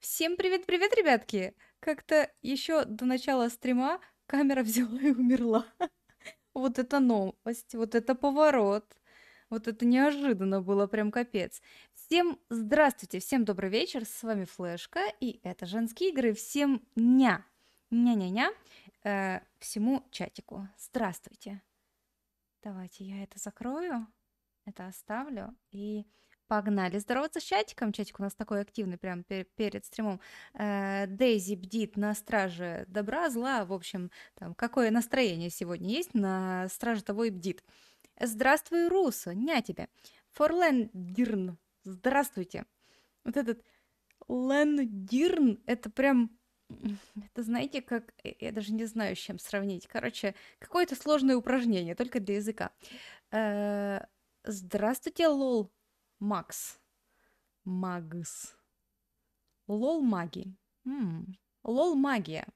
Всем привет-привет, ребятки! Как-то еще до начала стрима камера взяла и умерла. Вот это новость, вот это поворот. Вот это неожиданно было, прям капец. Всем здравствуйте, всем добрый вечер, с вами Флешка, и это «Женские игры». Всем ня, ня-ня-ня, э, всему чатику. Здравствуйте. Давайте я это закрою, это оставлю, и Погнали здороваться с чатиком. Чатик у нас такой активный прямо пер- перед стримом. э Дейзи бдит на страже добра, зла. В общем, там, какое настроение сегодня есть, на страже того и бдит. Здравствуй, Русо, ня тебе. Форлендирн, здравствуйте. Вот этот Лендирн, это прям это знаете, как... Э, я даже не знаю, с чем сравнить. Короче, какое-то сложное упражнение, только для языка. э здравствуйте, лол. Макс. Магс. Лол маги. М-м. Лол магия.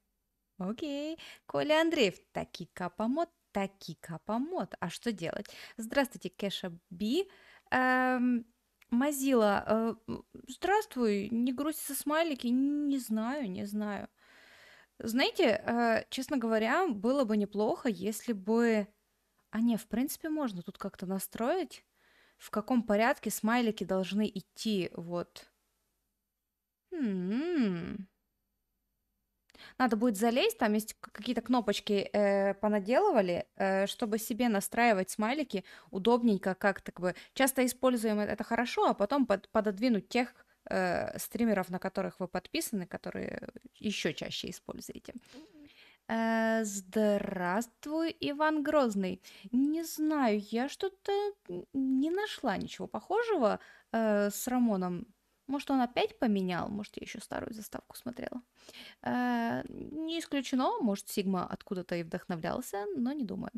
Окей. Коля Андреев. Таки капамот, таки капамот. А что делать? Здравствуйте, Кэша Би. Эм, Мазила. Э, здравствуй. Не грусти смайлики. Не знаю, не знаю. Знаете, э, честно говоря, было бы неплохо, если бы... А не, в принципе, можно тут как-то настроить в каком порядке смайлики должны идти, вот. М-м-м. Надо будет залезть, там есть какие-то кнопочки э, понаделывали, э, чтобы себе настраивать смайлики удобненько как так бы. Часто используем э, это хорошо, а потом под, пододвинуть тех э, стримеров, на которых вы подписаны, которые еще чаще используете. Э, Здравствуй, Иван Грозный. Не знаю, я что-то не нашла ничего похожего э, с Рамоном. Может, он опять поменял? Может, я еще старую заставку смотрела. Э, Не исключено, может, Сигма откуда-то и вдохновлялся, но не думаю.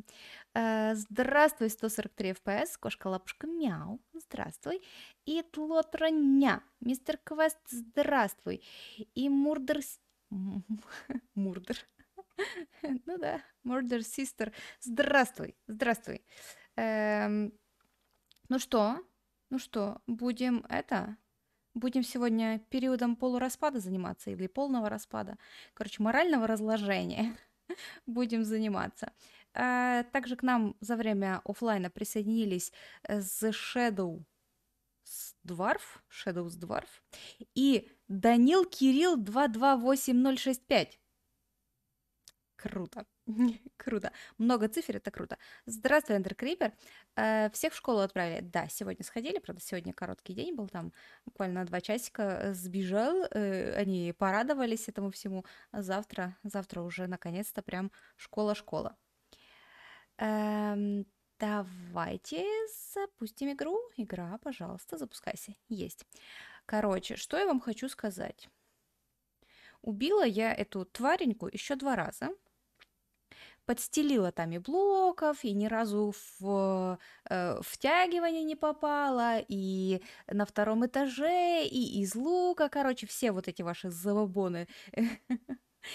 Э, Здравствуй, 143 FPS, кошка-лапушка мяу, здравствуй. И Тлотроня, мистер Квест, здравствуй. И Мурдер... Мурдер. Ну да, Murder Sister. Здравствуй, здравствуй. Эм, ну что, ну что, будем это, будем сегодня периодом полураспада заниматься или полного распада, короче, морального разложения будем заниматься. А, также к нам за время офлайна присоединились э, The Shadow Dwarf, Shadows Dwarf и Данил Кирилл 228065. Круто. круто. Много цифр, это круто. Здравствуй, Эндер Крипер. Э, всех в школу отправили. Да, сегодня сходили, правда, сегодня короткий день был, там буквально два часика э, сбежал. Э, они порадовались этому всему. А завтра, завтра уже наконец-то прям школа-школа. Эм, давайте запустим игру. Игра, пожалуйста, запускайся. Есть. Короче, что я вам хочу сказать. Убила я эту твареньку еще два раза подстелила там и блоков, и ни разу в э, втягивание не попала, и на втором этаже, и из лука, короче, все вот эти ваши забабоны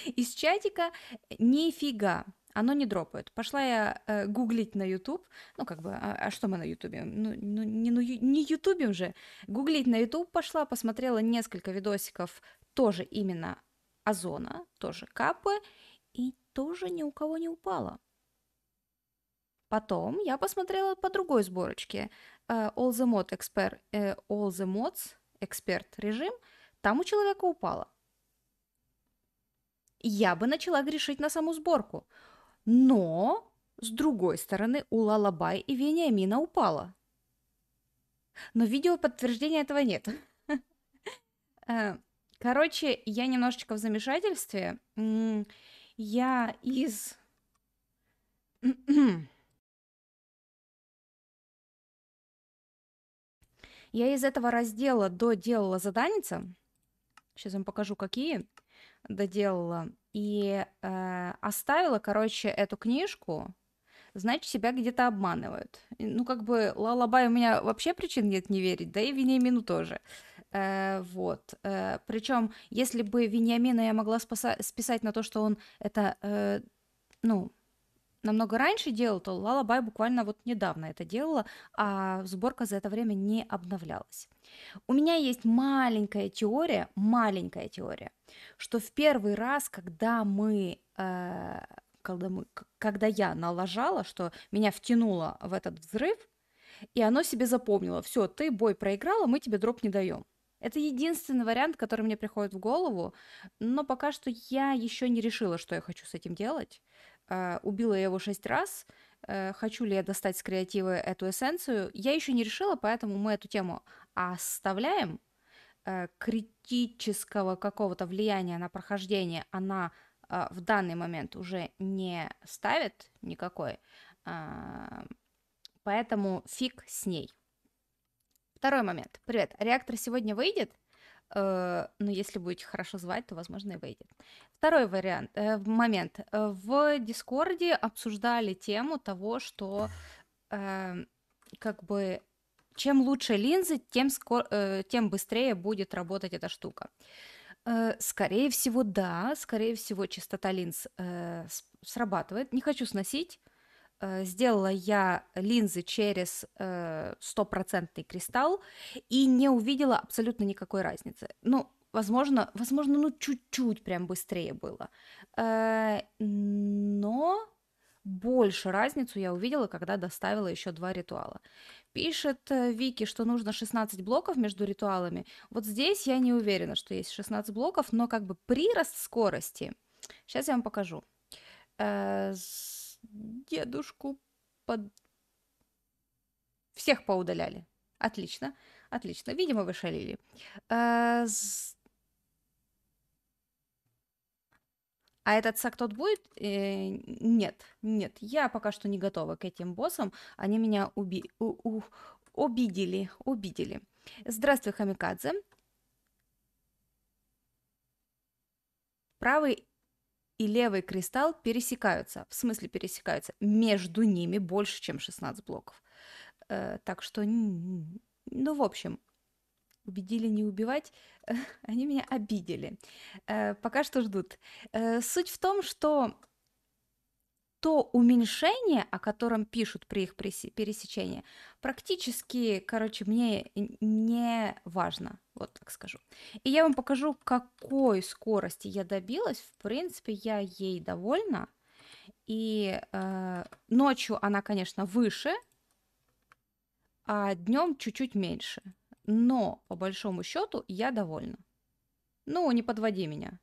из чатика, нифига, оно не дропает. Пошла я э, гуглить на YouTube, ну как бы, а, а что мы на YouTube? Ну, ну не, ну не YouTube же. Гуглить на YouTube пошла, посмотрела несколько видосиков тоже именно Озона, тоже Капы, тоже ни у кого не упало. Потом я посмотрела по другой сборочке э, All the Mod Expert, э, All the Mods Expert режим, там у человека упало. Я бы начала грешить на саму сборку, но с другой стороны у Лалабай и Вениамина упало. Но видео подтверждения этого нет. Э, короче, я немножечко в замешательстве я из я из этого раздела доделала заданица. Сейчас вам покажу, какие доделала. И э, оставила, короче, эту книжку. Значит, себя где-то обманывают. Ну, как бы Лалабай у меня вообще причин нет не верить, да и Вениамину тоже. Э, вот. Э, причем, если бы Вениамина я могла спаса- списать на то, что он это, э, ну, намного раньше делал, то Лалабай буквально вот недавно это делала, а сборка за это время не обновлялась. У меня есть маленькая теория, маленькая теория, что в первый раз, когда мы, э, когда, мы когда я налажала, что меня втянуло в этот взрыв, и оно себе запомнило, все, ты бой проиграла, мы тебе дроп не даем. Это единственный вариант, который мне приходит в голову, но пока что я еще не решила, что я хочу с этим делать. Э, убила я его шесть раз, э, хочу ли я достать с креатива эту эссенцию, я еще не решила, поэтому мы эту тему оставляем. Э, критического какого-то влияния на прохождение она э, в данный момент уже не ставит никакой, э, поэтому фиг с ней. Второй момент. Привет, реактор сегодня выйдет? Э, ну, если будете хорошо звать, то, возможно, и выйдет. Второй вариант, э, момент. Э, в Дискорде обсуждали тему того, что э, как бы чем лучше линзы, тем, скор... э, тем быстрее будет работать эта штука. Э, скорее всего, да, скорее всего, частота линз э, срабатывает. Не хочу сносить, Э, сделала я линзы через э, стопроцентный кристалл и не увидела абсолютно никакой разницы. Ну, возможно, возможно, ну чуть-чуть прям быстрее было. Э, но больше разницу я увидела, когда доставила еще два ритуала. Пишет Вики, что нужно 16 блоков между ритуалами. Вот здесь я не уверена, что есть 16 блоков, но как бы прирост скорости. Сейчас я вам покажу дедушку под... Всех поудаляли. Отлично, отлично. Видимо, вы шалили. А, с... а этот сак будет? Э, нет, нет. Я пока что не готова к этим боссам. Они меня уби... у, у, обидели, обидели. Здравствуй, Хамикадзе. Правый и левый кристалл пересекаются, в смысле пересекаются, между ними больше, чем 16 блоков. Э, так что, ну, в общем, убедили не убивать, они меня обидели. Э, пока что ждут. Э, суть в том, что то уменьшение, о котором пишут при их пересечении, практически, короче, мне не важно, вот так скажу. И я вам покажу, какой скорости я добилась. В принципе, я ей довольна. И э, ночью она, конечно, выше, а днем чуть-чуть меньше. Но, по большому счету, я довольна. Ну, не подводи меня.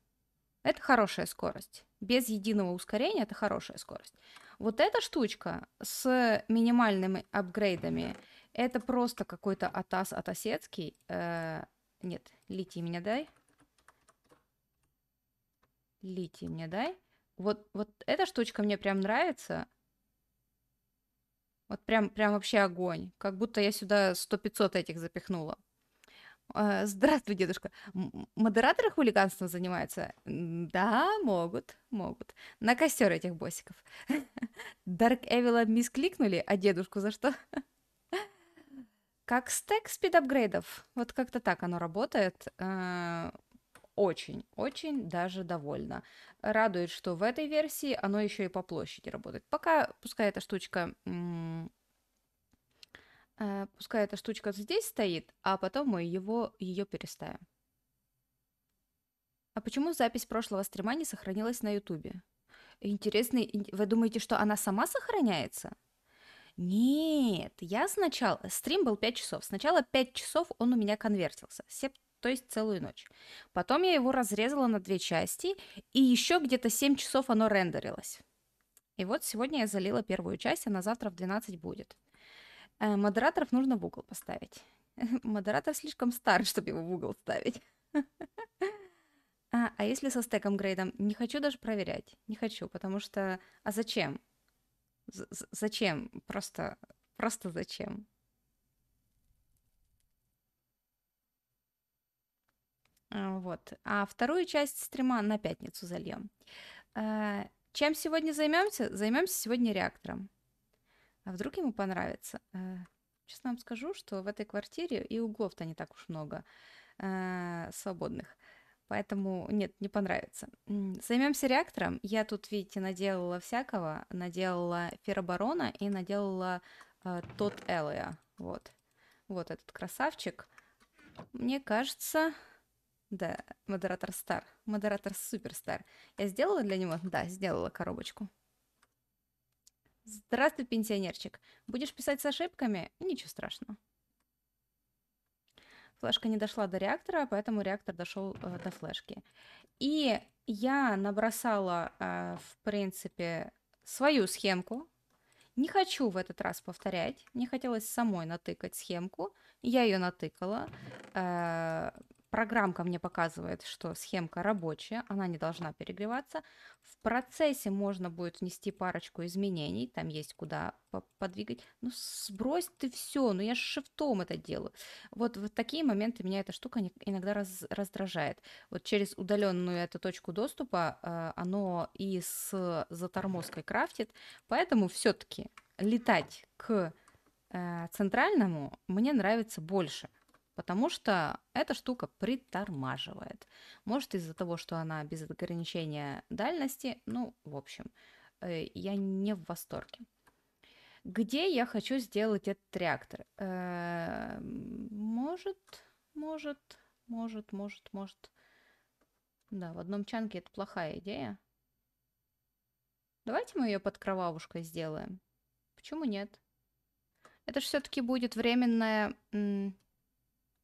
Это хорошая скорость. Без единого ускорения это хорошая скорость. Вот эта штучка с минимальными апгрейдами, это просто какой-то атас атасецкий. Э, нет, литий мне дай. Литий мне дай. Вот, вот эта штучка мне прям нравится. Вот прям, прям вообще огонь. Как будто я сюда 100-500 этих запихнула. А, здравствуй, дедушка. Модераторы хулиганством занимаются? Да, могут, могут. На костер этих босиков. Дарк Эвила мисс кликнули, а дедушку за что? Как стек спидапгрейдов. Вот как-то так оно работает. А, очень, очень даже довольно. Радует, что в этой версии оно еще и по площади работает. Пока, пускай эта штучка Э, пускай эта штучка здесь стоит, а потом мы его, ее переставим. А почему запись прошлого стрима не сохранилась на Ютубе? Интересный, вы думаете, что она сама сохраняется? Нет, я сначала... Стрим был 5 часов. Сначала 5 часов он у меня конвертился, то есть целую ночь. Потом я его разрезала на две части, и еще где-то 7 часов оно рендерилось. И вот сегодня я залила первую часть, а на завтра в 12 будет. Э, модераторов нужно в угол поставить. Модератор слишком старый, чтобы его в угол ставить. А, а, если со стеком грейдом? Не хочу даже проверять. Не хочу, потому что... А зачем? зачем? Просто... Просто зачем? А, вот. А вторую часть стрима на пятницу зальем. Э, чем сегодня займемся? Займемся сегодня реактором. А вдруг ему понравится? Э, честно вам скажу, что в этой квартире и углов-то не так уж много э, свободных. Поэтому нет, не понравится. Займемся реактором. Я тут, видите, наделала всякого. Наделала ферроборона и наделала э, тот Элия. Вот. Вот этот красавчик. Мне кажется... Да, модератор стар. Модератор суперстар. Я сделала для него? Да, сделала коробочку. Здравствуй, пенсионерчик. Будешь писать с ошибками? Ничего страшного. Флешка не дошла до реактора, поэтому реактор дошел э, до флешки. И я набросала, э, в принципе, свою схемку. Не хочу в этот раз повторять. Не хотелось самой натыкать схемку. Я ее натыкала. Э, программка мне показывает, что схемка рабочая, она не должна перегреваться. В процессе можно будет внести парочку изменений, там есть куда подвигать. Ну, сбрось ты все, ну я шифтом это делаю. Вот, вот такие моменты меня эта штука иногда раз, раздражает. Вот через удаленную эту точку доступа э, оно и с затормозкой крафтит, поэтому все-таки летать к э, центральному мне нравится больше потому что эта штука притормаживает. Может, из-за того, что она без ограничения дальности, ну, в общем, я не в восторге. Где я хочу сделать этот реактор? Может, может, может, может, может. Да, в одном чанке это плохая идея. Давайте мы ее под кровавушкой сделаем. Почему нет? Это же все-таки будет временная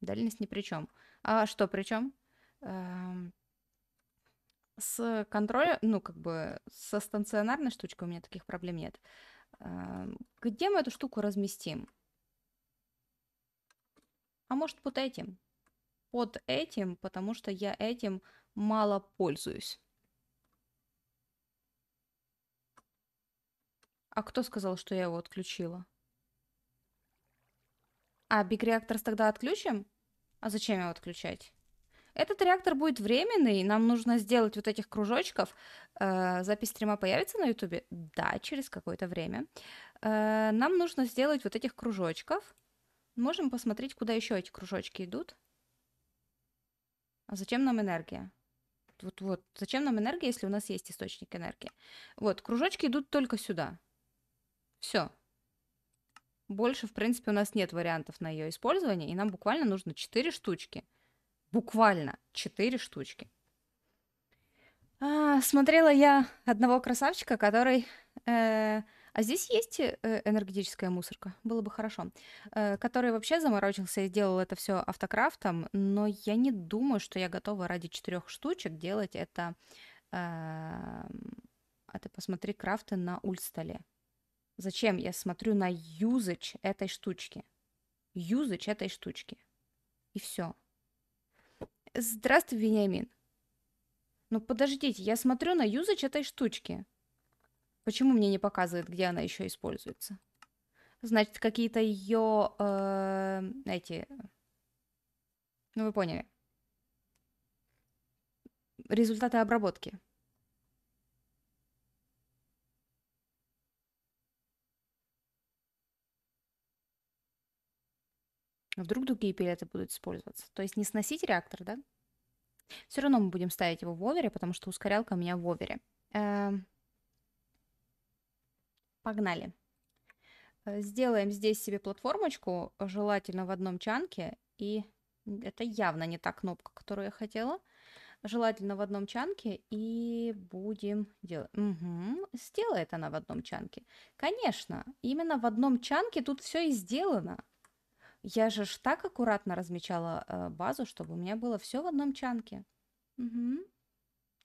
Дальность ни при чем. А что при чем? Эм, с контролем? ну, как бы, со станционарной штучкой у меня таких проблем нет. Эм, где мы эту штуку разместим? А может, под этим? Под этим, потому что я этим мало пользуюсь. А кто сказал, что я его отключила? А Big Reactors тогда отключим? А зачем его отключать? Этот реактор будет временный, нам нужно сделать вот этих кружочков. Э, запись стрима появится на ютубе? Да, через какое-то время. Э, нам нужно сделать вот этих кружочков. Можем посмотреть, куда еще эти кружочки идут. А зачем нам энергия? Вот, вот, зачем нам энергия, если у нас есть источник энергии? Вот, кружочки идут только сюда. Все, больше, в принципе, у нас нет вариантов на ее использование, и нам буквально нужно 4 штучки. Буквально 4 штучки. А, смотрела я одного красавчика, который... Э, а здесь есть э, энергетическая мусорка? Было бы хорошо. Э, который вообще заморочился и делал это все автокрафтом, но я не думаю, что я готова ради четырех штучек делать это... Э, а ты посмотри крафты на ульстале. Зачем я смотрю на юзач этой штучки? Юзач этой штучки. И все. Здравствуй, Вениамин. Ну подождите, я смотрю на юзач этой штучки. Почему мне не показывает, где она еще используется? Значит, какие-то ее э, эти. Ну вы поняли. Результаты обработки. Вдруг другие пилеты будут использоваться. То есть не сносить реактор, да? Все равно мы будем ставить его в овере, потому что ускорялка у меня в овере. Эм. Погнали. Э, сделаем здесь себе платформочку, желательно в одном чанке. И это явно не та кнопка, которую я хотела. Желательно в одном чанке и будем делать. Угу. Сделает она в одном чанке. Конечно, именно в одном чанке тут все и сделано. Я же ж так аккуратно размечала э, базу, чтобы у меня было все в одном чанке. Угу.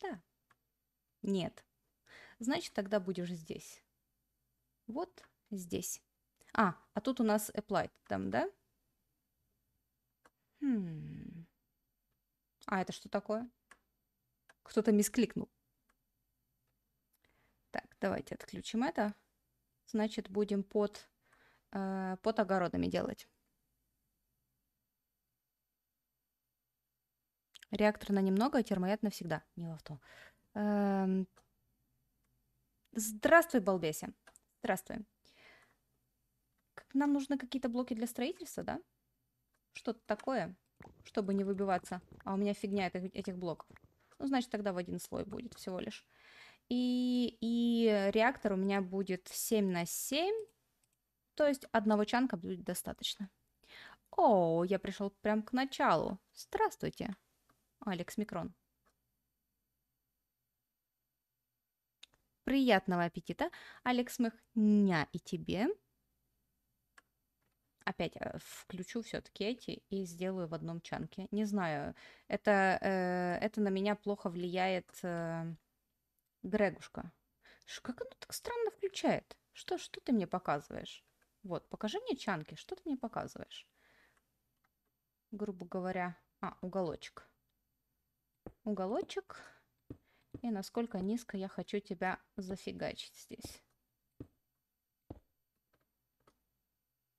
Да. Нет. Значит, тогда будешь здесь. Вот здесь. А, а тут у нас applied там, да? Хм. А это что такое? Кто-то мискликнул. Так, давайте отключим это. Значит, будем под, э, под огородами делать. Реактор на немного, а термояд навсегда. Не в авто. Эм, здравствуй, балбеся. Здравствуй. Нам нужны какие-то блоки для строительства, да? Что-то такое, чтобы не выбиваться. А у меня фигня этих, этих блоков. Ну, значит, тогда в один слой будет всего лишь. И, и реактор у меня будет 7 на 7. То есть одного чанка будет достаточно. О, я пришел прям к началу. Здравствуйте. Алекс Микрон. Приятного аппетита, Алекс Михня и тебе. Опять э, включу все-таки эти и сделаю в одном чанке. Не знаю, это, э, это на меня плохо влияет э, Грегушка. Ш, как оно так странно включает? Что, что ты мне показываешь? Вот, покажи мне чанки, что ты мне показываешь? Грубо говоря, а, уголочек уголочек и насколько низко я хочу тебя зафигачить здесь.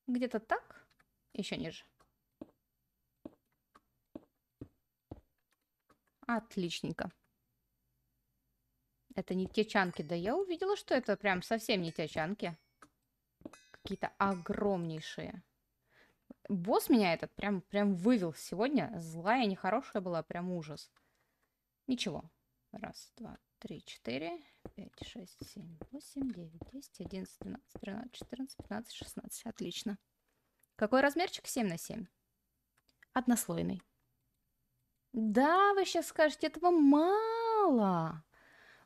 Где-то так, еще ниже. Отличненько. Это не те чанки. Да я увидела, что это прям совсем не те чанки. Какие-то огромнейшие. Босс меня этот прям, прям вывел сегодня. Злая, нехорошая была, прям ужас. Ничего. Раз, два, три, четыре, пять, шесть, семь, восемь, девять, десять, одиннадцать, двенадцать, тринадцать, четырнадцать, пятнадцать, шестнадцать. Отлично. Какой размерчик? 7 на 7. Однослойный. Да, вы сейчас скажете, этого мало.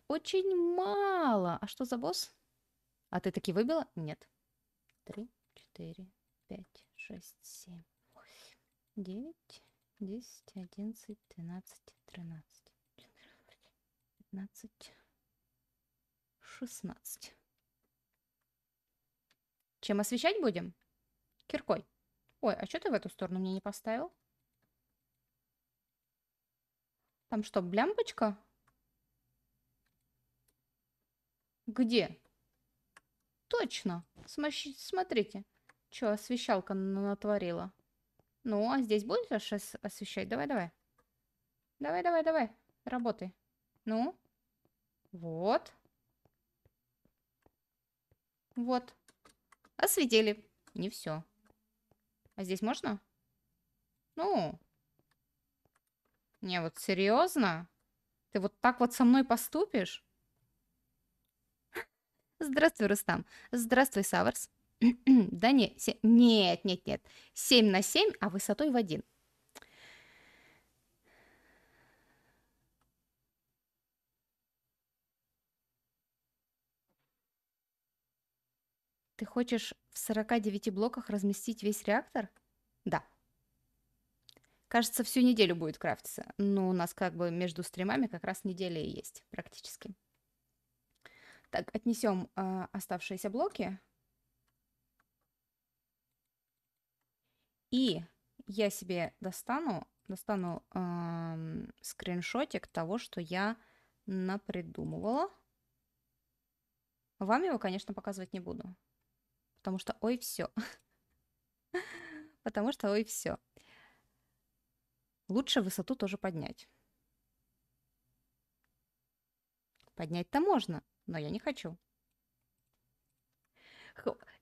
Очень мало. А что за босс? А ты таки выбила? Нет. 3, 4, 5, 6, 7, 8, 9, 10, 11, 12, 13 пятнадцать, шестнадцать. Чем освещать будем? Киркой. Ой, а что ты в эту сторону мне не поставил? Там что, блямбочка Где? Точно. Смотрите, что освещалка натворила. Ну, а здесь будешь освещать? Давай, давай. Давай, давай, давай. Работай. Ну? Вот. Вот. Осветили. Не все. А здесь можно? Ну. Не, вот серьезно? Ты вот так вот со мной поступишь? Здравствуй, Рустам. Здравствуй, Саверс. да не, се... нет, нет, нет. 7 на 7, а высотой в 1. хочешь в 49 блоках разместить весь реактор? Да. Кажется, всю неделю будет крафтиться. Но ну, у нас как бы между стримами как раз неделя и есть практически. Так, отнесем э, оставшиеся блоки. И я себе достану, достану э, скриншотик того, что я напридумывала. Вам его, конечно, показывать не буду потому что ой, все. Потому что ой, все. Лучше высоту тоже поднять. Поднять-то можно, но я не хочу.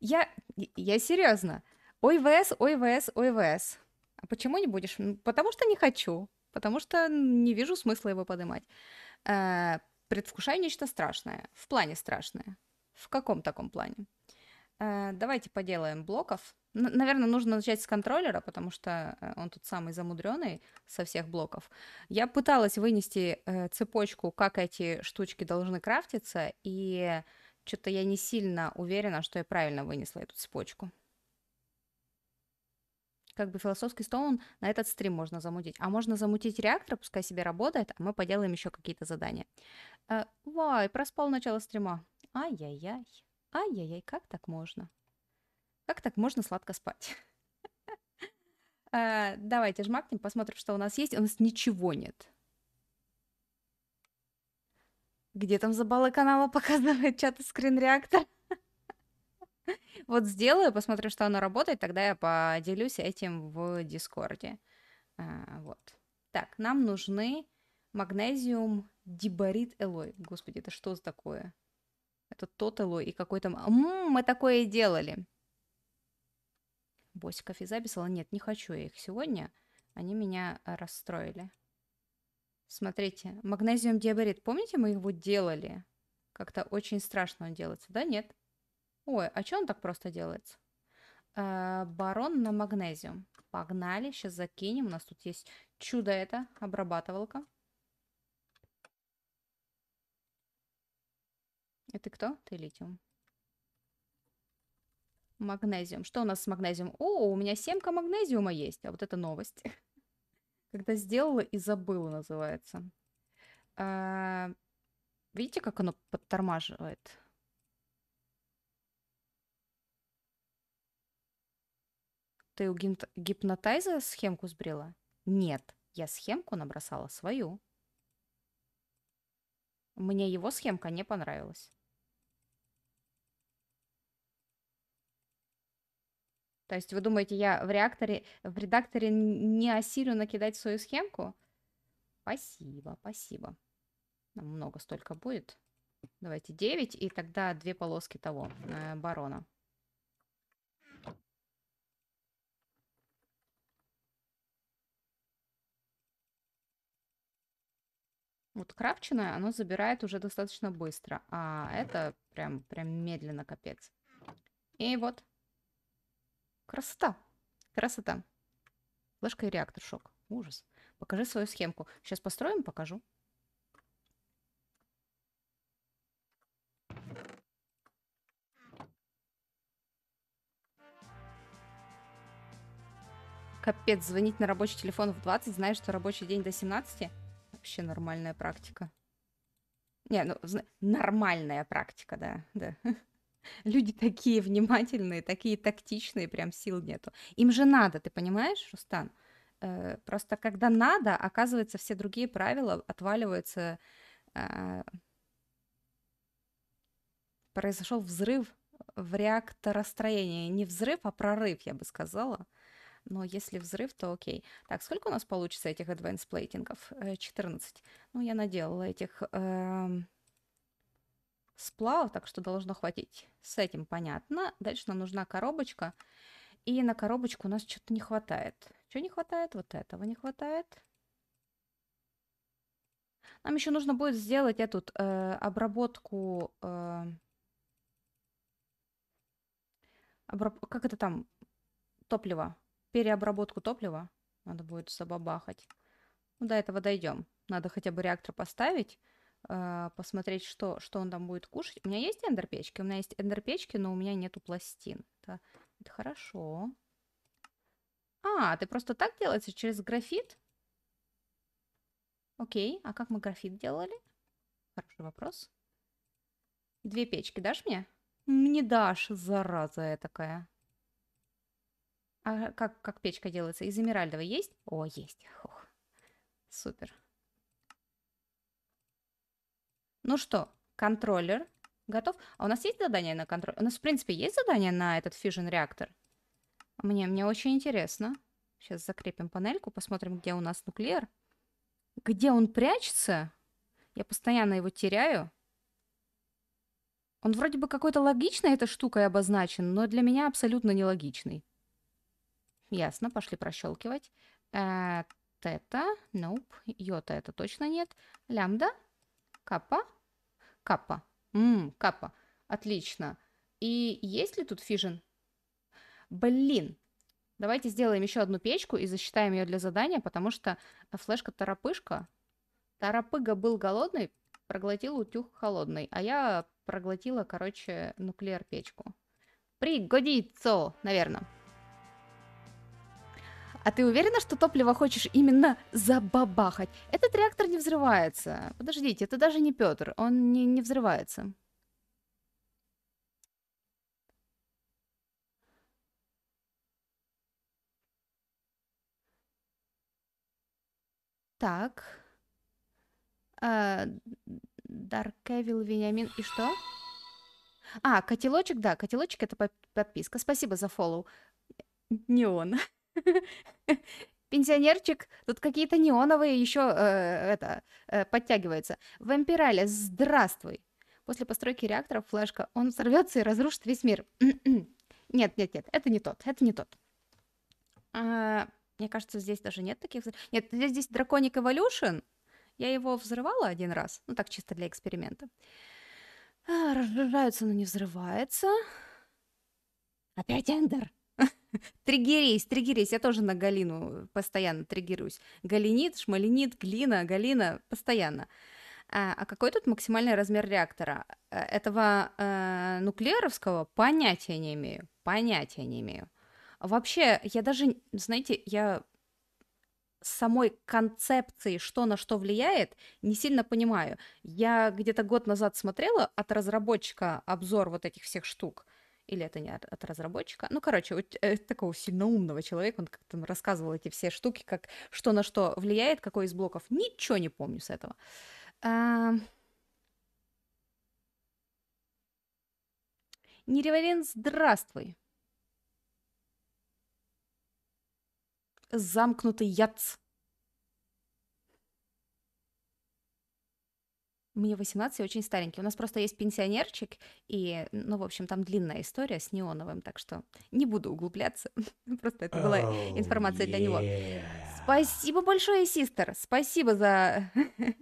Я, я серьезно. Ой, ВС, ой, ВС, ой, ВС. А почему не будешь? Потому что не хочу. Потому что не вижу смысла его поднимать. Э, предвкушаю нечто страшное. В плане страшное. В каком таком плане? Э, давайте поделаем блоков. Наверное, нужно начать с контроллера, потому что э, он тут самый замудренный со всех блоков. Я пыталась вынести э, цепочку, как эти штучки должны крафтиться, и что-то я не сильно уверена, что я правильно вынесла эту цепочку. Как бы философский стоун на этот стрим можно замутить. А можно замутить реактор, пускай себе работает, а мы поделаем еще какие-то задания. вай, проспал начало стрима. Ай-яй-яй. Ай-яй-яй, как так можно? Как так можно сладко спать? А, давайте жмакнем, посмотрим, что у нас есть. У нас ничего нет. Где там забалы канала показывает чат и скрин реактор? Вот сделаю, посмотрю, что оно работает, тогда я поделюсь этим в Дискорде. А, вот. Так, нам нужны магнезиум диборит элой. Господи, это что за такое? это тоталу и какой-то «Ммм, мы такое и делали». Босиков и записала. Нет, не хочу я их сегодня. Они меня э, расстроили. Смотрите, магнезиум диаборит. Помните, мы его делали? Как-то очень страшно он делается, да? Нет? Ой, а что он так просто делается? Э, барон на магнезиум. Погнали, сейчас закинем. У нас тут есть чудо это, обрабатывалка. Это кто? Ты литиум. Магнезиум. Что у нас с магнезиумом? О, у меня семка магнезиума есть. А вот это новость. Когда сделала и забыла, называется. А, видите, как оно подтормаживает? Ты у гипнотайза схемку сбрила? Нет, я схемку набросала свою. Мне его схемка не понравилась. То есть вы думаете, я в реакторе, в редакторе не осилю накидать свою схемку? Спасибо, спасибо. Нам много столько будет. Давайте 9, и тогда две полоски того э, барона. Вот крафченое, оно забирает уже достаточно быстро, а это прям, прям медленно, капец. И вот, Красота. Красота. Флешка и реактор шок. Ужас. Покажи свою схемку. Сейчас построим, покажу. Капец, звонить на рабочий телефон в 20, знаешь, что рабочий день до 17? Вообще нормальная практика. Не, ну, нормальная практика, да, да. Люди такие внимательные, такие тактичные, прям сил нету. Им же надо, ты понимаешь, Рустам? Э, просто когда надо, оказывается, все другие правила отваливаются. Э, произошел взрыв в реакторостроении. Не взрыв, а прорыв, я бы сказала. Но если взрыв, то окей. Так, сколько у нас получится этих адванс-плейтингов? 14. Э, ну, я наделала этих эм, сплава, так что должно хватить. С этим понятно. Дальше нам нужна коробочка. И на коробочку у нас что-то не хватает. Что не хватает? Вот этого не хватает. Нам еще нужно будет сделать эту э, обработку... Э, обраб как это там? Топливо. Переобработку топлива. Надо будет забабахать. Ну, до этого дойдем. Надо хотя бы реактор поставить. А, посмотреть, что, что он там будет кушать. У меня есть эндерпечки? У меня есть эндерпечки, но у меня нету пластин. Это, это хорошо. А, ты просто так делается через графит? Окей, а как мы графит делали? Хороший вопрос. Две печки дашь мне? Не дашь, зараза я такая. А как, как печка делается? Из эмеральдовой есть? О, есть. Фух. Супер. Ну что, контроллер готов. А у нас есть задание на контроллер? У нас, в принципе, есть задание на этот фижн реактор? Мне, мне очень интересно. Сейчас закрепим панельку, посмотрим, где у нас нуклеар. Где он прячется? Я постоянно его теряю. Он вроде бы какой-то логичной эта штука обозначен, но для меня абсолютно нелогичный. Ясно, пошли прощелкивать. Э, тета, nope, йота это точно нет. Лямда, Капа? Капа. Ммм, капа. Отлично. И есть ли тут фижин? Блин. Давайте сделаем еще одну печку и засчитаем ее для задания, потому что флешка-торопышка. Торопыга был голодный, проглотил утюг холодный, а я проглотила, короче, нуклеар-печку. Пригодится, наверное. А ты уверена, что топливо хочешь именно забабахать? Этот реактор не взрывается. Подождите, это даже не Петр, он не, не взрывается. Так. А, Даркевил, Вениамин и что? А, котелочек, да, котелочек это подписка. Спасибо за фоллоу. Не он. Пенсионерчик, тут какие-то неоновые еще э, это э, подтягиваются. Вампирале, здравствуй. После постройки реакторов флешка, он сорвется и разрушит весь мир. нет, нет, нет, это не тот, это не тот. А, мне кажется, здесь даже нет таких. Нет, здесь, здесь драконик Evolution. Я его взрывала один раз, ну так чисто для эксперимента. А, разжижаются, но не взрывается. Опять эндер. Триггерись, триггерись. Я тоже на Галину постоянно триггерюсь. Галинит, шмалинит, глина, Галина, постоянно. А, а какой тут максимальный размер реактора? Э, этого э, нуклееровского понятия не имею. Понятия не имею. Вообще, я даже, знаете, я самой концепции, что на что влияет, не сильно понимаю. Я где-то год назад смотрела от разработчика обзор вот этих всех штук, или это не от разработчика. Ну, короче, вот, э, такого сильно умного человека, он как-то рассказывал эти все штуки, как что на что влияет, какой из блоков. Ничего не помню с этого. А... Нереверент, здравствуй. Замкнутый яц. Мне 18, я очень старенький. У нас просто есть пенсионерчик, и, ну, в общем, там длинная история с Неоновым, так что не буду углубляться. Просто это была информация для него. Спасибо большое, сестер. Спасибо за...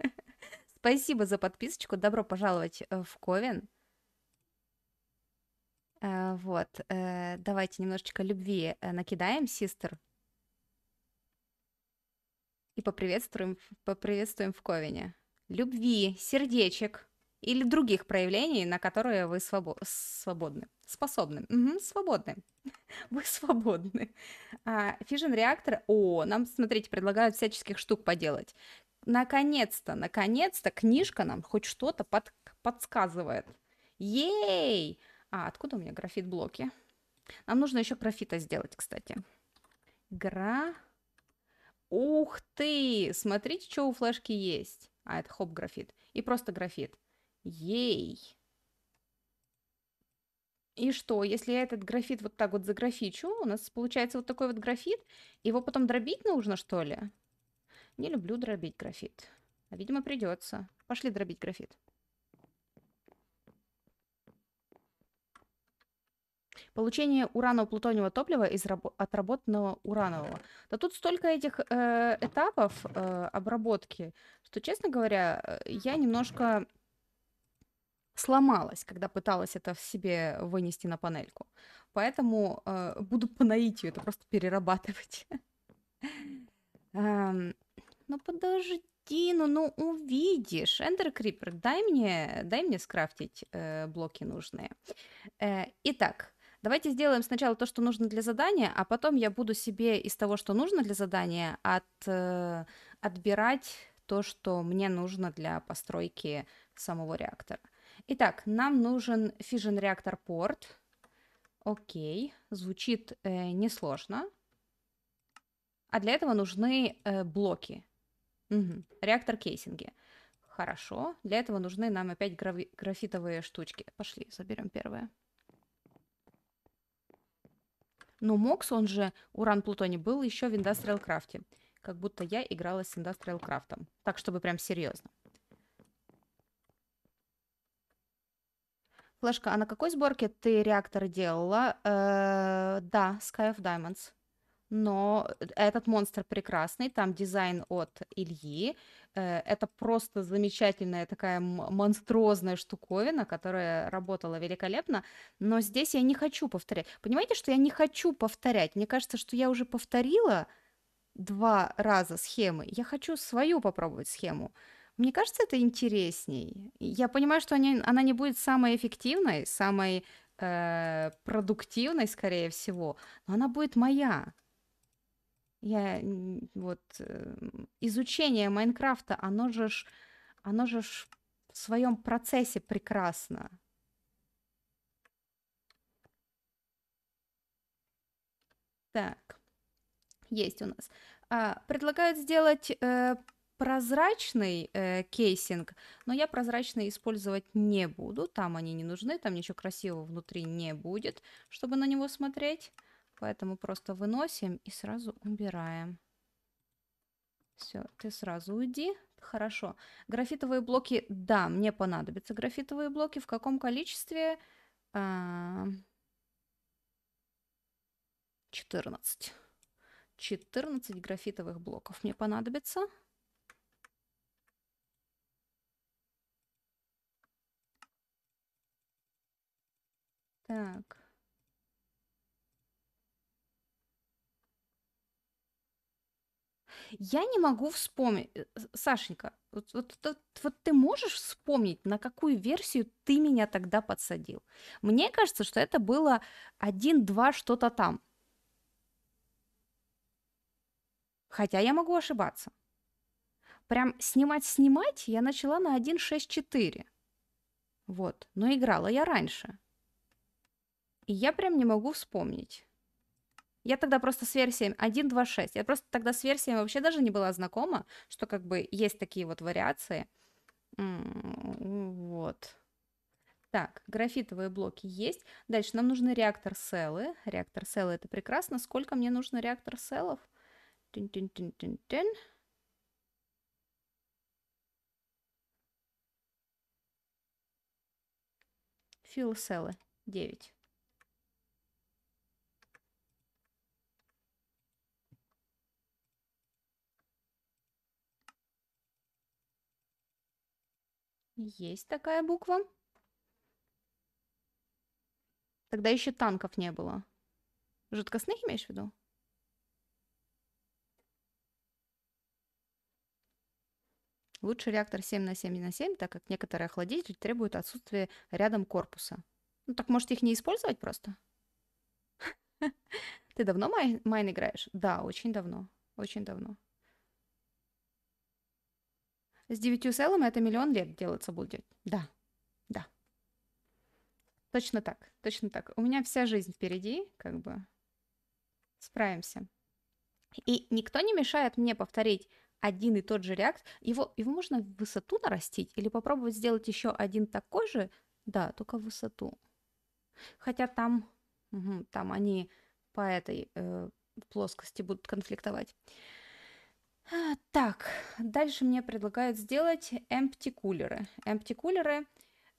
Спасибо за подписочку. Добро пожаловать э, в Ковен. Э, вот, э, давайте немножечко любви накидаем, сестер, И поприветствуем, поприветствуем в Ковене любви, сердечек или других проявлений, на которые вы свобо- свободны. Способны. Угу, свободны. Вы свободны. А, реактор, о, нам, смотрите, предлагают всяческих штук поделать. Наконец-то, наконец-то книжка нам хоть что-то под- подсказывает. Ей! А, откуда у меня графит-блоки? Нам нужно еще графита сделать, кстати. Гра... Ух ты! Смотрите, что у флешки есть а это хоп графит, и просто графит. Ей! И что, если я этот графит вот так вот заграфичу, у нас получается вот такой вот графит, его потом дробить нужно, что ли? Не люблю дробить графит. А, видимо, придется. Пошли дробить графит. Получение ураново-плутониевого топлива из отработанного уранового. Да тут столько этих э, этапов э, обработки, что, честно говоря, э, я немножко сломалась, когда пыталась это в себе вынести на панельку. Поэтому э, буду по наитию это просто перерабатывать. Эм, ну подожди, ну, ну увидишь. Эндер Крипер, дай мне, дай мне скрафтить э, блоки нужные. Э, итак, Давайте сделаем сначала то, что нужно для задания, а потом я буду себе из того, что нужно для задания, от, э, отбирать то, что мне нужно для постройки самого реактора. Итак, нам нужен Fission Reactor Port. Окей, звучит э, несложно. А для этого нужны э, блоки. Угу. Реактор кейсинги. Хорошо. Для этого нужны нам опять графитовые штучки. Пошли, заберем первое. Но ну, Мокс, он же Уран Плутоний, был еще в Industrial Craft. Как будто я играла с Industrial Craft. Так, чтобы прям серьезно. Флешка, а на какой сборке ты реактор делала? Э, да, Sky of Diamonds. Но этот монстр прекрасный, там дизайн от Ильи, Э, это просто замечательная такая монструозная штуковина, которая работала великолепно, но здесь я не хочу повторять. Понимаете, что я не хочу повторять? Мне кажется, что я уже повторила два раза схемы. Я хочу свою попробовать схему. Мне кажется, это интересней. Я понимаю, что они, она не будет самой эффективной, самой э, продуктивной, скорее всего, но она будет моя. Я вот э, изучение Майнкрафта, оно же ж, оно же ж в своем процессе прекрасно. Так, есть у нас. А, предлагают сделать э, прозрачный э, кейсинг, но я прозрачный использовать не буду. Там они не нужны, там ничего красивого внутри не будет, чтобы на него смотреть. Поэтому просто выносим и сразу убираем. Все, ты сразу уйди. Хорошо. Графитовые блоки, да, мне понадобятся графитовые блоки. В каком количестве? 14. А, 14 графитовых блоков мне понадобится. Так. Я не могу вспомнить. Э, Сашенька, вот, вот, вот, вот ты можешь вспомнить, на какую версию ты меня тогда подсадил? Мне кажется, что это было один два что-то там. Хотя я могу ошибаться. Прям снимать-снимать я начала на 1.6.4. Вот. Но играла я раньше. И я прям не могу вспомнить. Я тогда просто с версиями 1, 2, 6. Я просто тогда с версиями вообще даже не была знакома, что как бы есть такие вот вариации. Вот. Так, графитовые блоки есть. Дальше нам нужны реактор селы. Реактор селы это прекрасно. Сколько мне нужно реактор селов? Тин -тин -тин -тин -тин. Фил селы 9. Есть такая буква. Тогда еще танков не было. Жидкостных имеешь в виду? Лучше реактор 7 на 7 на 7, так как некоторые охладители требуют отсутствия рядом корпуса. Ну так может их не использовать просто? Ты давно майн играешь? Да, очень давно. Очень давно. С девятью селами это миллион лет делаться будет. Да, да. Точно так, точно так. У меня вся жизнь впереди, как бы. Справимся. И никто не мешает мне повторить один и тот же реакт. Его, его можно в высоту нарастить или попробовать сделать еще один такой же, да, только в высоту. Хотя там, угу, там они по этой э, плоскости будут конфликтовать. А, так, дальше мне предлагают сделать empty кулеры. Empty кулеры.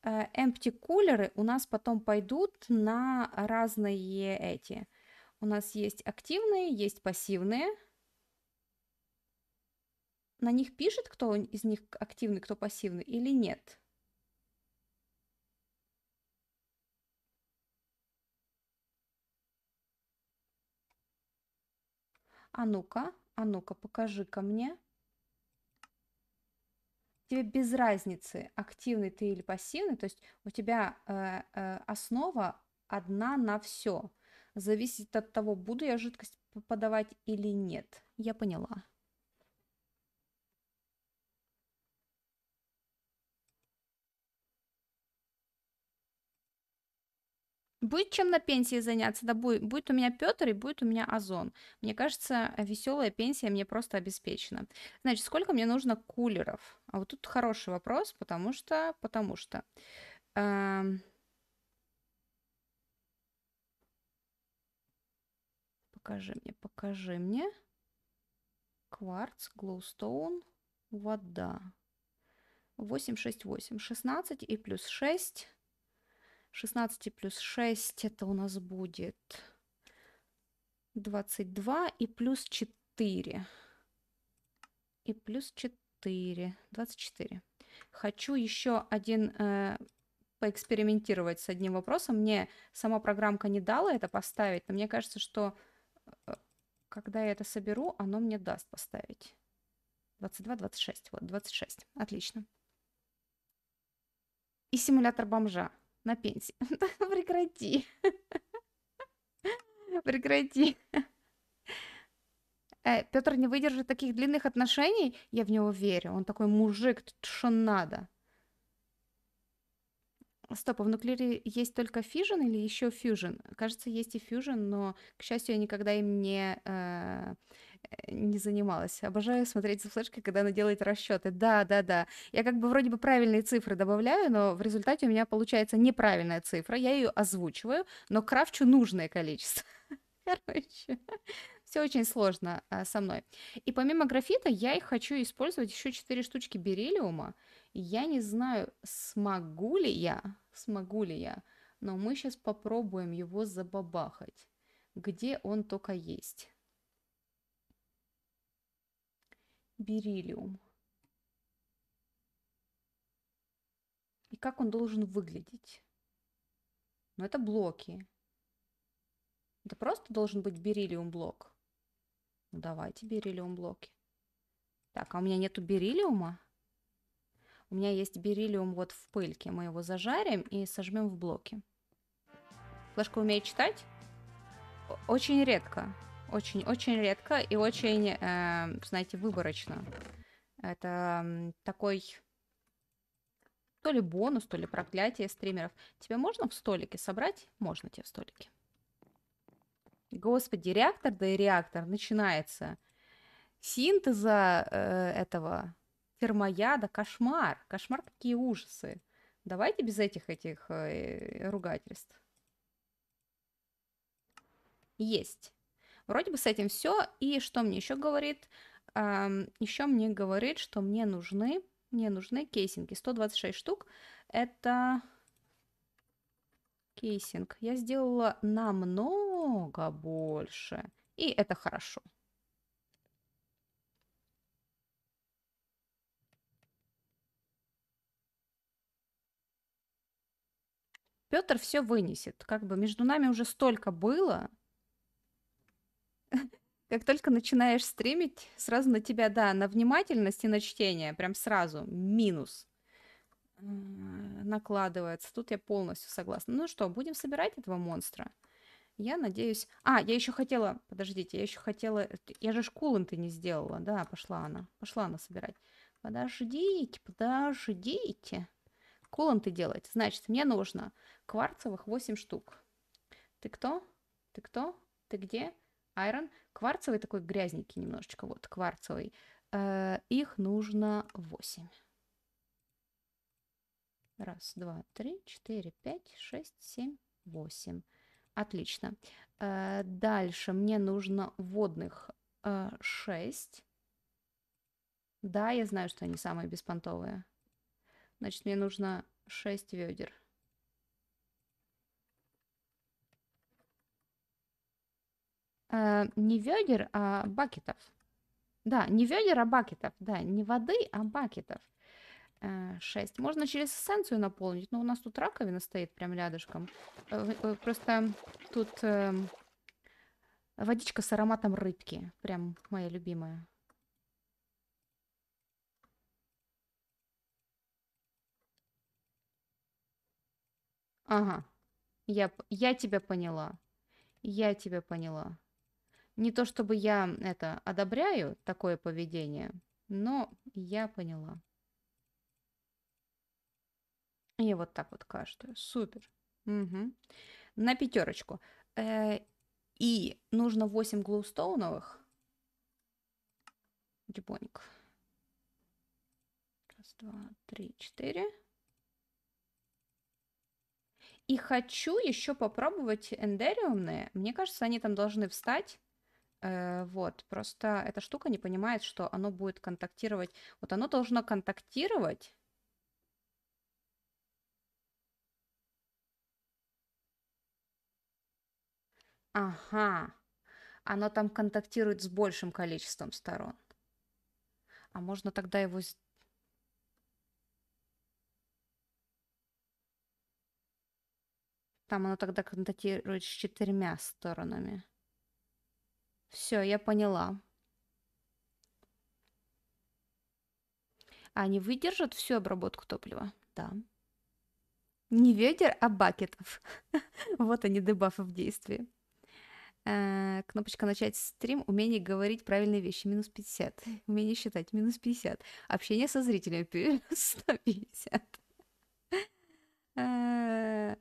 Э, empty кулеры у нас потом пойдут на разные эти. У нас есть активные, есть пассивные. На них пишет, кто из них активный, кто пассивный или нет? А ну-ка, а ну-ка, покажи ко мне. Тебе без разницы, активный ты или пассивный, то есть у тебя э, э, основа одна на все. Зависит от того, буду я жидкость подавать или нет. Я поняла. будет чем на пенсии заняться, да будет, будет у меня Петр и будет у меня Озон. Мне кажется, веселая пенсия мне просто обеспечена. Значит, сколько мне нужно кулеров? А вот тут хороший вопрос, потому что, потому что. Э, покажи мне, покажи мне. Кварц, глоустоун, вода. 8, 6, 8, 16 и плюс 6, 16 плюс 6 это у нас будет 22 и плюс 4. И плюс 4. 24. Хочу еще один э, поэкспериментировать с одним вопросом. Мне сама программка не дала это поставить, но мне кажется, что э, когда я это соберу, оно мне даст поставить. 22, 26. Вот, 26. Отлично. И симулятор бомжа на пенсии. Прекрати. Прекрати. Э, Петр не выдержит таких длинных отношений, я в него верю. Он такой мужик, что надо. Стоп, а в нуклере есть только фижн или еще фьюжн? Кажется, есть и фьюжн, но, к счастью, я никогда им не, э, э не занималась. Обожаю смотреть за флешкой, когда она делает расчеты. Да, да, да. Я как бы вроде бы правильные цифры добавляю, но в результате у меня получается неправильная цифра. Я ее озвучиваю, но крафчу нужное количество. Короче, все очень сложно а, со мной. И помимо графита я и хочу использовать еще 4 штучки бериллиума. Я не знаю, смогу ли я смогу ли я, но мы сейчас попробуем его забабахать, где он только есть. Бериллиум. И как он должен выглядеть? Ну, это блоки. Это просто должен быть бериллиум блок. Ну, давайте бериллиум блоки. Так, а у меня нету бериллиума? У меня есть бериллиум вот в пыльке. Мы его зажарим и сожмем в блоки. Флешка умеет читать? Очень редко. Очень-очень редко и очень, э, знаете, выборочно. Это такой то ли бонус, то ли проклятие стримеров. Тебе можно в столике собрать? Можно тебе в столике. Господи, реактор, да и реактор начинается. Синтеза э, этого Фермояда, кошмар, кошмар, какие ужасы. Давайте без этих этих э, ругательств. Есть. Вроде бы с этим все. И что мне еще говорит? Эм, еще мне говорит, что мне нужны, мне нужны кейсинги. 126 штук. Это кейсинг. Я сделала намного больше. И это хорошо. Петр все вынесет. Как бы между нами уже столько было. Как только начинаешь стримить, сразу на тебя, да, на внимательность и на чтение, прям сразу минус э, накладывается. Тут я полностью согласна. Ну что, будем собирать этого монстра? Я надеюсь... А, я еще хотела... Подождите, я еще хотела... Я же шкулын ты не сделала. Да, пошла она. Пошла она собирать. Подождите, подождите. Куланты делать. Значит, мне нужно кварцевых 8 штук. Ты кто? Ты кто? Ты где? Айрон. Кварцевый такой грязненький немножечко, вот, кварцевый. Э, их нужно 8. Раз, два, три, четыре, пять, шесть, семь, восемь. Отлично. Э, дальше мне нужно водных э, 6. Да, я знаю, что они самые беспонтовые. Значит, мне нужно 6 ведер. Э, не ведер, а бакетов. Да, не ведер, а бакетов. Да, не воды, а бакетов. 6. Э, Можно через эссенцию наполнить, но у нас тут раковина стоит прям рядышком. Э, просто тут эм, водичка с ароматом рыбки. Прям моя любимая. Ага. Я, я тебя поняла. Я тебя поняла. Не то чтобы я это одобряю, такое поведение, но я поняла. И вот так вот каждую. Супер. Угу. На пятерочку. Э, и нужно 8 глоустоуновых. Дюбоник. Раз, два, три, четыре. И хочу еще попробовать эндериумные. Мне кажется, они там должны встать. Э, вот, просто эта штука не понимает, что оно будет контактировать. Вот оно должно контактировать. Ага, оно там контактирует с большим количеством сторон. А можно тогда его Там оно тогда контактирует с четырьмя сторонами. Все, я поняла. А они выдержат всю обработку топлива? Да. Не ведер, а бакетов. вот они, дебафы в действии. Э, кнопочка «Начать стрим», умение говорить правильные вещи, минус 50. Умение считать, минус 50. Общение со зрителями, плюс 150. Э,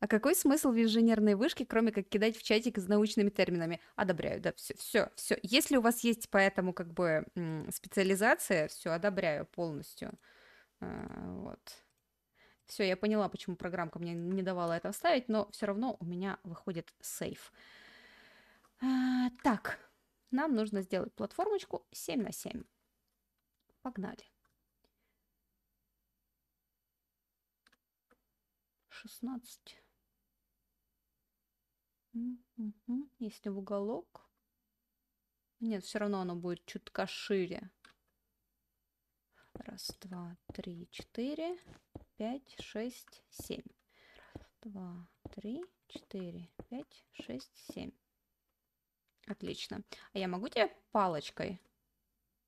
а какой смысл в инженерной вышке, кроме как кидать в чатик с научными терминами? Одобряю, да, все, все, все. Если у вас есть по этому как бы специализация, все, одобряю полностью. Э, вот. Все, я поняла, почему программка мне не давала это вставить, но все равно у меня выходит сейф. Э, так, нам нужно сделать платформочку 7 на 7. Погнали. 16. Если в уголок. Нет, все равно оно будет чутка шире. Раз, два, три, четыре, пять, шесть, семь. Раз, два, три, четыре, пять, шесть, семь. Отлично. А я могу тебе палочкой?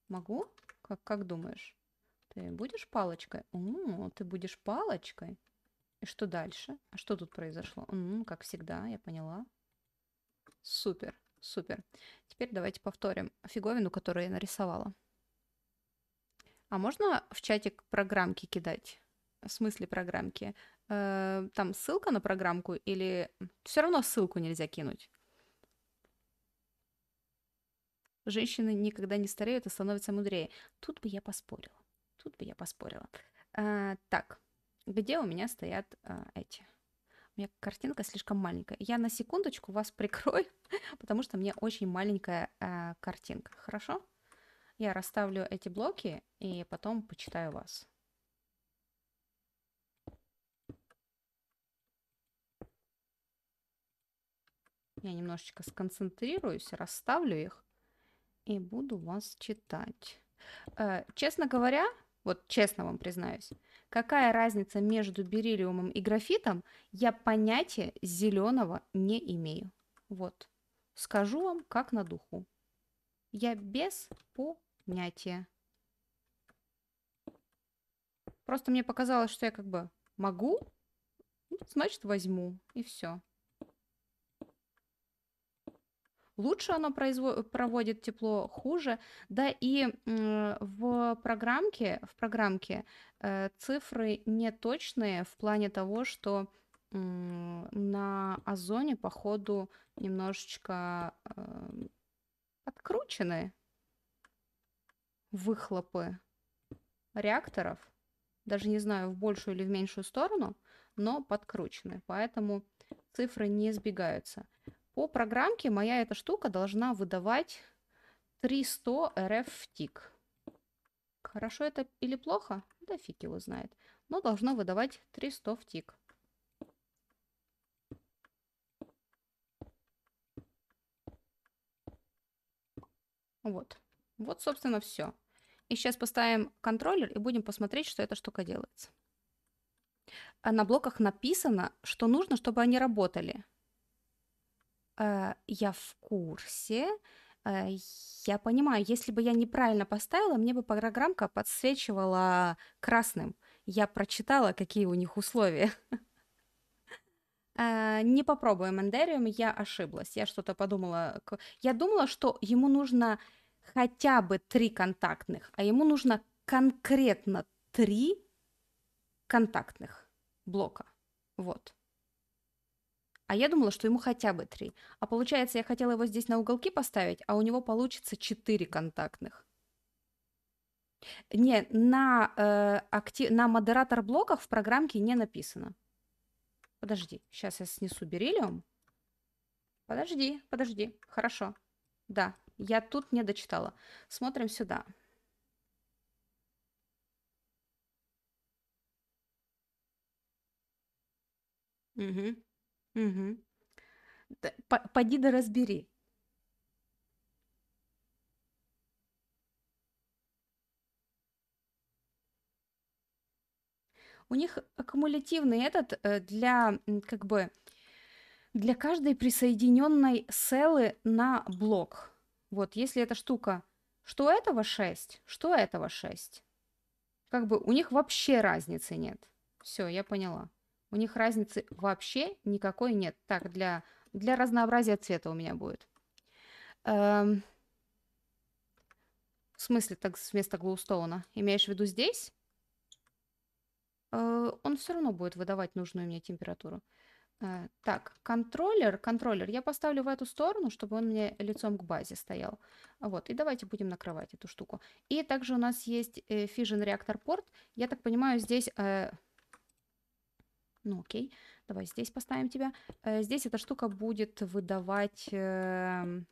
Могу? Как, как думаешь? Ты будешь палочкой? О, ты будешь палочкой? И что дальше? А что тут произошло? Ну, как всегда, я поняла. Супер, супер. Теперь давайте повторим фиговину, которую я нарисовала. А можно в чатик программки кидать? В смысле программки? Э, там ссылка на программку или... Все равно ссылку нельзя кинуть. Женщины никогда не стареют и становятся мудрее. Тут бы я поспорила. Тут бы я поспорила. Э, так где у меня стоят э, эти. У меня картинка слишком маленькая. Я на секундочку вас прикрою, потому что мне очень маленькая э, картинка. Хорошо? Я расставлю эти блоки и потом почитаю вас. Я немножечко сконцентрируюсь, расставлю их и буду вас читать. Э, честно говоря, вот честно вам признаюсь, какая разница между бериллиумом и графитом, я понятия зеленого не имею. Вот. Скажу вам как на духу. Я без понятия. Просто мне показалось, что я как бы могу, ну, значит возьму и все. Лучше оно проводит тепло, хуже. Да и в программке, в программке Э, цифры не точные в плане того, что на Озоне, походу, немножечко подкручены эм, выхлопы реакторов. Даже не знаю, в большую или в меньшую сторону, но подкручены. Поэтому цифры не избегаются. По программке моя эта штука должна выдавать 300 РФ в тик. Хорошо это или плохо? Да фиг его знает. Но должно выдавать 300 в тик. Вот. Вот, собственно, все. И сейчас поставим контроллер и будем посмотреть, что эта штука делается. А на блоках написано, что нужно, чтобы они работали. Э, я в курсе. Э, я понимаю, если бы я неправильно поставила, мне бы программка подсвечивала красным. Я прочитала, какие у них условия. Э, не попробую Мандериум, я ошиблась. Я что-то подумала. Я думала, что ему нужно хотя бы три контактных, а ему нужно конкретно три контактных блока. Вот. А я думала, что ему хотя бы три. А получается, я хотела его здесь на уголки поставить, а у него получится четыре контактных. Не, на, э, актив... на модератор блоков в программке не написано. Подожди, сейчас я снесу бериллиум. Подожди, подожди, хорошо. Да, я тут не дочитала. Смотрим сюда. Угу. Угу. Пойди да разбери. У них аккумулятивный этот, э, для, как бы, для каждой присоединенной селы на блок. Вот, если эта штука, что этого 6, что этого 6. Как бы у них вообще разницы нет. Все, я поняла. У них разницы вообще никакой нет. Так, для, для разнообразия цвета у меня будет. Эм... В смысле, так вместо глоустоуна? Имеешь в виду здесь? Э, он все равно будет выдавать нужную мне температуру. Э, так, контроллер, контроллер я поставлю в эту сторону, чтобы он мне лицом к базе стоял. Вот, и давайте будем накрывать эту штуку. И также у нас есть э, Fission Reactor Port. Я так понимаю, здесь... Э, ну окей, давай здесь поставим тебя. Э, здесь эта штука будет выдавать эм,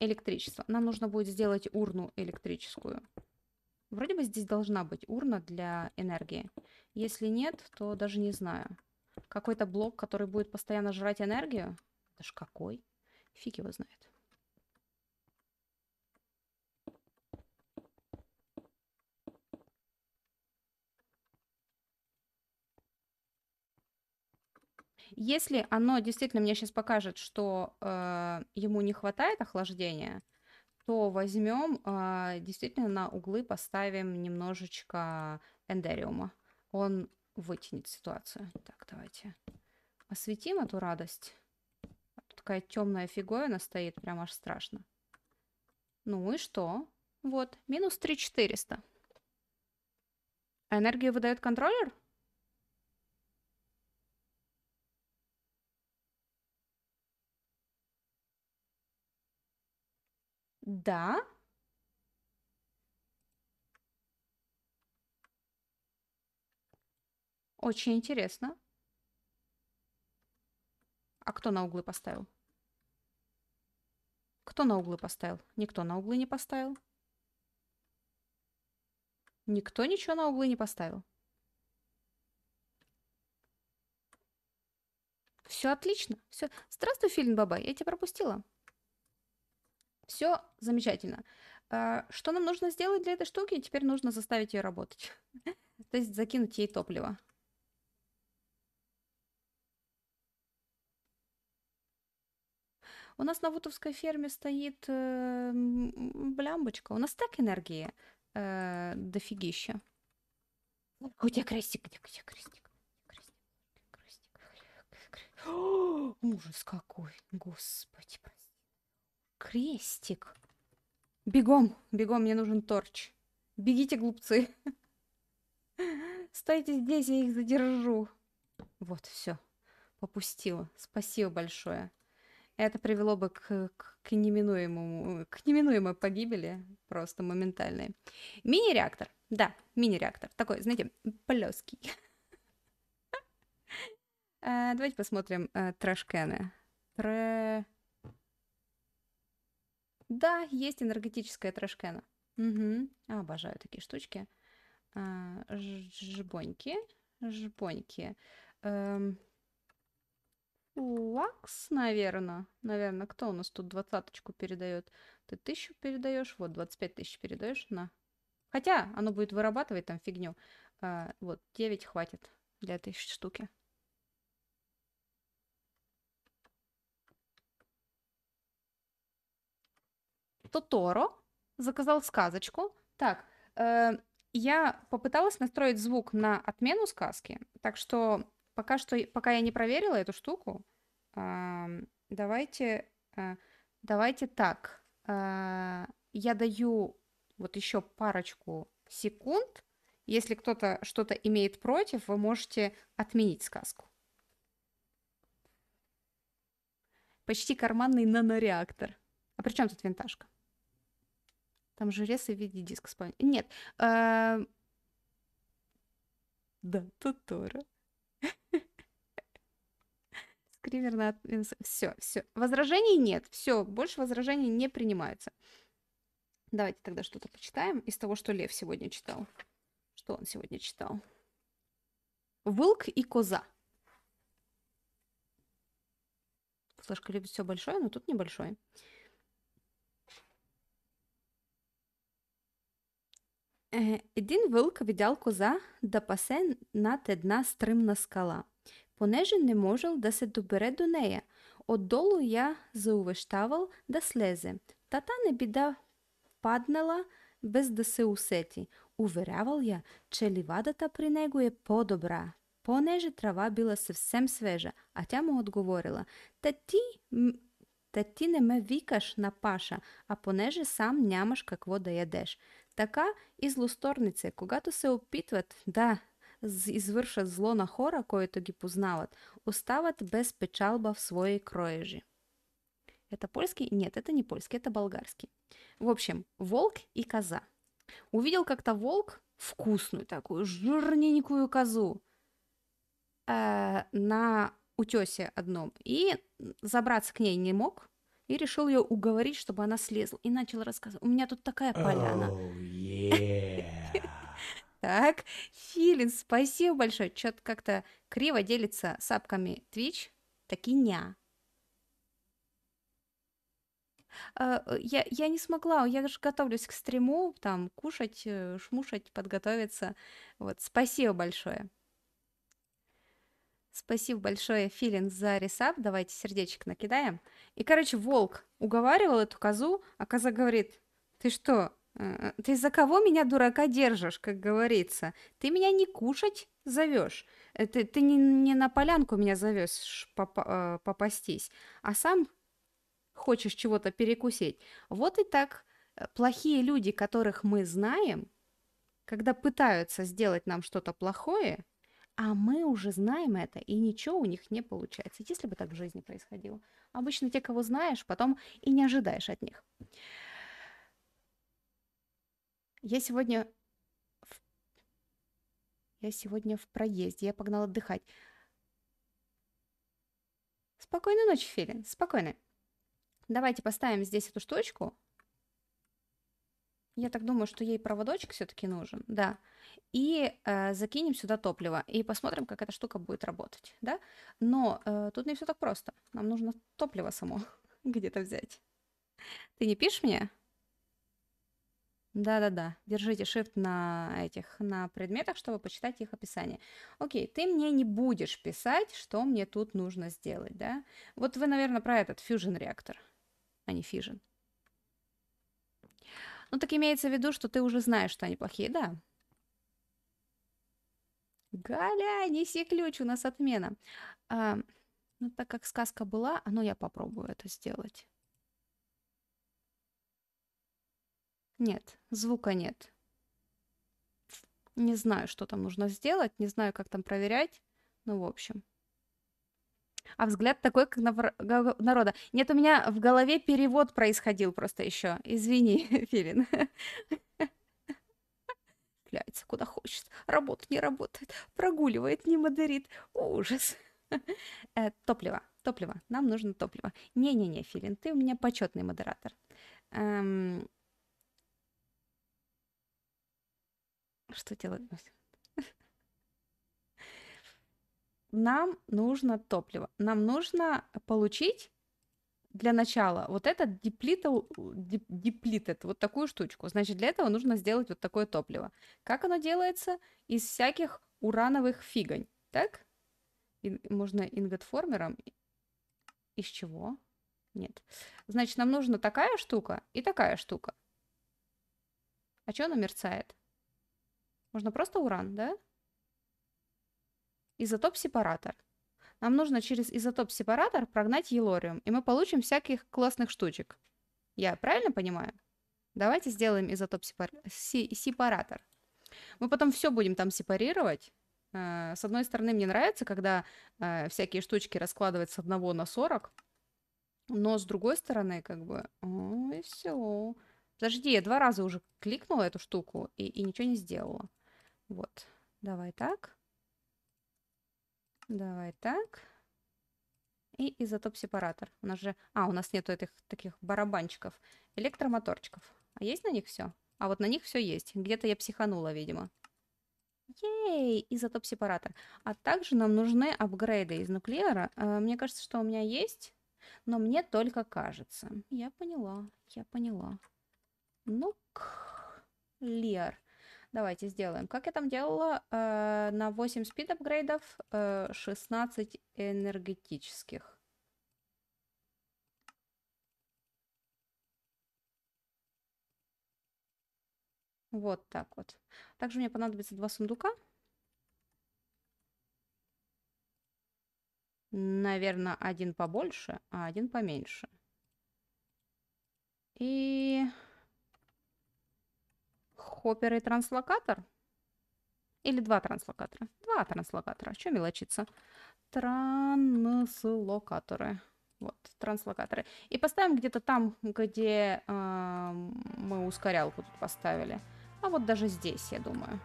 электричество. Нам нужно будет сделать урну электрическую. Вроде бы здесь должна быть урна для энергии. Если нет, то даже не знаю. Какой-то блок, который будет постоянно жрать энергию? Это ж какой? Фиг его знает. Если оно действительно мне сейчас покажет, что э, ему не хватает охлаждения, то возьмем, э, действительно на углы поставим немножечко эндериума. Он вытянет ситуацию. Так, давайте осветим эту радость. А тут такая темная фиговина стоит, прям аж страшно. Ну и что? Вот, минус 3400. А энергию выдает контроллер? Да. Очень интересно. А кто на углы поставил? Кто на углы поставил? Никто на углы не поставил. Никто ничего на углы не поставил. Все отлично. Все. Здравствуй, Фильм Баба. Я тебя пропустила. Все замечательно. А, что нам нужно сделать для этой штуки? Теперь нужно заставить ее работать. То есть закинуть ей топливо. У нас на Вутовской ферме стоит э, блямбочка. У нас так энергии э, дофигища. Где крестик? Где, где крестик? Крестик. крестик. Ужас какой, господи. Крестик. Бегом, бегом, мне нужен торч. Бегите, глупцы. Стойте здесь, я их задержу. Вот, все. Попустила. Спасибо большое. Это привело бы к, к, к неминуемому, к неминуемой погибели, просто моментальной. Мини-реактор. Да, мини-реактор. Такой, знаете, плоский. Э, давайте посмотрим э, трэшкены. Трэ... Да, есть энергетическая трошкена. Угу. Обожаю такие штучки. А, жбоньки. Жбоньки. Эм, лакс, наверное. Наверное, кто у нас тут двадцаточку передает? Ты тысячу передаешь, вот, 25 тысяч передаешь, на. Хотя оно будет вырабатывать там фигню. А, вот, 9 хватит для этой штуки. Тоторо заказал сказочку. Так, э, я попыталась настроить звук на отмену сказки, так что пока что, пока я не проверила эту штуку, э, давайте, э, давайте так. Э, я даю вот еще парочку секунд. Если кто-то что-то имеет против, вы можете отменить сказку. Почти карманный нанореактор. А при чем тут винтажка? Там жрец и в виде диск спальни. Нет. Э... Да, Тотора. Скример на Все, э, все. Возражений нет. Все, больше возражений не принимается. Давайте тогда что-то почитаем из того, что Лев сегодня читал. Что он сегодня читал? Волк и коза. Слышка, любит все большое, но тут небольшое. един э, велика віддял коза да пасе над една стримна скала, понеже не можел да се добере до нея. Отдолу я заувещавал да слезе, Тата та не біда паднала без да се усети. Уверявал я, че ливадата при него е по-добра, понеже трава била съвсем свежа, а тя му отговорила «Та ти, та ти не ме викаш на паша, а понеже сам нямаш какво да ядеш. Така излосторница е, когато се опитват да извършат зло на хора, които ги познават, остават без печалба в свои кроежи. Это польский? Нет, это не польский, это болгарский. В общем, волк и коза. Увидел как-то волк вкусную такую жирненькую козу э, на утесе одном и забраться к ней не мог, и решил ее уговорить, чтобы она слезла. И начал рассказывать. У меня тут такая поляна. так, Филин, спасибо большое. Чё-то как-то криво делится сапками Twitch. ня. А, я, я не смогла, я же готовлюсь к стриму, там, кушать, э, шмушать, подготовиться. Вот, спасибо большое. Спасибо большое, Филин, за ресап. Давайте сердечек накидаем. И, короче, волк уговаривал эту козу, а коза говорит, ты что, э, ты за кого меня, дурака, держишь, как говорится? Ты меня не кушать зовешь. Э, ты, ты не, не на полянку меня завез поп- э, попастись, а сам хочешь чего-то перекусить. Вот и так плохие люди, которых мы знаем, когда пытаются сделать нам что-то плохое, а мы уже знаем это, и ничего у них не получается, если бы так в жизни происходило. Обычно те, кого знаешь, потом и не ожидаешь от них. Я сегодня в... я сегодня в проезде, я погнала отдыхать. Спокойной ночи, Филин, спокойной. Давайте поставим здесь эту штучку, я так думаю, что ей проводочек все-таки нужен, да. И э, закинем сюда топливо и посмотрим, как эта штука будет работать, да. Но э, тут не все так просто. Нам нужно топливо само где-то взять. Ты не пишешь мне? Да-да-да, держите shift на этих, на предметах, чтобы почитать их описание. Окей, ты мне не будешь писать, что мне тут нужно сделать, да? Вот вы, наверное, про этот fusion реактор, а не fission. Ну, так имеется в виду, что ты уже знаешь, что они плохие, да? Галя, неси ключ, у нас отмена. А, ну, так как сказка была, а ну я попробую это сделать. Нет, звука нет. Не знаю, что там нужно сделать, не знаю, как там проверять. Ну, в общем а взгляд такой, как на народа. Нет, у меня в голове перевод происходил просто еще. Извини, Филин. Блядь, куда хочет. Работу не работает. Прогуливает, не модерит. Ужас. Э, топливо, топливо. Нам нужно топливо. Не-не-не, Филин, ты у меня почетный модератор. Эм... Что делать? нам нужно топливо. Нам нужно получить для начала вот этот depleted, depleted, вот такую штучку. Значит, для этого нужно сделать вот такое топливо. Как оно делается? Из всяких урановых фигань? так? И, можно инготформером. Из чего? Нет. Значит, нам нужна такая штука и такая штука. А что она мерцает? Можно просто уран, да? изотоп-сепаратор. Нам нужно через изотоп-сепаратор прогнать елориум, и мы получим всяких классных штучек. Я правильно понимаю? Давайте сделаем изотоп-сепаратор. Мы потом все будем там сепарировать. Э, с одной стороны, мне нравится, когда э, всякие штучки раскладывать с 1 на 40. Но с другой стороны, как бы... Ой, все. Подожди, я два раза уже кликнула эту штуку и, и ничего не сделала. Вот. Давай так. Давай так. И изотоп-сепаратор. У нас же... А, у нас нету этих таких барабанчиков. Электромоторчиков. А есть на них все? А вот на них все есть. Где-то я психанула, видимо. Ей, изотоп-сепаратор. А также нам нужны апгрейды из нуклеара. Э, мне кажется, что у меня есть, но мне только кажется. Я поняла, я поняла. Ну, лер. Давайте сделаем. Как я там делала? Э, на 8 спид апгрейдов э, 16 энергетических. Вот так вот. Также мне понадобится два сундука. Наверное, один побольше, а один поменьше. И хоппер и транслокатор. Или два транслокатора? Два транслокатора. Что мелочиться? Транслокаторы. Вот, транслокаторы. И поставим где-то там, где э, мы ускорялку тут поставили. А вот даже здесь, я думаю.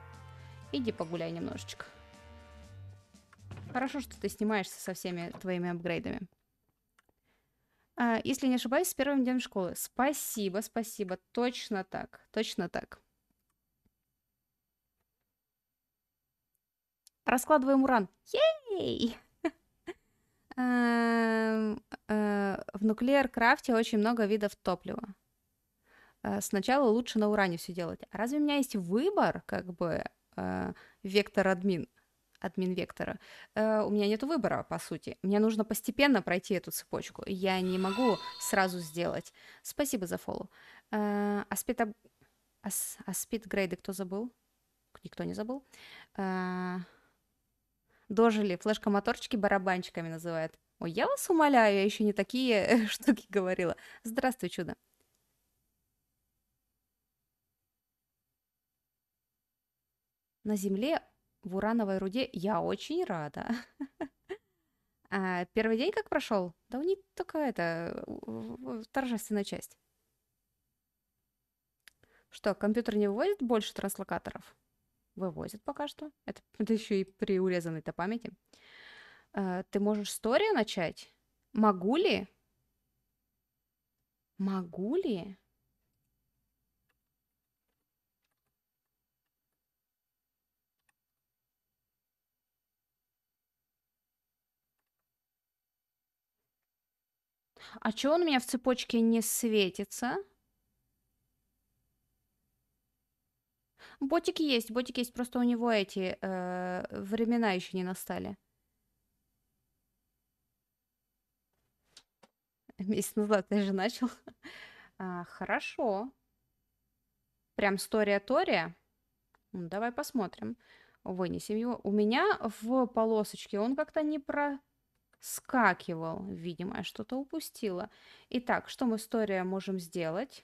Иди погуляй немножечко. Хорошо, что ты снимаешься со всеми твоими апгрейдами. А, если не ошибаюсь, с первым днем школы. Спасибо, спасибо. Точно так, точно так. Раскладываем уран. Ей! Эм, э, в нуклеар-крафте очень много видов топлива. Э, сначала лучше на уране все делать. А разве у меня есть выбор, как бы, э, вектор админ? админ вектора, у меня нет выбора, по сути. Мне нужно постепенно пройти эту цепочку. Я не могу сразу сделать. Спасибо за фолу. Э, аспид, а а грейды кто забыл? Никто не забыл дожили. Флешка-моторчики барабанчиками называют. Ой, я вас умоляю, я еще не такие э, штуки говорила. Здравствуй, чудо. На Земле в урановой руде я очень рада. А первый день как прошел? Да у них только это торжественная часть. Что, компьютер не выводит больше транслокаторов? вывозят пока что. Это, это еще и при урезанной-то памяти. Э, ты можешь историю начать? Могу ли? Могу ли? А чё он у меня в цепочке не светится? Ботики есть, ботики есть, просто у него эти э, времена еще не настали. Месяц назад я же начал. А, хорошо. Прям история тория Ну, давай посмотрим. Вынесем его. У меня в полосочке он как-то не проскакивал. Видимо, я что-то упустила. Итак, что мы с Тория можем сделать?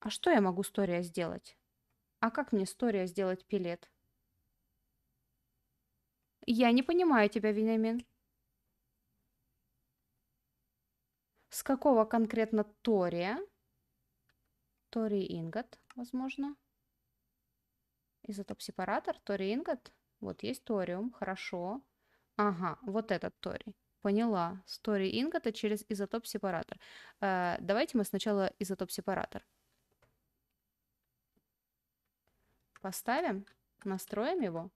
А что я могу Стория сделать? А как мне Стория сделать пилет? Я не понимаю тебя, Вениамин. С какого конкретно Тория? Тори Ингот, возможно. Изотоп-сепаратор, Тори Ингот. Вот есть ториум, хорошо. Ага, вот этот Тори. Поняла. С Ингота через изотоп-сепаратор. Э, давайте мы сначала изотоп-сепаратор. поставим, настроим его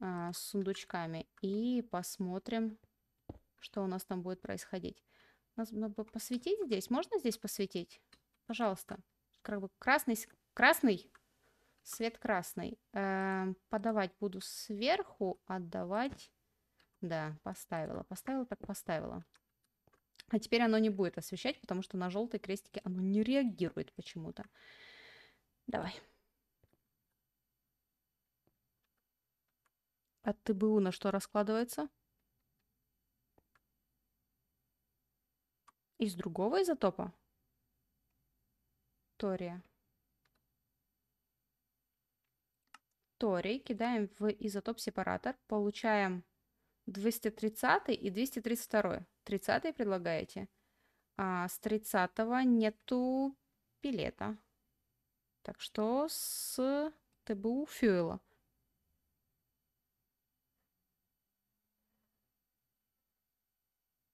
а, с сундучками и посмотрим, что у нас там будет происходить. Нас бы посветить здесь. Можно здесь посветить? Пожалуйста. красный, красный, свет красный. Э, подавать буду сверху, отдавать... Да, поставила. Поставила, так поставила. А теперь оно не будет освещать, потому что на желтой крестике оно не реагирует почему-то. Давай. От а ТБУ на что раскладывается? Из другого изотопа? Тория. Торий кидаем в изотоп-сепаратор, получаем 230 и 232. 30 предлагаете. А с 30 нету билета. Так что с ТБУ фьюэла.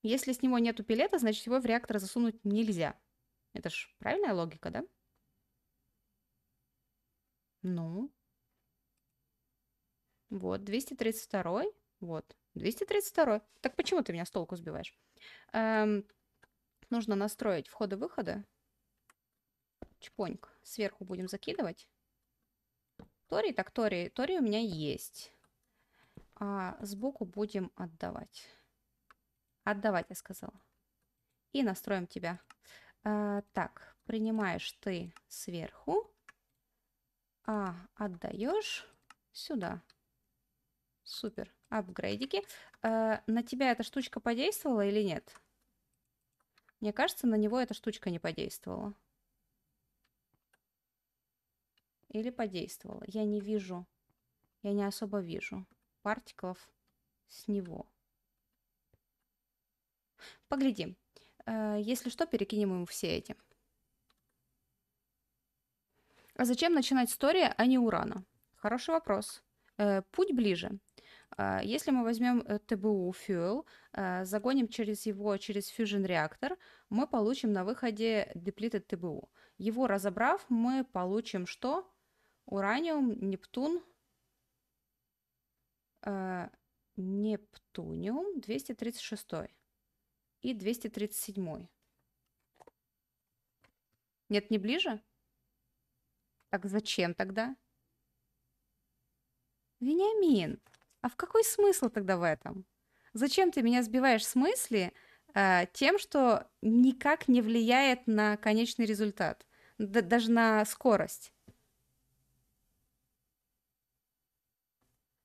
Если с него нету пилета, значит его в реактор засунуть нельзя. Это ж правильная логика, да? Ну. Вот, 232. Вот, 232. Так почему ты меня с толку сбиваешь? Эм, нужно настроить входы-выходы. Чпоньк. Сверху будем закидывать. Тори, так Тори, Тори у меня есть. А сбоку будем отдавать. Отдавать, я сказала. И настроим тебя. А, так, принимаешь ты сверху. А, отдаешь сюда. Супер. Апгрейдики. А, на тебя эта штучка подействовала или нет? Мне кажется, на него эта штучка не подействовала. Или подействовала. Я не вижу. Я не особо вижу партиклов с него. Поглядим. Э, если что, перекинем ему все эти. А зачем начинать с Тория, а не Урана? Хороший вопрос. Э, путь ближе. Э, если мы возьмем ТБУ Fuel, загоним через его, через Fusion реактор, мы получим на выходе Depleted ТБУ. Его разобрав, мы получим что? Ураниум, Нептун, Нептуниум 236 и 237. Нет, не ближе? Так зачем тогда? Вениамин, а в какой смысл тогда в этом? Зачем ты меня сбиваешь с мысли э, тем, что никак не влияет на конечный результат, да, даже на скорость?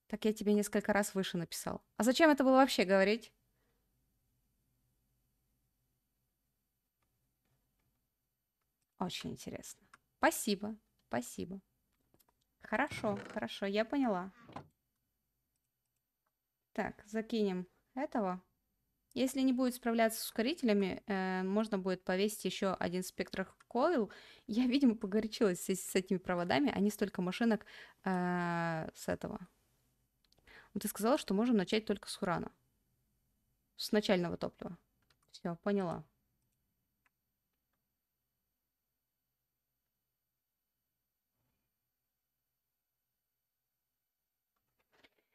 Так я тебе несколько раз выше написал. А зачем это было вообще говорить? Очень интересно. Спасибо, спасибо. Хорошо, хорошо, я поняла. Так, закинем этого. Если не будет справляться с ускорителями, э, можно будет повесить еще один спектр койл. Я, видимо, погорячилась с, с этими проводами, а не столько машинок э, с этого. Но ты сказала, что можем начать только с урана. С начального топлива. Все, поняла.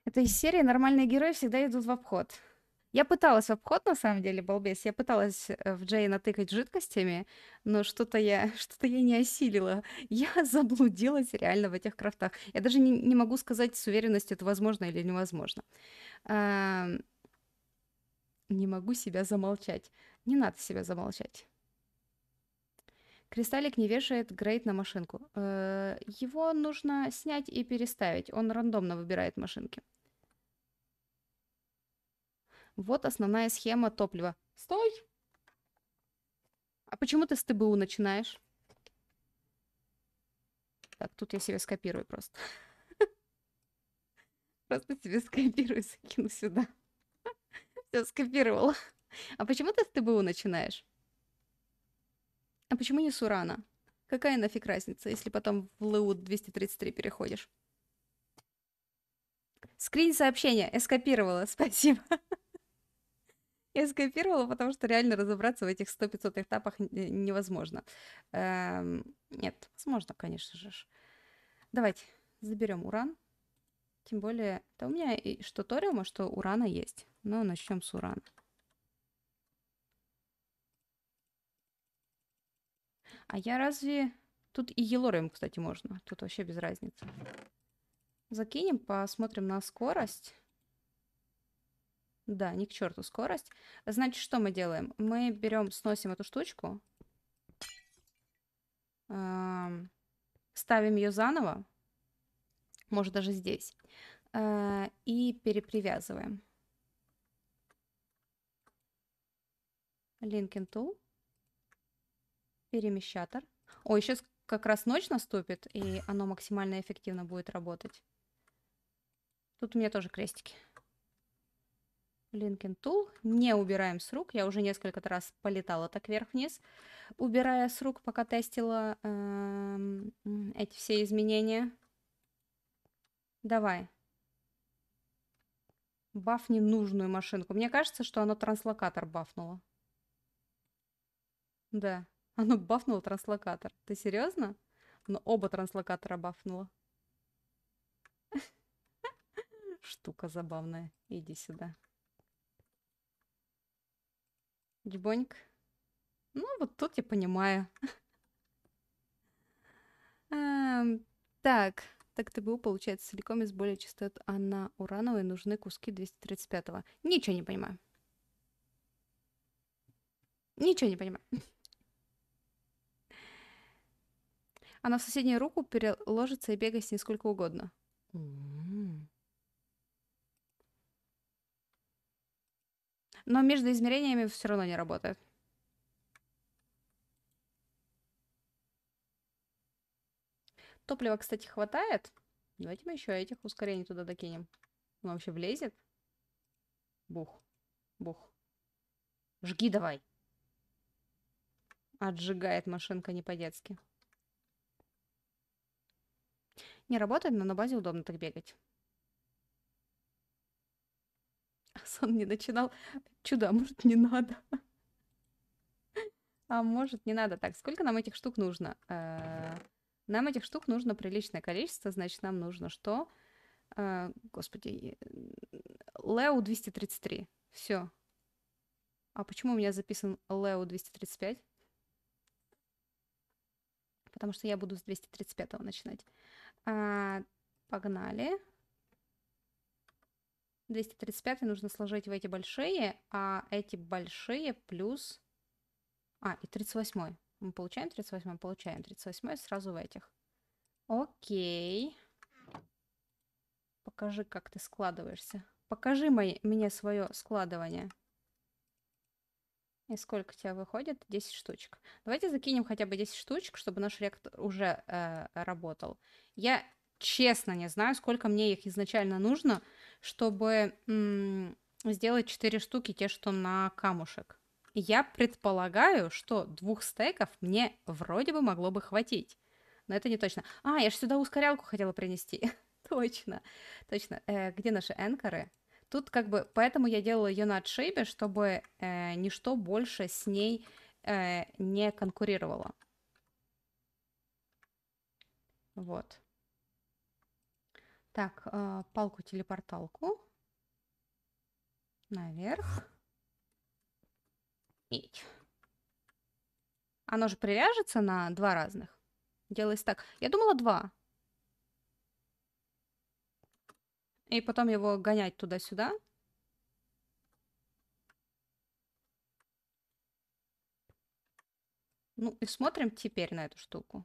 Это из серии «Нормальные герои всегда идут в обход». Я пыталась в обход, на самом деле, балбес. Я пыталась э, в Джей натыкать жидкостями, но что-то я, что-то я не осилила. Я заблудилась реально в этих крафтах. Я даже не, не могу сказать с уверенностью, это возможно или невозможно. А... Не могу себя замолчать. Не надо себя замолчать. Кристаллик не вешает грейд на машинку. Э, его нужно снять и переставить. Он рандомно выбирает машинки. Вот основная схема топлива. Стой! А почему ты с ТБУ начинаешь? Так, тут я себе скопирую просто. Просто себе скопирую, закину сюда. Все, скопировала. А почему ты с ТБУ начинаешь? А почему не Сурана? Какая нафиг разница, если потом в ЛУ-233 переходишь? Скрин сообщение. скопировала, Спасибо. Я скопировала, потому что реально разобраться в этих 100-500 этапах э, невозможно. Эм, нет, возможно, конечно же. Давайте заберем уран. Тем более, это у меня и что ториума, что урана есть. Но ну, начнем с урана. А я разве... Тут и Елорем, кстати, можно. Тут вообще без разницы. Закинем, посмотрим на скорость. Да, ни к черту скорость. Значит, что мы делаем? Мы берем, сносим эту штучку. Эм, ставим ее заново. Может, даже здесь. Э, и перепривязываем. Linking Tool перемещатор. О, сейчас как раз ночь наступит, и оно максимально эффективно будет работать. Тут у меня тоже крестики. Linkin Tool. Не убираем с рук. Я уже несколько раз полетала так вверх-вниз, убирая с рук, пока тестила э эти все изменения. Давай. Бафни нужную машинку. Мне кажется, что оно транслокатор бафнуло. Да. Оно бафнуло транслокатор. Ты серьезно? Но оба транслокатора бафнуло. Штука забавная. Иди сюда. Дебоньк. Ну, вот тут я понимаю. Эм, так, так ТБУ получается целиком из более частот, а на урановой нужны куски 235-го. Ничего не понимаю. Ничего не понимаю. Она в соседнюю руку переложится и бегать с ней сколько угодно. Но между измерениями все равно не работает. Топлива, кстати, хватает. Давайте мы еще этих ускорений туда докинем. Он вообще влезет? Бух. Бух. Жги давай. Отжигает машинка не по-детски. Не работает, но на базе удобно так бегать. Сон не начинал. Чудо, а может не надо? А может не надо. Так, сколько нам этих штук нужно? Э, нам этих штук нужно приличное количество, значит нам нужно что? Э, господи, Лео 233. Все. А почему у меня записан Лео 235? Потому что я буду с 235 начинать. А, погнали. 235 нужно сложить в эти большие, а эти большие плюс... А, и 38. Мы получаем 38, получаем 38 сразу в этих. Окей. Покажи, как ты складываешься. Покажи мои, мне свое складывание. И сколько у тебя выходит? 10 штучек. Давайте закинем хотя бы 10 штучек, чтобы наш ректор уже э, работал. Я честно не знаю, сколько мне их изначально нужно, чтобы сделать 4 штуки, те, что на камушек. Я предполагаю, что двух стеков мне вроде бы могло бы хватить. Но это не точно. А, я же сюда ускорялку хотела принести. точно, точно. Э, где наши энкоры? Тут как бы, поэтому я делала ее на отшибе, чтобы э, ничто больше с ней э, не конкурировало. Вот. Так, э, палку-телепорталку. Наверх. И... Оно же привяжется на два разных. Делай так. Я думала два. И потом его гонять туда-сюда. Ну и смотрим теперь на эту штуку.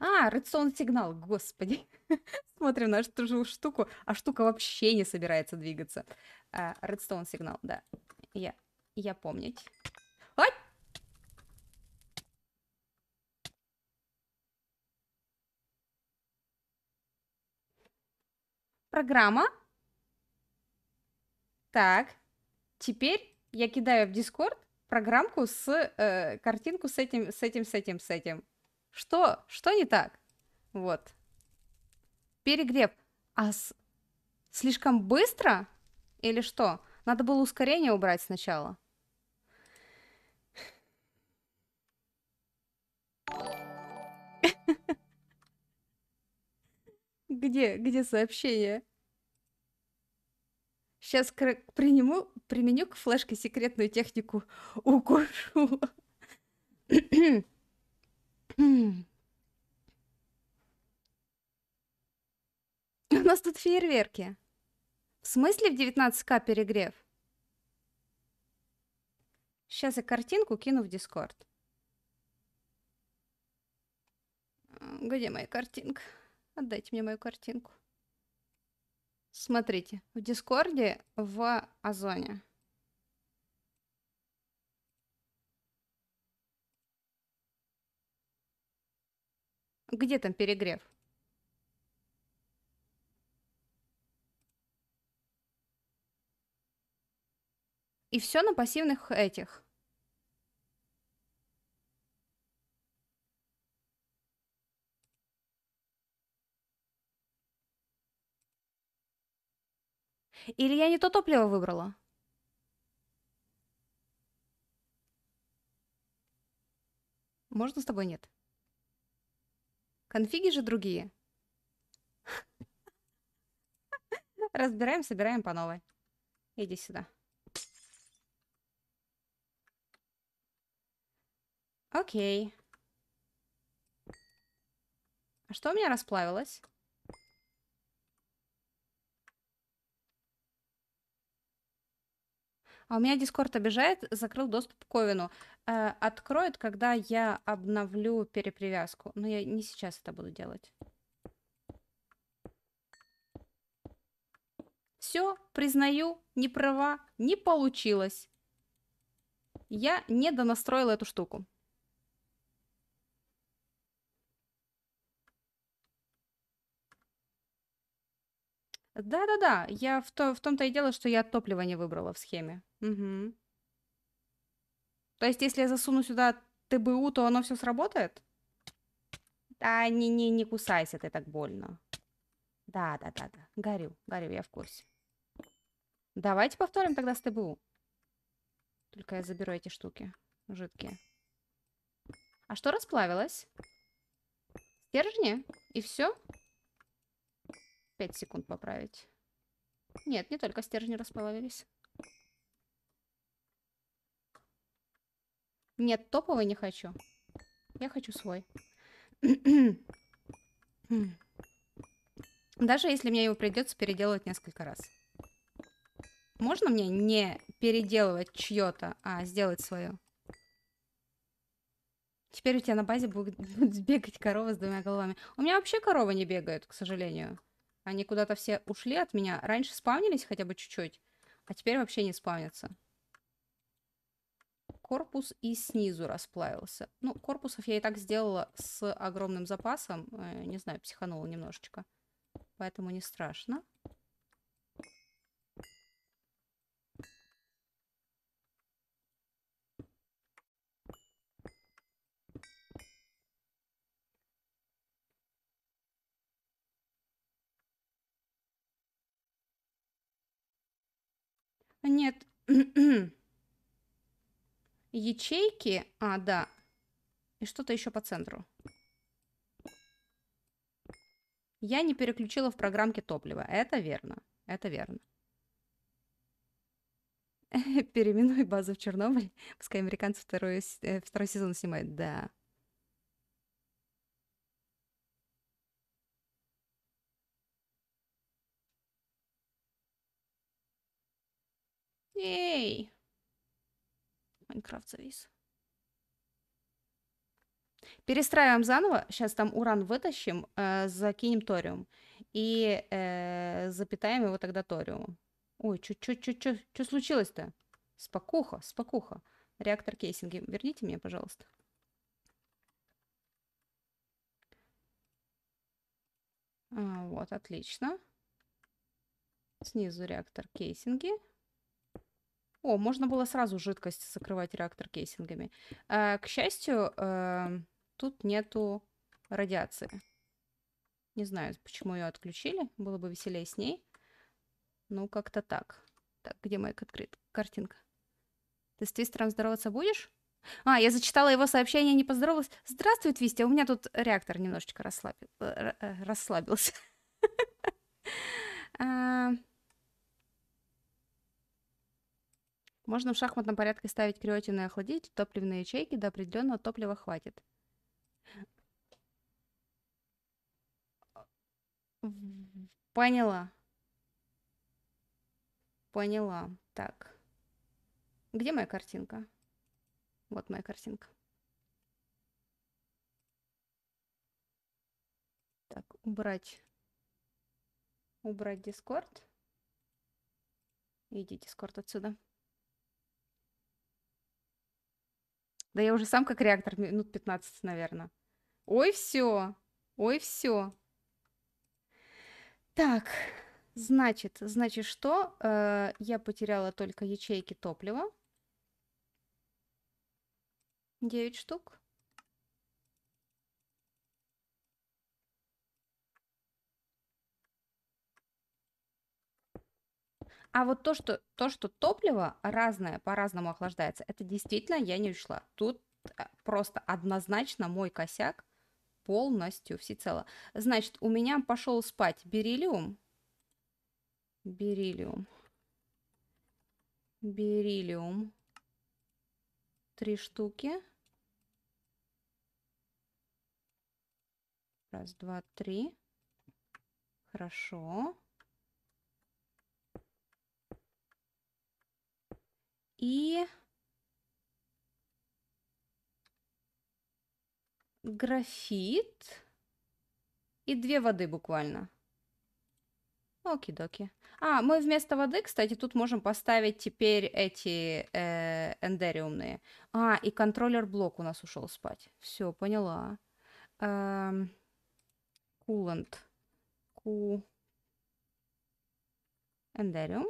А, рацион сигнал, господи. Смотрим на эту штуку, а штука вообще не собирается двигаться. А, Редстоун сигнал, да. Я, я помнить. программа. Так, теперь я кидаю в Discord программку с э, картинку с этим, с этим, с этим, с этим. Что? Что не так? Вот. Перегрев. А с... слишком быстро? Или что? Надо было ускорение убрать сначала. Где, где сообщение? Сейчас к- приниму, применю к флешке секретную технику. Укушу. У нас тут фейерверки. В смысле в 19к перегрев? Сейчас я картинку кину в Дискорд. Где моя картинка? Отдайте мне мою картинку. Смотрите, в Дискорде в Озоне. Где там перегрев? И все на пассивных этих. Или я не то топливо выбрала? Можно с тобой нет? Конфиги же другие. Разбираем, собираем по новой. Иди сюда. Окей. А что у меня расплавилось? А у меня Дискорд обижает, закрыл доступ к Ковину. Э, откроет, когда я обновлю перепривязку. Но я не сейчас это буду делать. Все, признаю, не права, не получилось. Я не донастроила эту штуку. Да-да-да, я в, то, в том-то и дело, что я топливо не выбрала в схеме. Угу. То есть, если я засуну сюда ТБУ, то оно все сработает? Да, не, не, не кусайся ты так больно. Да-да-да-да, горю, горю, я в курсе. Давайте повторим тогда с ТБУ. Только я заберу эти штуки жидкие. А что расплавилось? Стержни? И все? 5 секунд поправить. Нет, не только стержни расплавились. Нет, топовый не хочу. Я хочу свой. Даже если мне его придется переделывать несколько раз. Можно мне не переделывать чье-то, а сделать свое? Теперь у тебя на базе будет бегать корова с двумя головами. У меня вообще корова не бегает, к сожалению. Они куда-то все ушли от меня. Раньше спавнились хотя бы чуть-чуть, а теперь вообще не спавнятся. Корпус и снизу расплавился. Ну, корпусов я и так сделала с огромным запасом. Э, не знаю, психанула немножечко. Поэтому не страшно. Ячейки. А, да. И что-то еще по центру. Я не переключила в программке топливо. Это верно. Это верно. Переименуй базу в Чернобыль. Пускай американцы второй, э, второй сезон снимают. Да. Эй! Майнкрафт завис. Перестраиваем заново. Сейчас там уран вытащим, э, закинем ториум. И э, запитаем его тогда ториумом. Ой, что случилось-то? Спокуха, спокуха. Реактор кейсинги. Верните мне, пожалуйста. А, вот, отлично. Снизу реактор кейсинги. О, можно было сразу жидкость закрывать реактор кейсингами. Э, к счастью, э, тут нету радиации. Не знаю, почему ее отключили. Было бы веселее с ней. Ну, как-то так. Так, где моя открыт... картинка? Ты с Твистером здороваться будешь? А, я зачитала его сообщение, не поздоровалась. Здравствуй, Твистер. У меня тут реактор немножечко расслабил... Э, э, расслабился. Э, Можно в шахматном порядке ставить креатин и охладить топливные ячейки, до определенного топлива хватит. Поняла. Поняла. Так. Где моя картинка? Вот моя картинка. Так, убрать. Убрать Дискорд. Иди, Дискорд отсюда. Да я уже сам как реактор минут 15, наверное. Ой, все. Ой, все. Так, значит, значит что? Э, я потеряла только ячейки топлива. 9 штук. А вот то, что, то, что топливо разное, по-разному охлаждается, это действительно я не ушла. Тут а, просто однозначно мой косяк полностью, всецело. Значит, у меня пошел спать бериллиум. Бериллиум. Бериллиум. Три штуки. Раз, два, три. Хорошо. и графит и две воды буквально. Оки-доки. А, мы вместо воды, кстати, тут можем поставить теперь эти э, эндериумные. А, и контроллер-блок у нас ушел спать. Все, поняла. Эм, кулант. Ку... Эндериум.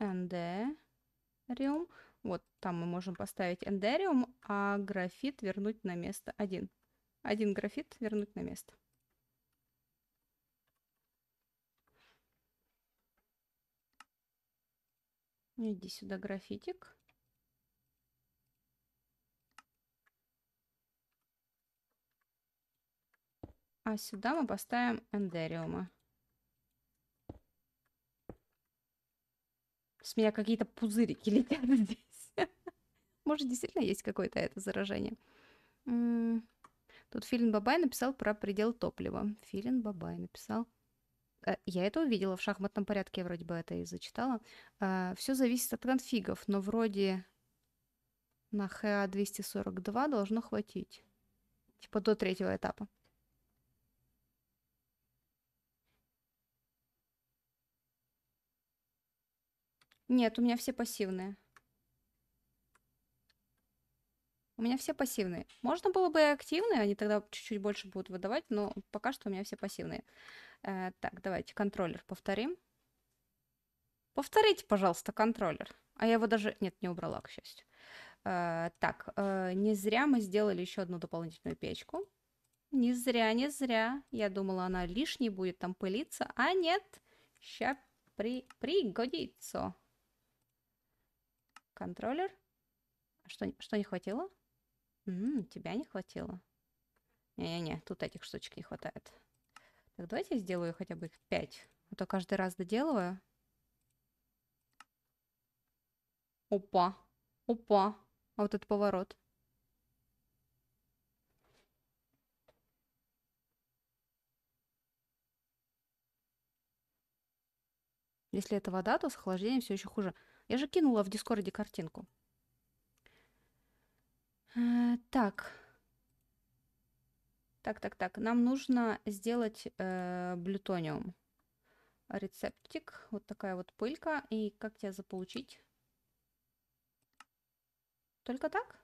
Эндериум. Вот там мы можем поставить эндериум, а графит вернуть на место один. Один графит вернуть на место. Иди сюда графитик. А сюда мы поставим эндериума. С меня какие-то пузырики летят здесь может, действительно есть какое-то это заражение. Тут Филин Бабай написал про предел топлива. Филин Бабай написал. Э, я это увидела в шахматном порядке, я вроде бы это и зачитала. Э, все зависит от конфигов, но вроде на ХА 242 должно хватить. Типа до третьего этапа. Нет, у меня все пассивные. У меня все пассивные. Можно было бы и активные, они тогда чуть-чуть больше будут выдавать, но пока что у меня все пассивные. Э, так, давайте контроллер повторим. Повторите, пожалуйста, контроллер. А я его даже... Нет, не убрала, к счастью. Э, так, э, не зря мы сделали еще одну дополнительную печку. Не зря, не зря. Я думала, она лишней будет там пылиться. А нет, сейчас при... пригодится. Контроллер. А что, что не хватило? М -м, тебя не хватило? Не-не-не, тут этих штучек не хватает. Так, давайте я сделаю хотя бы их пять. А то каждый раз доделываю. Опа, опа, а вот этот поворот. Если это вода, то с охлаждением все еще хуже. Я же кинула в Дискорде картинку. Э, так. Так, так, так. Нам нужно сделать э, блютониум. Рецептик. Вот такая вот пылька. И как тебя заполучить? Только так?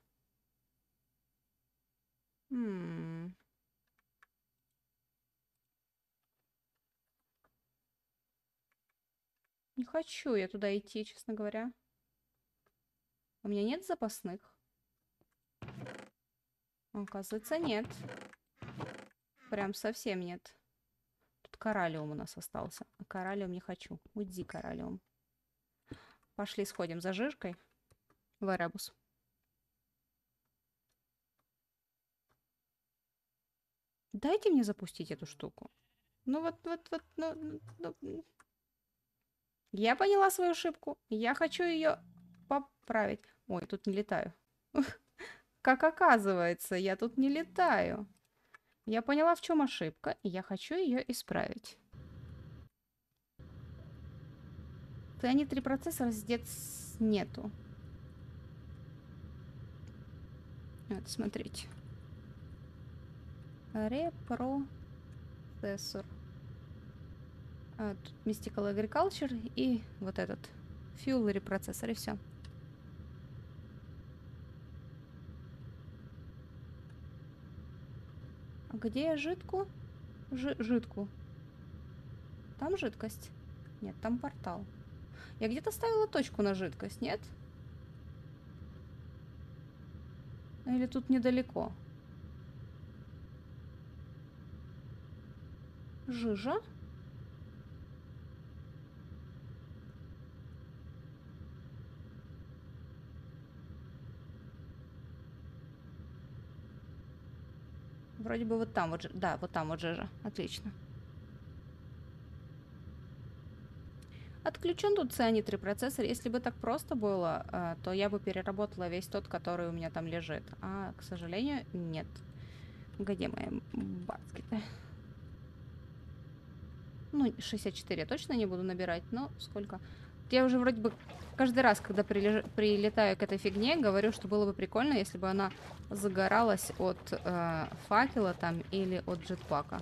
М -м -м. Не хочу я туда идти, честно говоря. У меня нет запасных. Оказывается, нет. Прям совсем нет. Тут кораллиум у нас остался. А кораллиум не хочу. Уйди, кораллиум. Пошли сходим за жиркой, в Эребус. Дайте мне запустить эту штуку. Ну вот, вот, вот, ну, ну. ну. Я поняла свою ошибку. Я хочу ее поправить. Ой, тут не летаю. Как оказывается, я тут не летаю. Я поняла, в чем ошибка, и я хочу ее исправить. Т1 три процессора здесь нету. Вот, смотрите. Репроцессор. А, тут Mystical Agriculture и вот этот. Fuel репроцессор, и все. Где я жидку? Ж жидку. Там жидкость? Нет, там портал. Я где-то ставила точку на жидкость, нет? Или тут недалеко? Жижа. Вроде бы вот там вот же. Да, вот там вот же. же Отлично. Отключен тут цианид процессор. Если бы так просто было, э, то я бы переработала весь тот, который у меня там лежит. А, к сожалению, нет. Где мои баскеты? Ну, 64 я точно не буду набирать, но сколько? я уже вроде бы каждый раз, когда прилеж... прилетаю к этой фигне, говорю, что было бы прикольно, если бы она загоралась от э, факела там или от джетпака.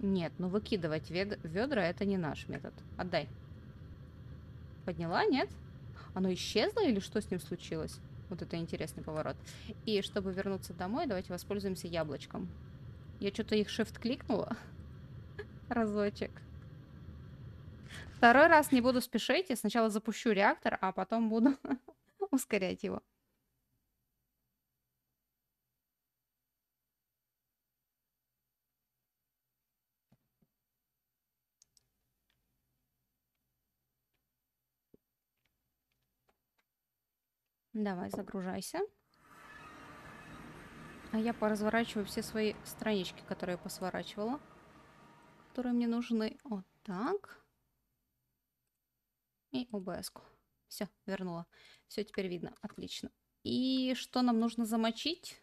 Нет, ну выкидывать вед... ведра это не наш метод. Отдай. Подняла, нет? Оно исчезло или что с ним случилось? Вот это интересный поворот. И чтобы вернуться домой, давайте воспользуемся яблочком. Я что-то их shift кликнула. Разочек. Второй раз не буду спешить. Я сначала запущу реактор, а потом буду ускорять его. Давай, загружайся. А я поразворачиваю все свои странички, которые я посворачивала которые мне нужны. Вот так. И обс -ку. Все, вернула. Все теперь видно. Отлично. И что нам нужно замочить?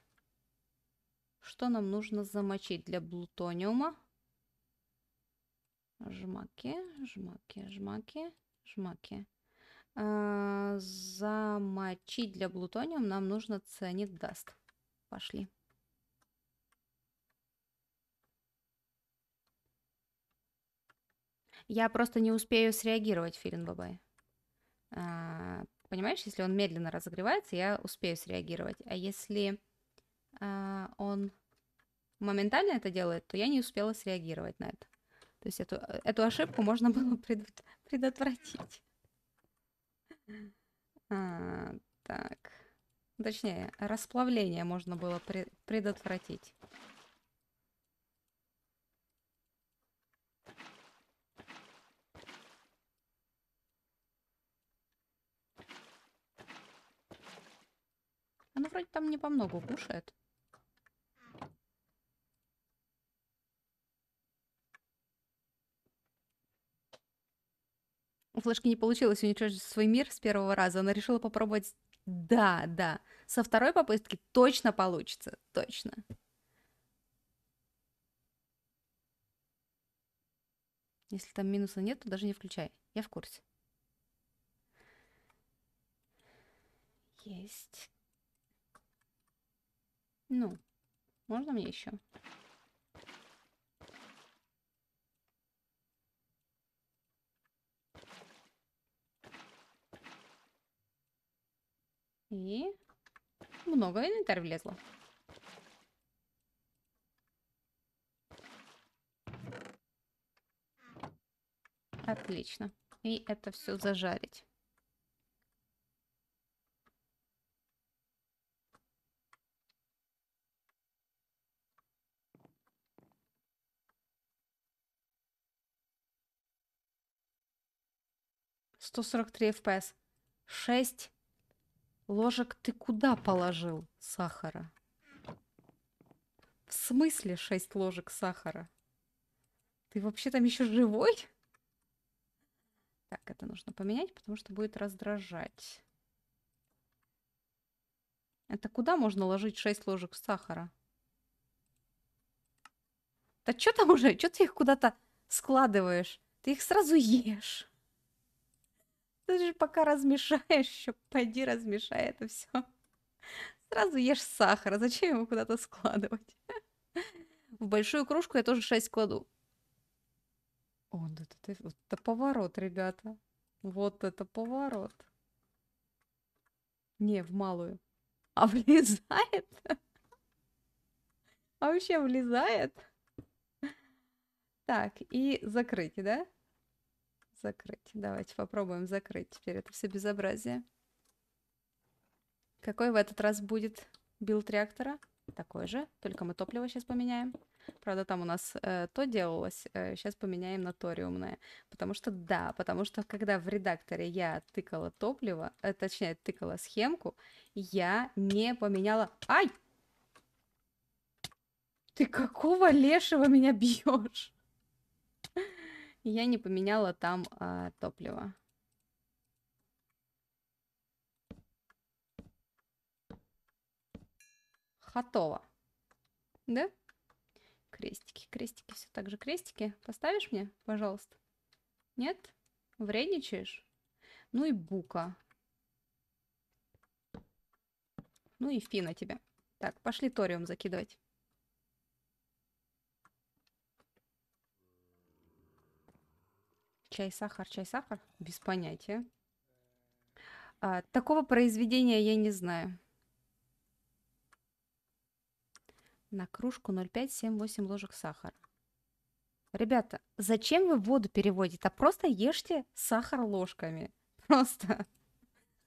Что нам нужно замочить для блутониума? Жмаки, жмаки, жмаки, жмаки. А, замочить для блутониум нам нужно цианид даст. Пошли. Я просто не успею среагировать, Филин Бабай. А, понимаешь, если он медленно разогревается, я успею среагировать. А если а, он моментально это делает, то я не успела среагировать на это. То есть эту, эту ошибку можно было предотвратить. А, так. Точнее, расплавление можно было предотвратить. Она вроде там не по много кушает. У флешки не получилось уничтожить свой мир с первого раза. Она решила попробовать... Да, да. Со второй попытки точно получится. Точно. Если там минуса нет, то даже не включай. Я в курсе. Есть. Ну, можно мне еще? И много инвентарь влезло. Отлично. И это все зажарить. 143 FPS. 6 ложек ты куда положил сахара? В смысле 6 ложек сахара? Ты вообще там еще живой? Так, это нужно поменять, потому что будет раздражать. Это куда можно ложить 6 ложек сахара? Да что там уже? Что ты их куда-то складываешь? Ты их сразу ешь. Ты же пока размешаешь, еще пойди размешай это все. Сразу ешь сахар, а зачем его куда-то складывать? В большую кружку я тоже 6 кладу. О, да, это, это, это поворот, ребята. Вот это поворот. Не, в малую. А влезает? А вообще влезает? Так, и закрыть, да? Закрыть. Давайте попробуем закрыть теперь это все безобразие. Какой в этот раз будет билд реактора? Такой же, только мы топливо сейчас поменяем. Правда, там у нас э, то делалось, э, сейчас поменяем на ториумное. Потому что да, потому что когда в редакторе я тыкала топливо, э, точнее, тыкала схемку, я не поменяла... Ай! Ты какого лешего меня бьешь? я не поменяла там а, топливо. Готово. Да? Крестики, крестики, все так же крестики. Поставишь мне, пожалуйста? Нет? Вредничаешь? Ну и бука. Ну и фина тебе. Так, пошли ториум закидывать. чай, сахар, чай, сахар, без понятия. А, такого произведения я не знаю. На кружку 0,5-7-8 ложек сахара. Ребята, зачем вы воду переводите? А просто ешьте сахар ложками. Просто.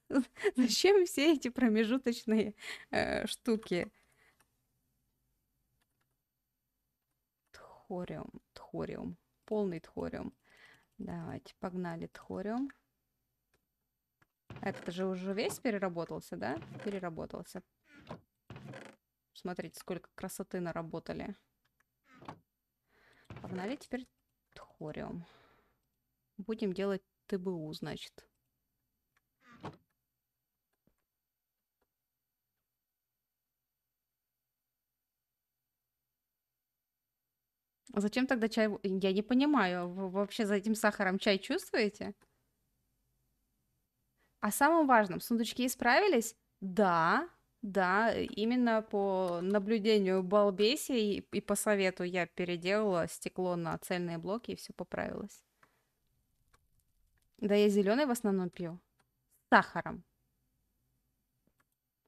Зачем все эти промежуточные э, штуки? Тхориум, тхориум, полный тхориум. Давайте, погнали тхориум. Это же уже весь переработался, да? Переработался. Смотрите, сколько красоты наработали. Погнали теперь тхориум. Будем делать ТБУ, значит. зачем тогда чай? Я не понимаю, вы вообще за этим сахаром чай чувствуете? А самым важным сундучки исправились? Да, да, именно по наблюдению балбеси и, и по совету я переделала стекло на цельные блоки и все поправилось. Да, я зеленый в основном пью. С сахаром.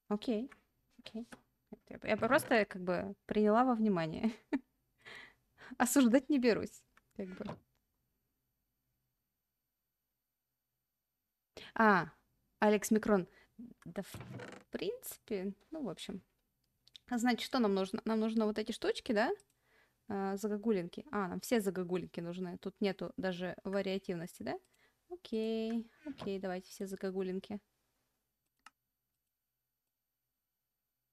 Окей, окей. Я просто как бы приняла во внимание. осуждать не берусь. Как бы. А, Алекс Микрон. Да, в принципе, ну, в общем. А значит, что нам нужно? Нам нужно вот эти штучки, да? А, загогулинки. А, нам все загогулинки нужны. Тут нету даже вариативности, да? Окей, окей, давайте все загогулинки.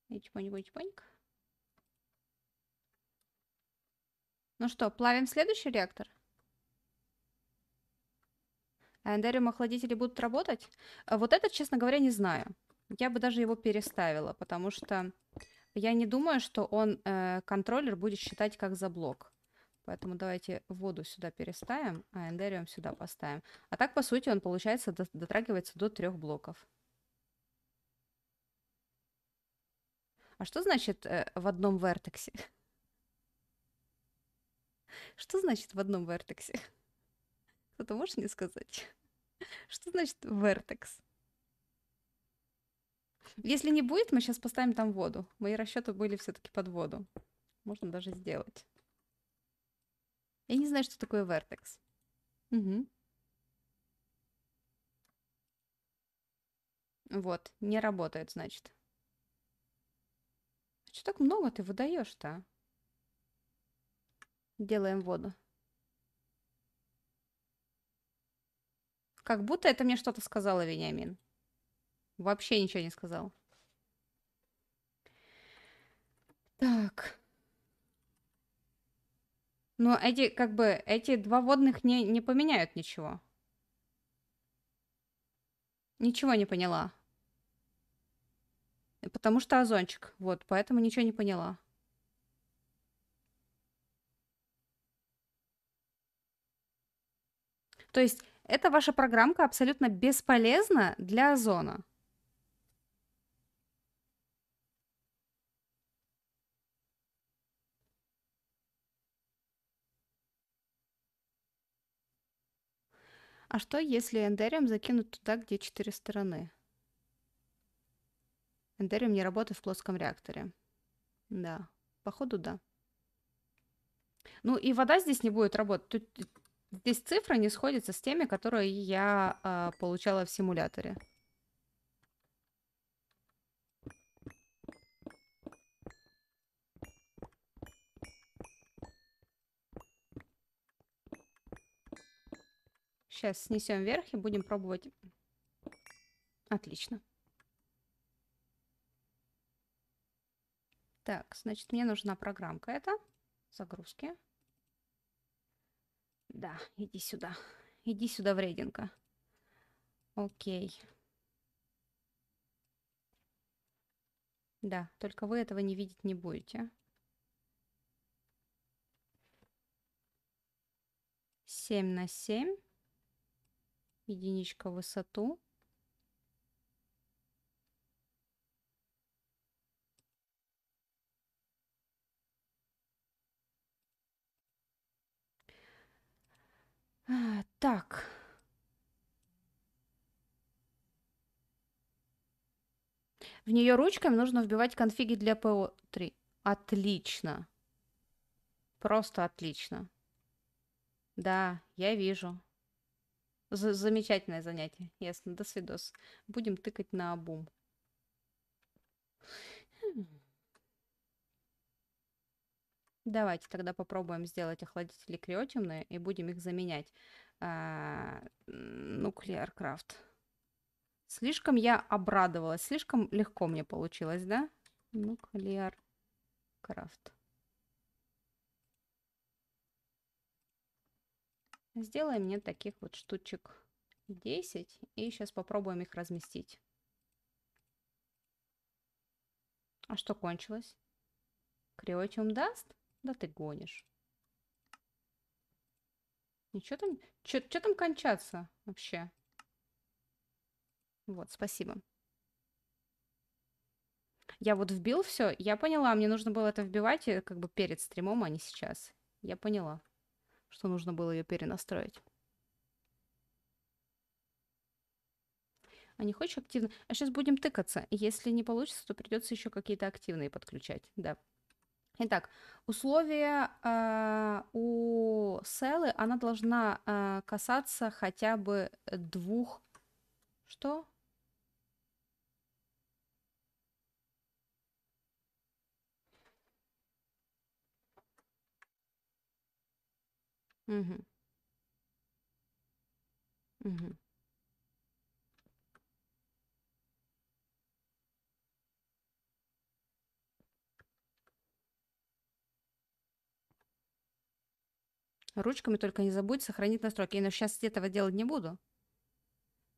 И чпоньк-чпоньк. Ну что, плавим следующий реактор? А, эндериум охладители будут работать? А, вот этот, честно говоря, не знаю. Я бы даже его переставила, потому что я не думаю, что он э, контроллер будет считать как за блок. Поэтому давайте воду сюда переставим, а эндериум сюда поставим. А так, по сути, он, получается, дотрагивается до трех блоков. А что значит э, в одном вертексе? Что значит в одном вертексе? Кто-то может мне сказать? Что значит вертекс? Если не будет, мы сейчас поставим там воду. Мои расчеты были все-таки под воду. Можно даже сделать. Я не знаю, что такое вертекс. Угу. Вот, не работает, значит. А что так много ты выдаешь-то? А? Делаем воду. Как будто это мне что-то сказала Вениамин. Вообще ничего не сказал. Так. Но эти, как бы, эти два водных не, не поменяют ничего. Ничего не поняла. Потому что озончик. Вот, поэтому ничего не поняла. То есть эта ваша программка абсолютно бесполезна для озона. А что, если эндериум закинуть туда, где четыре стороны? Эндериум не работает в плоском реакторе. Да, походу да. Ну и вода здесь не будет работать. Тут Здесь цифры не сходятся с теми, которые я э, получала в симуляторе. Сейчас снесем вверх и будем пробовать. Отлично. Так, значит, мне нужна программка это Загрузки. Загрузки. Да, иди сюда. Иди сюда, вреденка. Окей. Да, только вы этого не видеть не будете. Семь на семь. Единичка в высоту. А, так. В нее ручками нужно вбивать конфиги для ПО3. Отлично. Просто отлично. Да, я вижу. З замечательное занятие. Ясно, до свидос. Будем тыкать на обум. Давайте тогда попробуем сделать охладители криотемные и будем их заменять. А, Nuclear Слишком я обрадовалась, слишком легко мне получилось, да? Nuclear Craft. Сделаем мне таких вот штучек 10 и сейчас попробуем их разместить. А что кончилось? Криотиум даст? Да ты гонишь. Ничего там... что там кончаться вообще? Вот, спасибо. Я вот вбил все, я поняла, мне нужно было это вбивать э, как бы перед стримом, а не сейчас. Я поняла, что нужно было ее перенастроить. А не хочешь активно? А сейчас будем тыкаться. Если не получится, то придется еще какие-то активные подключать. Да, Итак, условия э, у селы, она должна э, касаться хотя бы двух... Что? Угу. Угу. Ручками только не забудь сохранить настройки. Я сейчас этого делать не буду.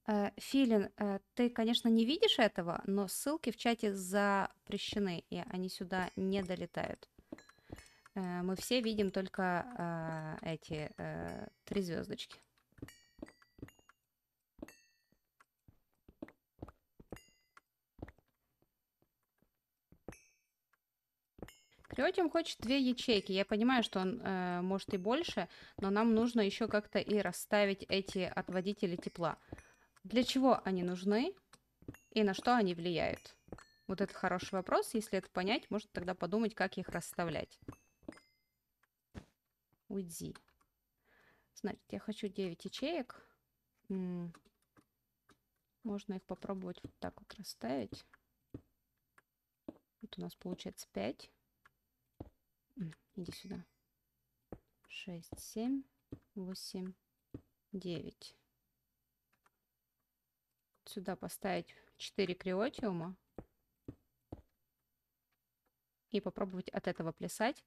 Э, Филин, э, ты, конечно, не видишь этого, но ссылки в чате запрещены, и они сюда не долетают. Э, мы все видим только эти три звездочки. Криотим хочет две ячейки. Я понимаю, что он э, может и больше, но нам нужно еще как-то и расставить эти отводители тепла. Для чего они нужны и на что они влияют? Вот это хороший вопрос. Если это понять, можно тогда подумать, как их расставлять. Уйди. Значит, я хочу 9 ячеек. М -м Можно их попробовать вот так вот расставить. Вот у нас получается 5. Иди сюда. 6, 7, 8, 9. Сюда поставить 4 криотиума. И попробовать от этого плясать.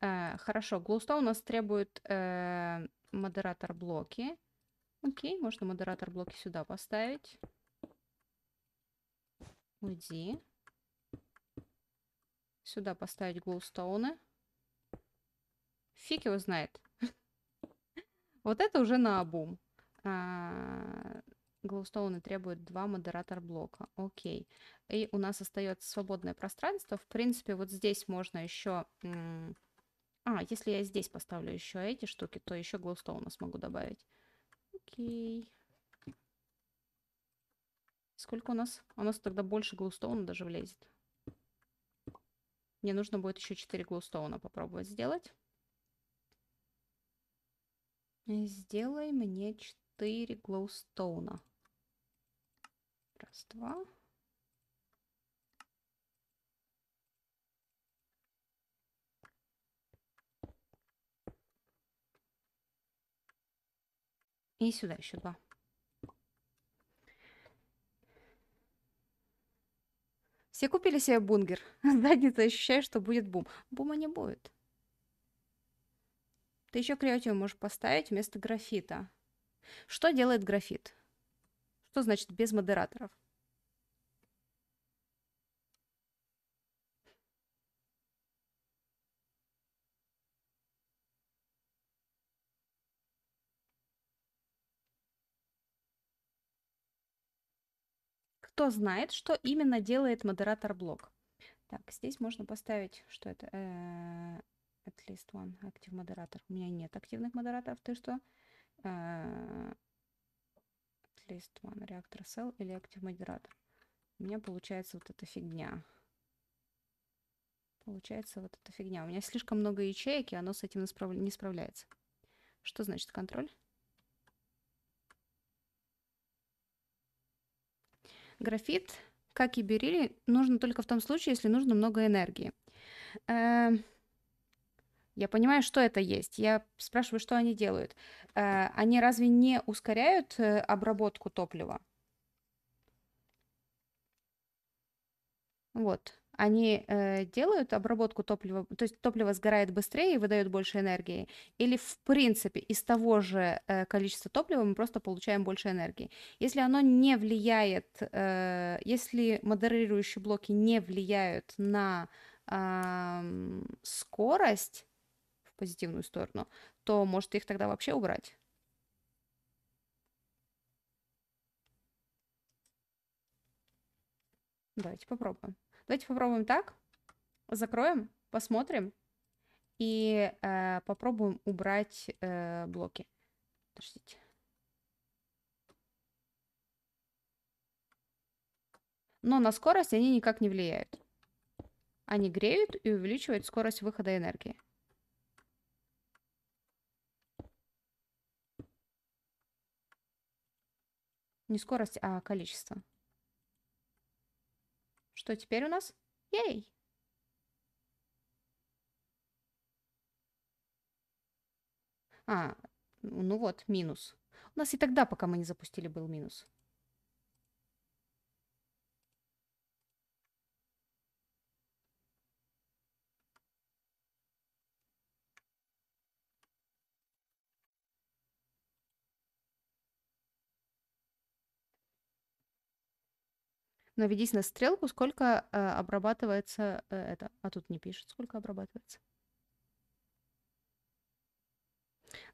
Э, хорошо, глуста у нас требует э, модератор блоки. Окей, можно модератор блоки сюда поставить. Уйди. Сюда поставить глоустоуны. Фиг его знает. Вот это уже на обум. А, Глоустоуны требуют два модератор блока. Окей. И у нас остается свободное пространство. В принципе, вот здесь можно еще... А, если я здесь поставлю еще эти штуки, то еще глоустоуна смогу добавить. Окей. Сколько у нас? А у нас тогда больше глоустоуна даже влезет. Мне нужно будет еще 4 глоустоуна попробовать сделать. Сделай мне 4 глоустоуна. Раз, два. И сюда еще два. Все купили себе бунгер. Задница ощущаю, что будет бум. Бума не будет. Ты еще креатив можешь поставить вместо графита. Что делает графит? Что значит без модераторов? кто знает, что именно делает модератор блок. Так, здесь можно поставить, что это, э, at least one active moderator. У меня нет активных модераторов. Ты что? Э, at least one reactor cell или active модератор. У меня получается вот эта фигня. Получается вот эта фигня. У меня слишком много ячеек, и оно с этим не справляется. Что значит контроль? Графит, как и берили, нужно только в том случае, если нужно много энергии. Э, я понимаю, что это есть. Я спрашиваю, что они делают. Э, они разве не ускоряют э, обработку топлива? Вот. Они э, делают обработку топлива, то есть топливо сгорает быстрее и выдает больше энергии. Или, в принципе, из того же э, количества топлива мы просто получаем больше энергии. Если оно не влияет, э, если модерирующие блоки не влияют на э, скорость, позитивную сторону, то может их тогда вообще убрать? Давайте попробуем. Давайте попробуем так. Закроем, посмотрим и э, попробуем убрать э, блоки. Подождите. Но на скорость они никак не влияют. Они греют и увеличивают скорость выхода энергии. Не скорость, а количество. Что теперь у нас? Ей! А, ну вот, минус. У нас и тогда, пока мы не запустили, был минус. наведись на стрелку, сколько э, обрабатывается э, это. А тут не пишет, сколько обрабатывается.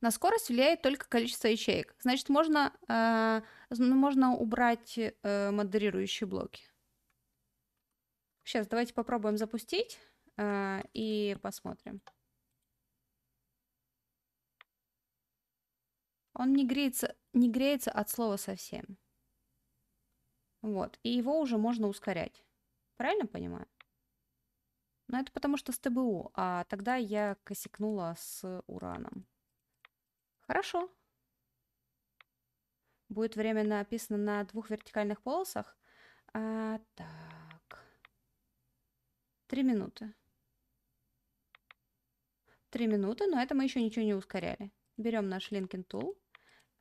На скорость влияет только количество ячеек. Значит, можно, э, ну, можно убрать э, модерирующие блоки. Сейчас давайте попробуем запустить э, и посмотрим. Он не греется, не греется от слова совсем. Вот. И его уже можно ускорять. Правильно понимаю? Но это потому что с ТБУ, а тогда я косякнула с ураном. Хорошо. Будет временно написано на двух вертикальных полосах. А, так. Три минуты. Три минуты, но это мы еще ничего не ускоряли. Берем наш Linkin Tool,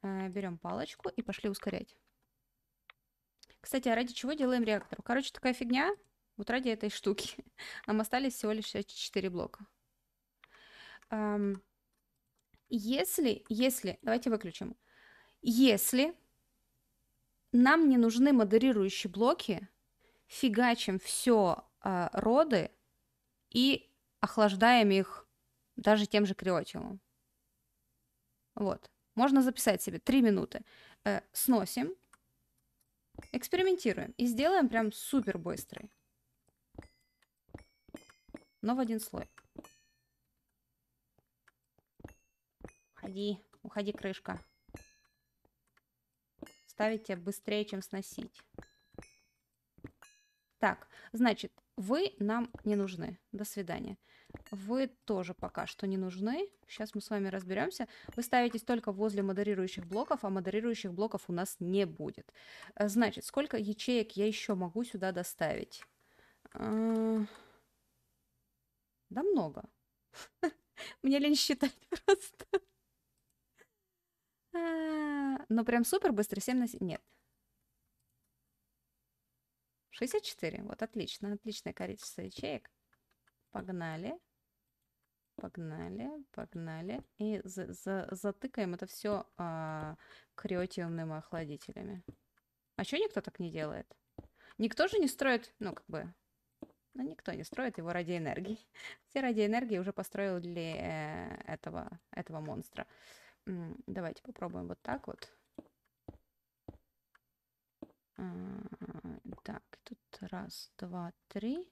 э, берем палочку и пошли ускорять. Кстати, а ради чего делаем реактор? Короче, такая фигня. Вот ради этой штуки. Нам остались всего лишь 4 блока. Если, если, давайте выключим. Если нам не нужны модерирующие блоки, фигачим все э, а, роды и охлаждаем их даже тем же криотиумом. Вот. Можно записать себе 3 минуты. Э, сносим, Экспериментируем и сделаем прям супер быстрый. Но в один слой. Уходи, уходи, крышка. Ставить тебя быстрее, чем сносить. Так, значит, вы нам не нужны. До свидания вы тоже пока что не нужны. Сейчас мы с вами разберемся. Вы ставитесь только возле модерирующих блоков, а модерирующих блоков у нас не будет. Э, значит, сколько ячеек я еще могу сюда доставить? Э, да много. Мне лень считать просто. А, Но ну прям супер быстро 7 на 7. Нет. 64. Вот отлично. Отличное количество ячеек. Погнали. Погнали, погнали. И за за затыкаем это все а, креативными охладителями. А что никто так не делает? Никто же не строит, ну, как бы... Ну, никто не строит его ради энергии. Все ради энергии уже построил э, этого, этого монстра. давайте попробуем вот так вот. А, так, тут раз, два, три.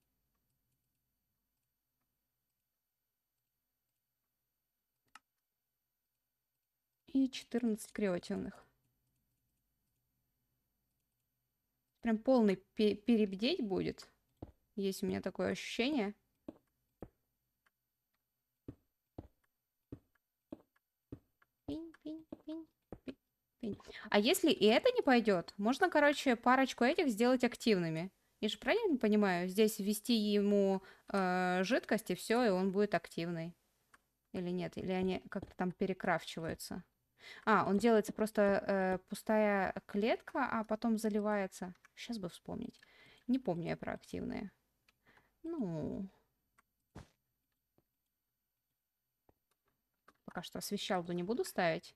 и 14 креативных. Прям полный пе перебдеть будет. Есть у меня такое ощущение. А если и это не пойдет, можно, короче, парочку этих сделать активными. Я же правильно понимаю? Здесь ввести ему э, жидкость, и все, и он будет активный. Или нет? Или они как-то там перекрафчиваются? А, он делается просто э, пустая клетка, а потом заливается. Сейчас бы вспомнить. Не помню я про активные. Ну... Пока что освещалду не буду ставить.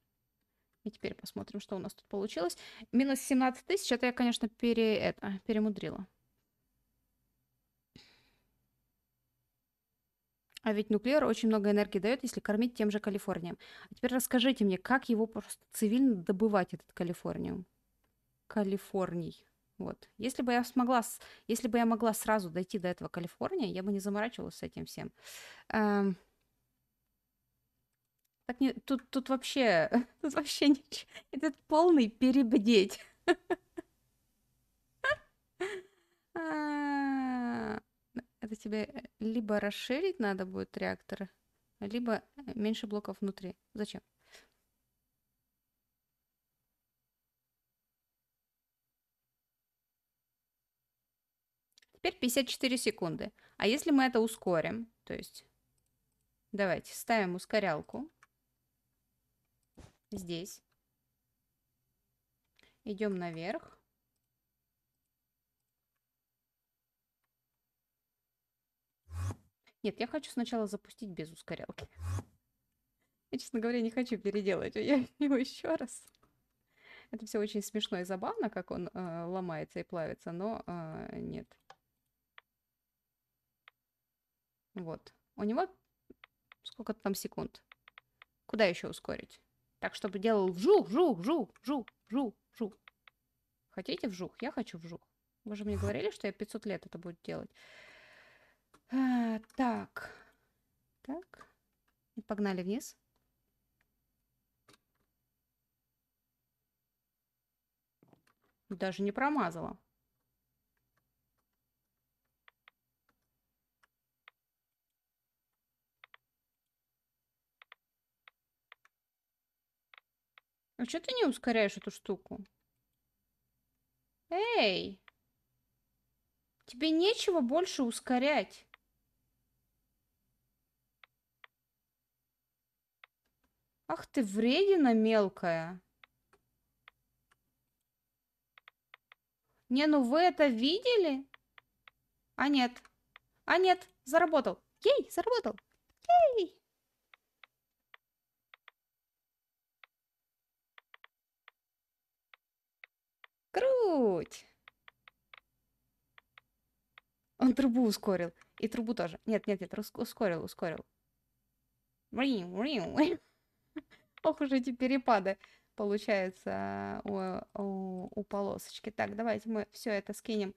И теперь посмотрим, что у нас тут получилось. Минус 17 тысяч, это я, конечно, пере... это, а, перемудрила. А ведь нуклеар очень много энергии дает, если кормить тем же калифорнием. А теперь расскажите мне, как его просто цивильно добывать, этот калифорниум? Калифорний. Вот. Если бы я смогла, если бы я могла сразу дойти до этого Калифорния, я бы не заморачивалась с этим всем. Эм... Так не, тут, тут вообще, тут вообще ничего. Это полный перебдеть. это тебе э, либо расширить надо будет реактор, либо э, меньше блоков внутри. Зачем? Теперь 54 секунды. А если мы это ускорим, то есть давайте ставим ускорялку здесь, идем наверх, Нет, я хочу сначала запустить без ускорялки. Я, честно говоря, не хочу переделать а я его еще раз. Это все очень смешно и забавно, как он э, ломается и плавится, но э, нет. Вот. У него сколько-то там секунд. Куда еще ускорить? Так, чтобы делал вжух, вжух, вжух, вжух, вжух, вжух. Хотите вжух? Я хочу вжух. Вы же мне говорили, что я 500 лет это буду делать. А, так. Так. И погнали вниз. Даже не промазала. А что ты не ускоряешь эту штуку? Эй! Тебе нечего больше ускорять. Ах ты, вредина мелкая. Не, ну вы это видели? А нет. А нет, заработал. Ей, заработал. Ей. Круть. Он трубу ускорил. И трубу тоже. Нет, нет, нет, ускорил, ускорил. Блин, блин, блин похоже, эти перепады получаются у, у, у полосочки. Так, давайте мы все это скинем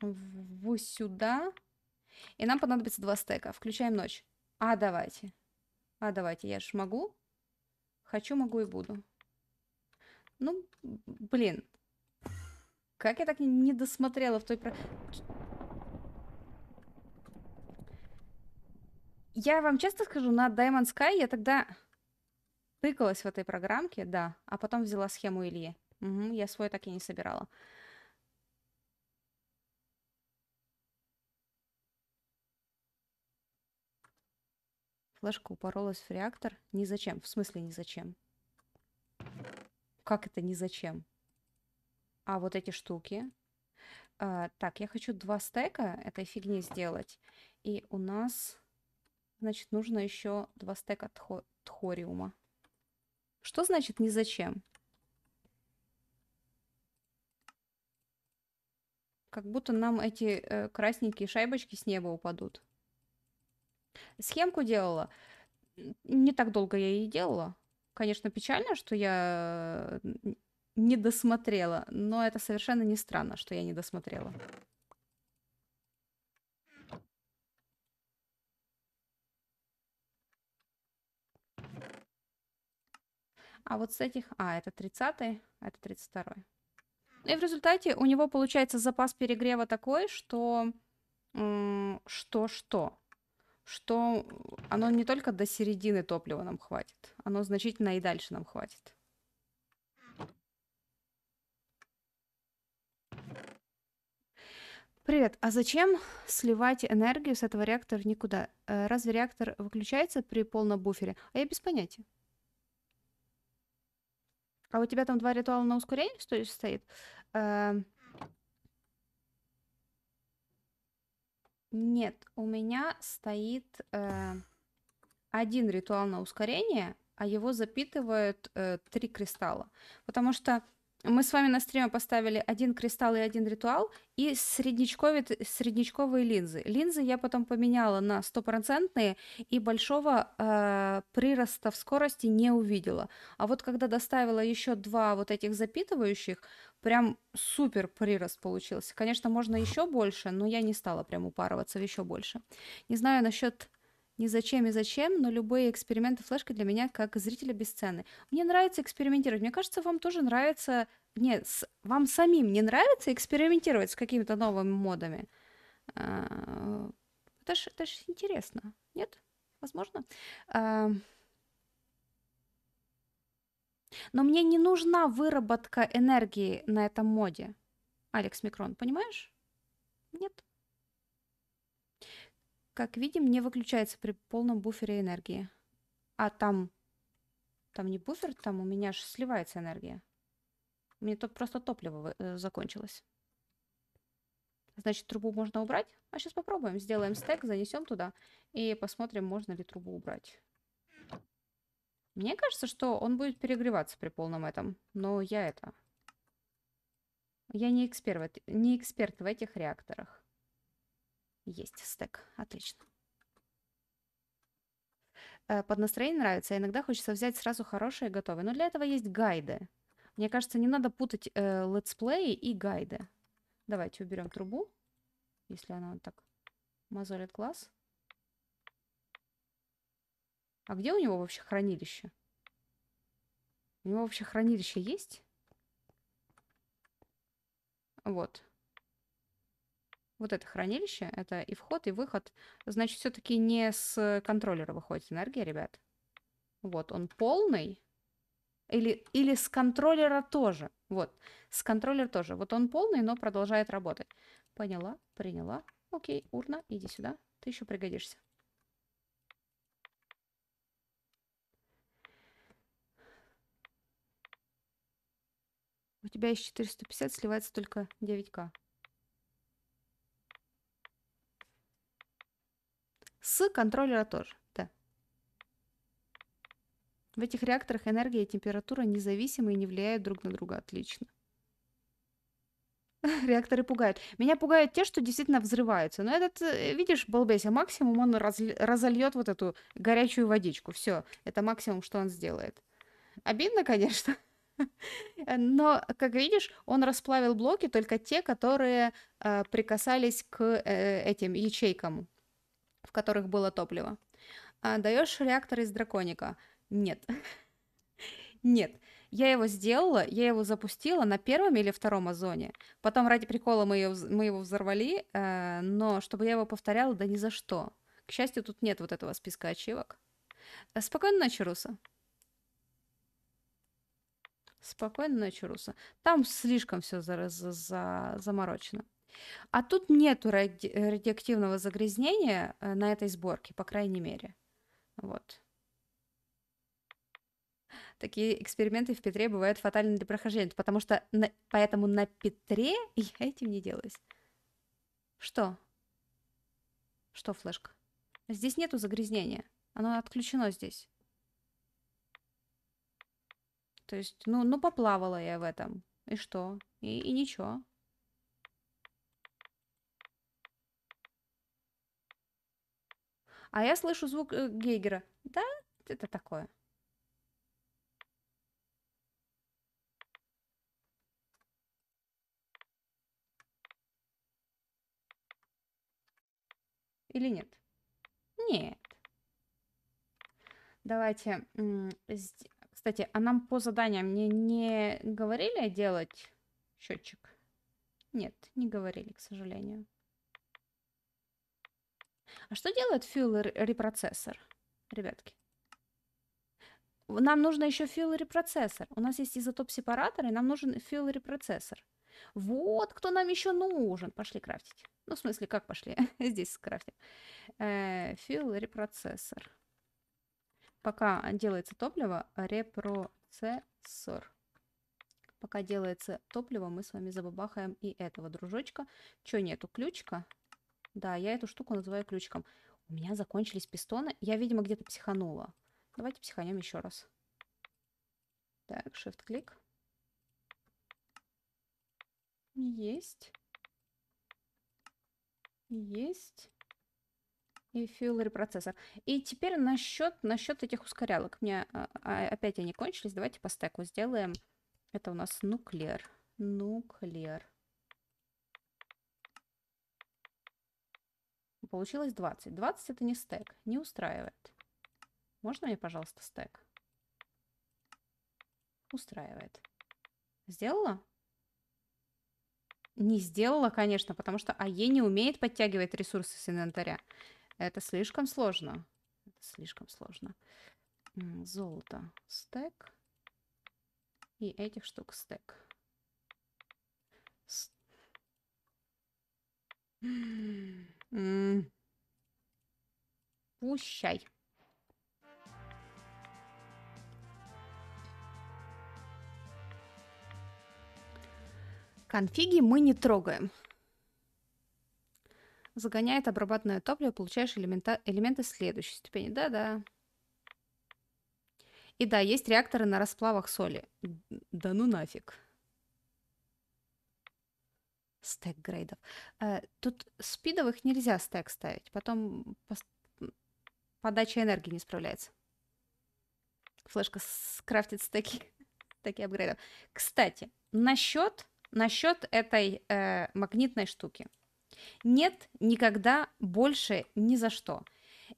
вот сюда. И нам понадобится два стека. Включаем ночь. А, давайте. А, давайте, я же могу. Хочу, могу и буду. Ну, блин. Как я так не досмотрела в той... Про... Я вам честно скажу, на Diamond Sky я тогда тыкалась в этой программке, да, а потом взяла схему Ильи. Угу, я свой так и не собирала. Флешка упоролась в реактор. Ни зачем. В смысле ни зачем? Как это ни зачем? А вот эти штуки. А, так, я хочу два стека этой фигни сделать. И у нас, значит, нужно еще два стека тхо тхориума. Что значит «ни зачем»? Как будто нам эти э, красненькие шайбочки с неба упадут. Схемку делала. Не так долго я ее делала. Конечно, печально, что я э, не досмотрела, но это совершенно не странно, что я не досмотрела. А вот с этих... А, это 30 это 32 -й. И в результате у него получается запас перегрева такой, что... Что-что? Что оно не только до середины топлива нам хватит, оно значительно и дальше нам хватит. Привет, а зачем сливать энергию с этого реактора никуда? Э, разве реактор выключается при полном буфере? А я без понятия. А у тебя там два ритуала на ускорение, что ли, стоит? Э нет, у меня стоит э один ритуал на ускорение, а его запитывают э, три кристалла. Потому что мы с вами на стриме поставили один кристалл и один ритуал, и среднячковые, среднячковые линзы. Линзы я потом поменяла на стопроцентные, и большого э, прироста в скорости не увидела. А вот когда доставила еще два вот этих запитывающих, прям супер прирост получился. Конечно, можно еще больше, но я не стала прям упарываться еще больше. Не знаю насчет ни зачем и зачем, но любые эксперименты флешкой для меня как зрителя бесценны. Мне нравится экспериментировать. Мне кажется, вам тоже нравится... Нет, с... вам самим не нравится экспериментировать с какими-то новыми модами. А... Это же это ж интересно, нет? Возможно? А... Но мне не нужна выработка энергии на этом моде. Алекс Микрон, понимаешь? Нет как видим, не выключается при полном буфере энергии. А там... Там не буфер, там у меня аж сливается энергия. Мне тут просто топливо э, закончилось. Значит, трубу можно убрать. А сейчас попробуем. Сделаем стек, занесем туда и посмотрим, можно ли трубу убрать. Мне кажется, что он будет перегреваться при полном этом. Но я это... Я не эксперт, не эксперт в этих реакторах. Есть стек. Отлично. Э, под настроение нравится. А иногда хочется взять сразу хорошее и готовое. Но для этого есть гайды. Мне кажется, не надо путать э, летсплеи и гайды. Давайте уберем трубу, если она вот так мозолит глаз. А где у него вообще хранилище? У него вообще хранилище есть? Вот вот это хранилище, это и вход, и выход. Значит, все-таки не с контроллера выходит энергия, ребят. Вот, он полный. Или, или с контроллера тоже. Вот, с контроллера тоже. Вот он полный, но продолжает работать. Поняла, приняла. Окей, урна, иди сюда. Ты еще пригодишься. У тебя из 450 сливается только 9к. С контроллера тоже, да. В этих реакторах энергия и температура независимы и не влияют друг на друга. Отлично. Реакторы пугают. Меня пугают те, что действительно взрываются. Но этот, э, видишь, балбеся, а максимум он разольет вот эту горячую водичку. Все, это максимум, что он сделает. Обидно, конечно. Но, как видишь, он расплавил блоки только те, которые э, прикасались к э, этим ячейкам, в которых было топливо. А даешь реактор из драконика? Нет. Нет. Я его сделала, я его запустила на первом или втором озоне. Потом ради прикола мы, ее, мы его взорвали, э, но чтобы я его повторяла, да ни за что. К счастью, тут нет вот этого списка ачивок. Э, спокойной ночи, Руса. Спокойной ночи, Руса. Там слишком все за, за, за, заморочено. А тут нету ради- э, радиоактивного загрязнения э, на этой сборке, по крайней мере. Вот. Такие эксперименты в Петре бывают фатальны для прохождения, потому что на- поэтому на Петре я этим не делаюсь. Что? Что, флешка? Здесь нету загрязнения. Оно отключено здесь. То есть, ну, ну поплавала я в этом. И что? И, и ничего. А я слышу звук э, Гейгера. Да, это такое. Или нет? Нет. Давайте... Кстати, а нам по заданиям не, не говорили делать счетчик? Нет, не говорили, к сожалению. А что делает fuel репроцессор, ребятки? Нам нужно еще fuel репроцессор. У нас есть изотоп-сепаратор, и нам нужен fuel репроцессор. Вот кто нам еще нужен. Пошли крафтить. Ну, в смысле, как пошли? Здесь скрафтим. Fuel э, репроцессор. Пока делается топливо, репроцессор. Пока делается топливо, мы с вами забабахаем и этого дружочка. Че нету ключка? Да, я эту штуку называю ключиком. У меня закончились пистоны. Я, видимо, где-то психанула. Давайте психанем еще раз. Так, shift-клик. Есть. Есть. И fuel процессор. И теперь насчет, насчет этих ускорялок. У меня а, а, опять они кончились. Давайте по стеку сделаем. Это у нас нуклеар. Нуклеар. Получилось 20. 20 это не стек, не устраивает. Можно мне, пожалуйста, стек? Устраивает. Сделала? Не сделала, конечно, потому что АЕ не умеет подтягивать ресурсы с инвентаря. Это слишком сложно. Это слишком сложно. Золото стек. И этих штук стек. М Пущай. Конфиги мы не трогаем. Загоняет обрабатное топливо, получаешь элемента, элементы следующей ступени. Да-да. И да, есть реакторы на расплавах соли. Да ну нафиг стек грейдов. Э, тут спидовых нельзя стек ставить, потом подача энергии не справляется. Флешка скрафтит стеки, стеки апгрейдов. Кстати, насчет, насчет этой э, магнитной штуки. Нет, никогда больше ни за что.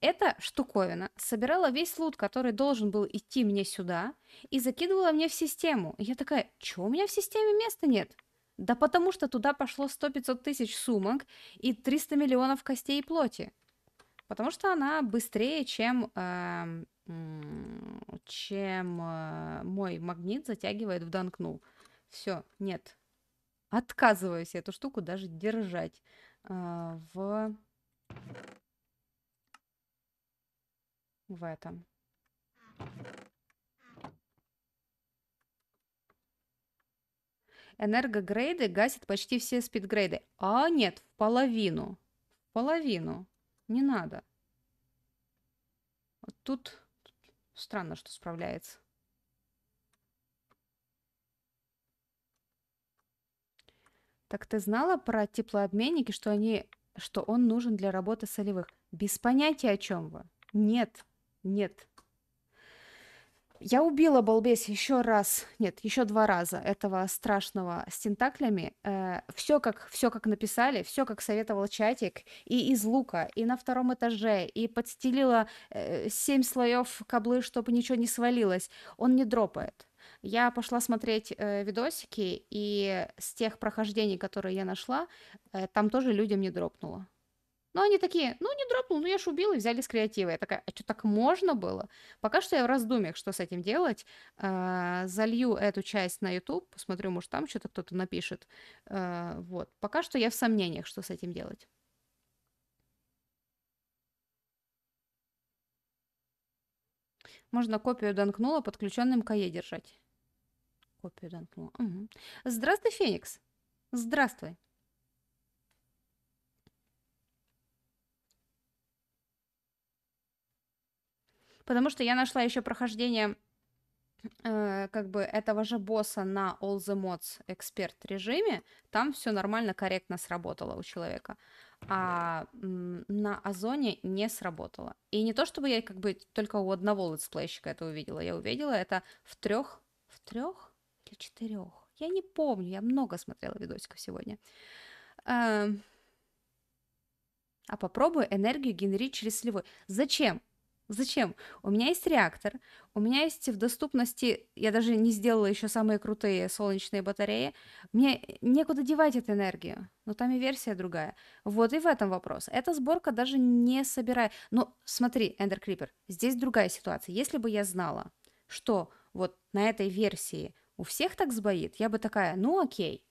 Эта штуковина собирала весь лут, который должен был идти мне сюда, и закидывала мне в систему. Я такая, чего у меня в системе места нет? Да потому что туда пошло 100-500 тысяч сумок и 300 миллионов костей и плоти. Потому что она быстрее, чем, э, чем э, мой магнит затягивает в данкнул. Все, нет. Отказываюсь эту штуку даже держать э, в... в этом. энергогрейды гасят почти все спидгрейды. А нет, в половину. В половину. Не надо. Вот тут, тут странно, что справляется. Так ты знала про теплообменники, что они, что он нужен для работы солевых? Без понятия о чем вы. Нет, нет. Я убила, балбес, еще раз, нет, еще два раза этого страшного с тентаклями. Э, все как, все как написали, все как советовал чатик, и из лука, и на втором этаже, и подстелила э, семь слоев каблы, чтобы ничего не свалилось. Он не дропает. Я пошла смотреть э, видосики, и с тех прохождений, которые я нашла, э, там тоже людям не дропнуло. Но они такие, ну не дропнул, ну я ж убила, и взяли с креатива. Я такая, а что, так можно было? Пока что я в раздумьях, что с этим делать. Э, залью эту часть на YouTube, посмотрю, может там что-то кто-то напишет. Э, вот, пока что я в сомнениях, что с этим делать. Можно копию данкнула подключенным к АЕ держать. Копию данкнула. Угу. Здравствуй, Феникс. Здравствуй. потому что я нашла еще прохождение э, как бы этого же босса на All the Mods эксперт режиме, там все нормально, корректно сработало у человека. А на Озоне не сработало. И не то, чтобы я как бы только у одного летсплейщика это увидела. Я увидела это в трех, в трех или четырех. Я не помню, я много смотрела видосиков сегодня. Эм. А попробую энергию генерить через сливой. Зачем? Зачем? У меня есть реактор, у меня есть в доступности, я даже не сделала еще самые крутые солнечные батареи, мне э, некуда девать эту энергию, но там и версия другая. Вот и в этом вопрос. Эта сборка даже не собирает... Но смотри, Эндер Крипер, здесь другая ситуация. Если бы я знала, что вот на этой версии у всех так сбоит, я бы такая, ну окей,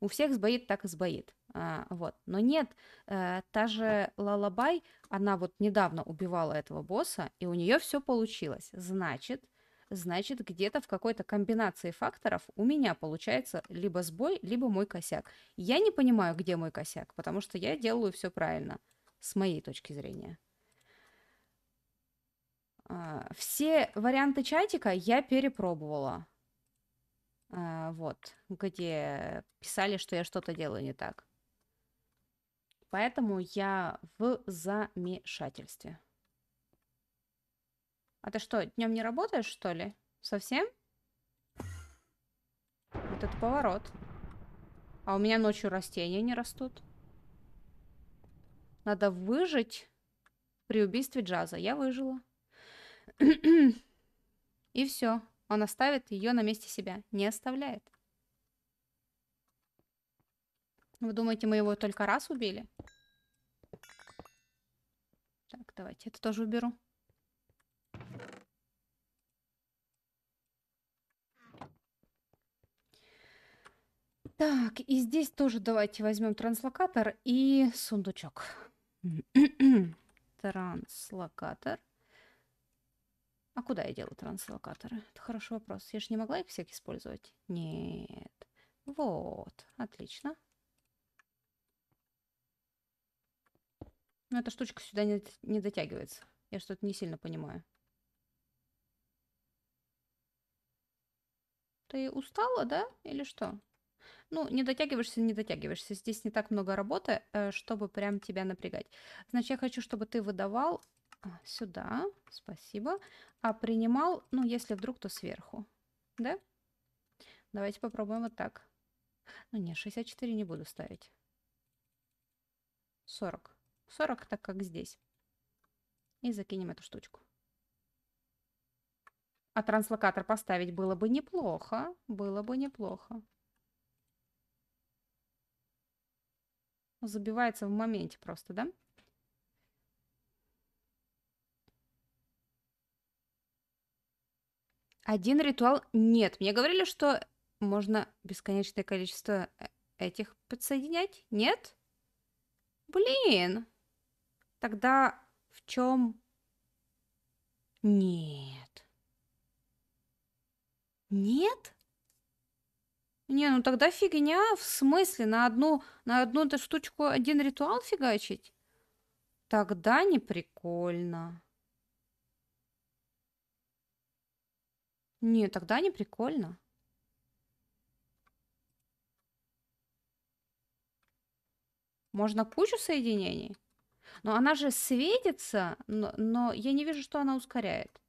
у всех сбоит, так и сбоит. А, вот. Но нет, э, та же Лалабай, она вот недавно убивала этого босса, и у нее все получилось. Значит, значит, где-то в какой-то комбинации факторов у меня получается либо сбой, либо мой косяк. Я не понимаю, где мой косяк, потому что я делаю все правильно, с моей точки зрения. А, все варианты чатика я перепробовала. А, вот, где писали, что я что-то делаю не так. Поэтому я в замешательстве. А ты что, днем не работаешь, что ли? Совсем? Вот это поворот. А у меня ночью растения не растут. Надо выжить при убийстве Джаза. Я выжила. И все. Он оставит ее на месте себя. Не оставляет. Вы думаете, мы его только раз убили? Так, давайте это тоже уберу. Так, и здесь тоже давайте возьмем транслокатор и сундучок. транслокатор. А куда я делаю транслокаторы? Это хороший вопрос. Я же не могла их всех использовать? Нет. Вот, отлично. Но ну, эта штучка сюда не, не дотягивается. Я что-то не сильно понимаю. Ты устала, да? Или что? Ну, не дотягиваешься, не дотягиваешься. Здесь не так много работы, э, чтобы прям тебя напрягать. Значит, я хочу, чтобы ты выдавал а, сюда, спасибо, а принимал, ну, если вдруг, то сверху, да? Давайте попробуем вот так. Ну, не, 64 не буду ставить. 40. 40, так как здесь. И закинем эту штучку. А транслокатор поставить было бы неплохо. Было бы неплохо. Забивается в моменте просто, да? Один ритуал нет. Мне говорили, что можно бесконечное количество э, этих подсоединять. Нет? Блин. Тогда в чем... Нет. Нет? Не, ну тогда фигня, в смысле, на одну, на одну эту штучку один ритуал фигачить? Тогда не прикольно. Не, тогда не прикольно. Можно кучу соединений? Но она же светится, но, но я не вижу, что она ускоряет.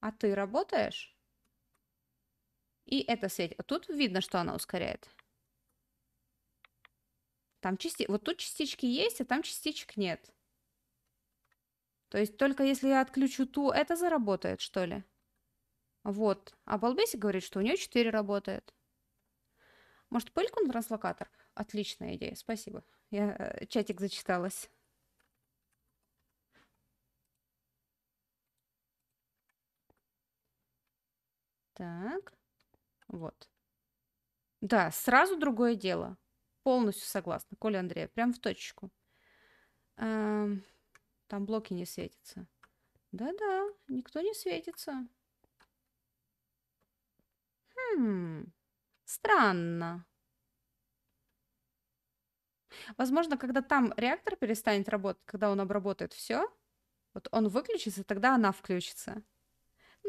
А ты работаешь? И это светит. А тут видно, что она ускоряет. Там части... Вот тут частички есть, а там частичек нет. То есть только если я отключу ту, это заработает, что ли? Вот. А Балбеси говорит, что у нее 4 работает. Может, пыльку на транслокатор? Отличная идея, спасибо. Я э, чатик зачиталась. Так, вот. Да, сразу другое дело. Полностью согласна, Коля Андреев, прям в точку. Эм, там блоки не светятся. Да-да, никто не светится. Хм, странно. Возможно, когда там реактор перестанет работать, когда он обработает все, вот он выключится, тогда она включится.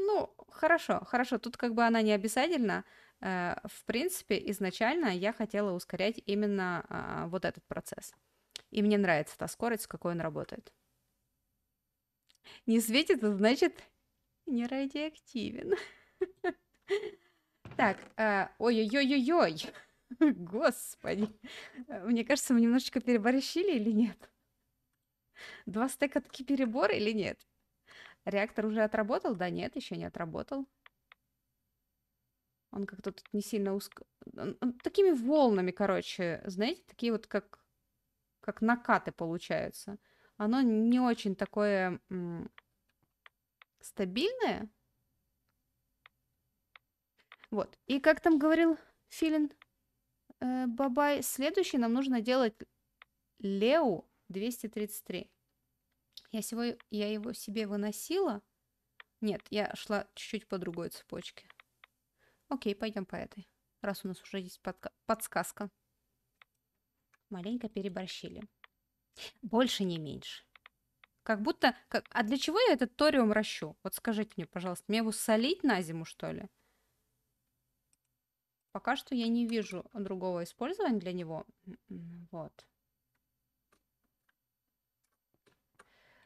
Ну, хорошо, хорошо. Тут как бы она не обязательно. Э, в принципе, изначально я хотела ускорять именно а, вот этот процесс. И мне нравится та скорость, с какой он работает. Не светит, значит, не радиоактивен. Так, э, ой-ой-ой-ой-ой, господи. Э, мне кажется, мы немножечко переборщили или нет? Два стека таки перебор или нет? Реактор уже отработал? Да нет, еще не отработал. Он как-то тут не сильно узко... Он, он такими волнами, короче, знаете, такие вот как, как накаты получаются. Оно не очень такое стабильное. Вот. И как там говорил Филин э, Бабай, следующий нам нужно делать Леу 233. Я, сегодня, я его себе выносила? Нет, я шла чуть-чуть по другой цепочке. Окей, пойдем по этой, раз у нас уже есть подсказка. Маленько переборщили. Больше, не меньше. Как будто... Как, а для чего я этот ториум ращу? Вот скажите мне, пожалуйста, мне его солить на зиму, что ли? Пока что я не вижу другого использования для него. Вот.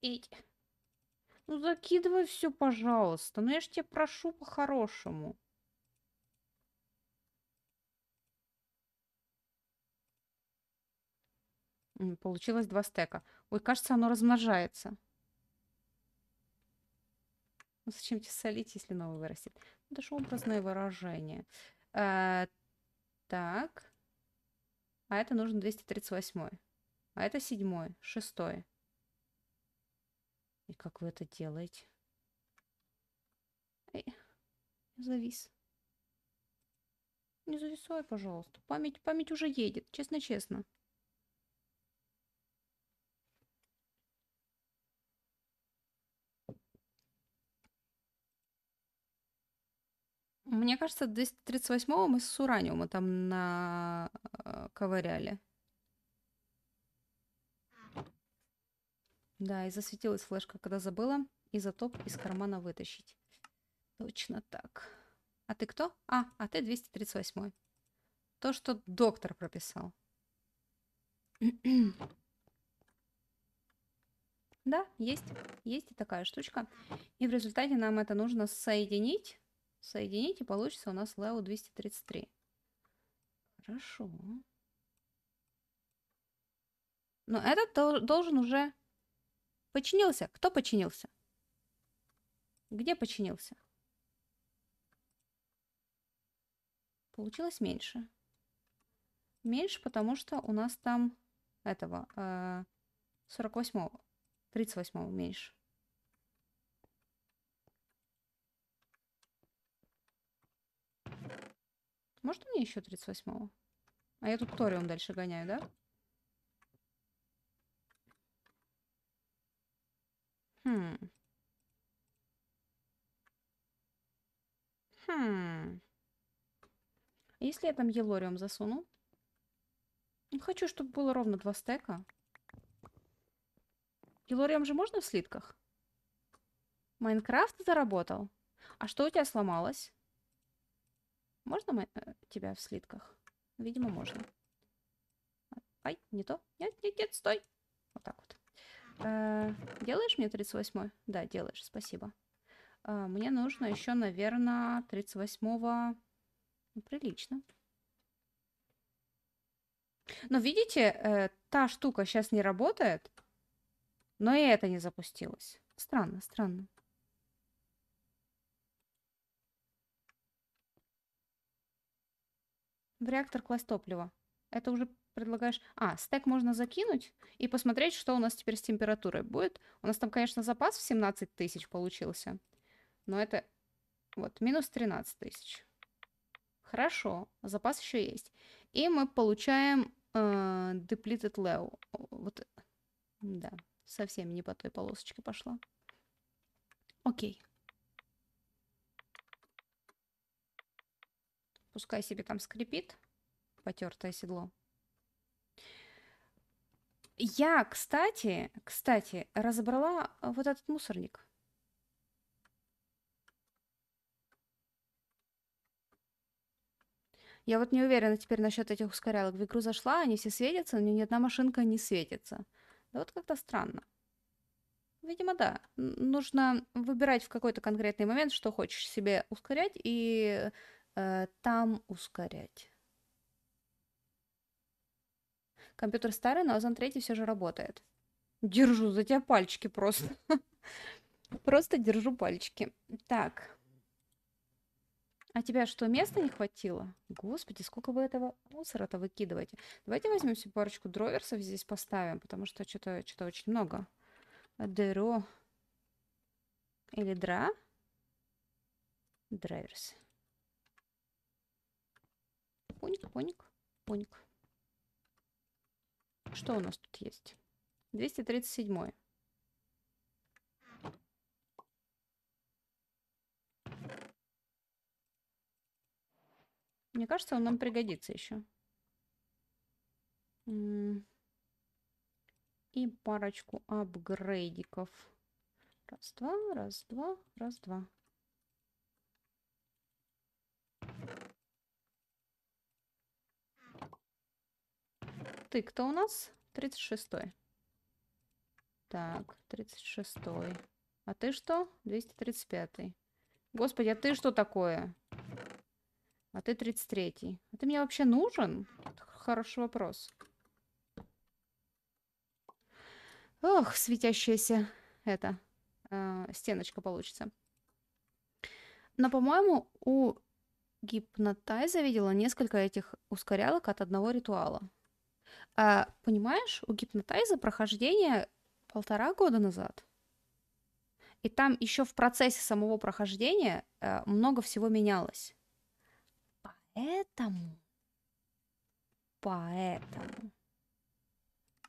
Ить. Ну закидывай все, пожалуйста. Ну я ж тебя прошу по-хорошему. Получилось два стека. Ой, кажется, оно размножается. Ну, зачем тебе солить, если новый вырастет? Ну, это же образное выражение. А, так. А это нужно 238. А это 7, 6. И как вы это делаете? Эй, завис. Не зависай, пожалуйста. Память, память уже едет, честно-честно. Мне кажется, 238 мы с Ураниума там наковыряли. Э, Да, и засветилась флешка, когда забыла изотоп из кармана вытащить. Точно так. А ты кто? А, а ты 238. То, что доктор прописал. Да, есть. Есть и такая штучка. И в результате нам это нужно соединить. Соединить, и получится у нас Лео 233. Хорошо. Но этот должен уже Починился? Кто починился? Где починился? Получилось меньше. Меньше, потому что у нас там этого, э, 48-го, 38-го меньше. Может, мне еще 38-го? А я тут Ториум дальше гоняю, да? Хм. Хм. Если я там елориум засуну? Ну, хочу, чтобы было ровно два стека. Елориум же можно в слитках? Майнкрафт заработал? А что у тебя сломалось? Можно май... Э, тебя в слитках? Видимо, можно. Ай, не то. Нет, нет, нет, стой. Вот так вот. Э, делаешь мне 38-й? Да, делаешь, спасибо. Э, мне нужно еще, наверное, 38-го... прилично. Но ну, видите, э, та штука сейчас не работает, но и это не запустилось. Странно, странно. В реактор класть топливо. Это уже предлагаешь... А, стек можно закинуть и посмотреть, что у нас теперь с температурой будет. У нас там, конечно, запас в 17 тысяч получился, но это... Вот, минус 13 тысяч. Хорошо, запас еще есть. И мы получаем э, depleted level. Вот, да, совсем не по той полосочке пошла. Окей. Пускай себе там скрипит потертое седло. Я, кстати, кстати, разобрала э, вот этот мусорник. Я вот не уверена теперь насчет этих ускорялок. В игру зашла, они все светятся, но ни одна машинка не светится. Да вот как-то странно. Видимо, да. Нужно выбирать в какой-то конкретный момент, что хочешь себе ускорять, и э, там ускорять. Компьютер старый, но Озон 3 все же работает. Держу за тебя пальчики просто. Просто держу пальчики. Так. А тебя что, места не хватило? Господи, сколько вы этого мусора-то выкидываете. Давайте возьмем себе парочку дроверсов здесь поставим, потому что что-то что очень много. Дыро. Или дра. Драйверс. Поник, поник, поник что у нас тут есть? 237. Мне кажется, он нам пригодится еще. И парочку апгрейдиков. Раз-два, раз-два, раз-два. ты кто у нас? 36-й. Так, 36-й. А ты что? 235-й. Господи, а ты что такое? А ты 33-й. А ты мне вообще нужен? Хороший вопрос. Ох, светящаяся эта э, стеночка получится. Но, по-моему, у гипнотайза видела несколько этих ускорялок от одного ритуала. А, понимаешь, у гипнотайза прохождение полтора года назад. И там еще в процессе самого прохождения э, много всего менялось. Поэтому, поэтому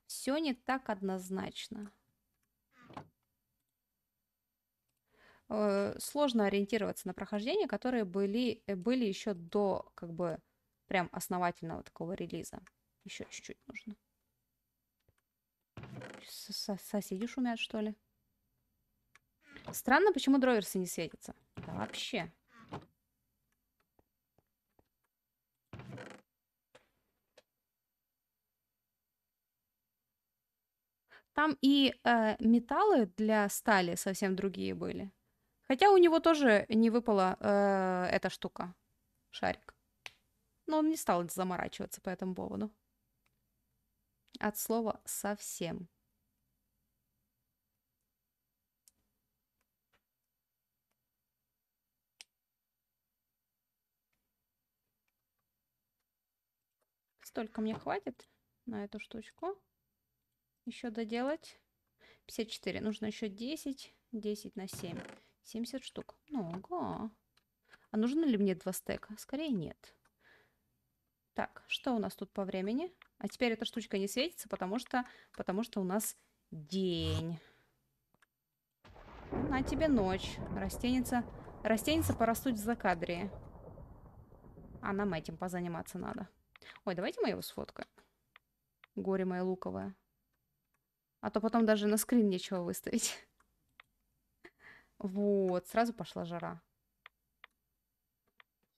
все не так однозначно. Э, сложно ориентироваться на прохождения, которые были, э, были еще до как бы прям основательного такого релиза. Еще чуть-чуть нужно. С -с Соседи шумят, что ли? Странно, почему дроверсы не светятся. Да вообще. Там и э, металлы для стали совсем другие были. Хотя у него тоже не выпала э, эта штука, шарик. Но он не стал заморачиваться по этому поводу от слова совсем. Столько мне хватит на эту штучку. Еще доделать. 54. Нужно еще 10. 10 на 7. 70 штук. Много. А нужно ли мне два стека? Скорее нет. Так, что у нас тут по времени? А теперь эта штучка не светится, потому что, потому что у нас день. Ну, на тебе ночь. Растенится, растенится порастут в закадре. А нам этим позаниматься надо. Ой, давайте мы его сфоткаем. Горе мое луковое. А то потом даже на скрин нечего выставить. Вот, сразу пошла жара.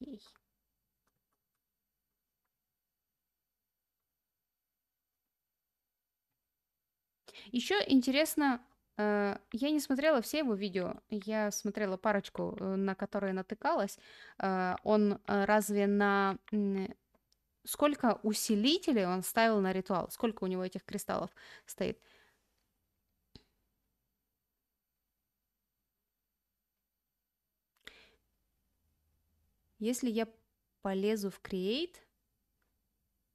Ей. Еще интересно, э, я не смотрела все его видео, я смотрела парочку, э, на которые натыкалась. Э, он разве на сколько усилителей он ставил на ритуал, сколько у него этих кристаллов стоит? Если я полезу в Create,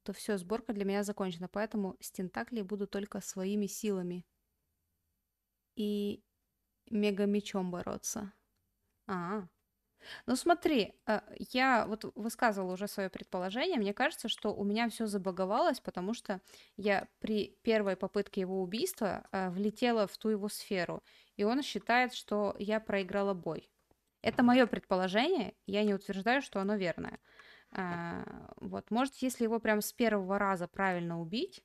то все, сборка для меня закончена, поэтому с тентаклей буду только своими силами и мега-мечом бороться. А, -а. Ну смотри, э, я вот высказывала уже свое предположение. Мне кажется, что у меня все забаговалось, потому что я при первой попытке его убийства э, влетела в ту его сферу, и он считает, что я проиграла бой. Это мое предположение, я не утверждаю, что оно верное. А, вот, может, если его прям с первого раза правильно убить,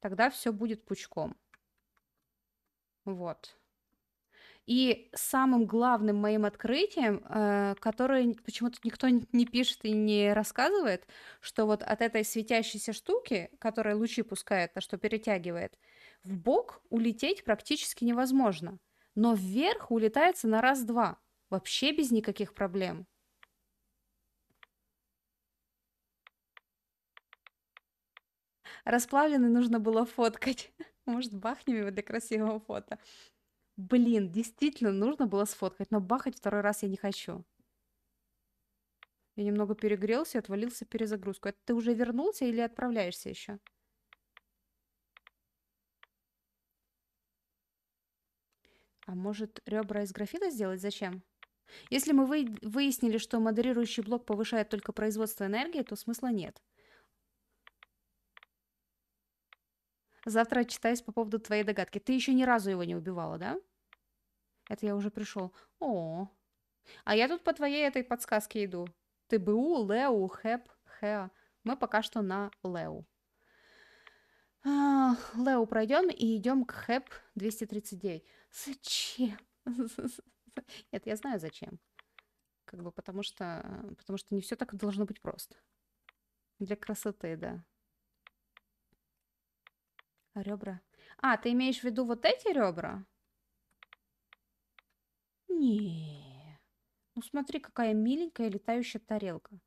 тогда все будет пучком. Вот. И самым главным моим открытием, э, которое почему-то никто не пишет и не рассказывает, что вот от этой светящейся штуки, которая лучи пускает, а что перетягивает, в бок улететь практически невозможно. Но вверх улетается на раз-два, вообще без никаких проблем. Расплавленный нужно было фоткать. Может, бахнем его для красивого фото. Блин, действительно нужно было сфоткать, но бахать второй раз я не хочу. Я немного перегрелся и отвалился перезагрузку. Это ты уже вернулся или отправляешься еще? А может, ребра из графита сделать? Зачем? Если мы выяснили, что модерирующий блок повышает только производство энергии, то смысла нет. Завтра отчитаюсь по поводу твоей догадки. Ты еще ни разу его не убивала, да? Это я уже пришел. О, а я тут по твоей этой подсказке иду. ТБУ, БУ, Леу, Хэп, Хеа. Мы пока что на Леу. Ах, Лео пройдем и идем к Хэп 239. Зачем? Нет, я знаю зачем. Как бы потому что, э, потому что не все так должно быть просто. Для красоты, да. Ребра. А, ты имеешь в виду вот эти ребра? Не. Ну смотри, какая миленькая летающая тарелка.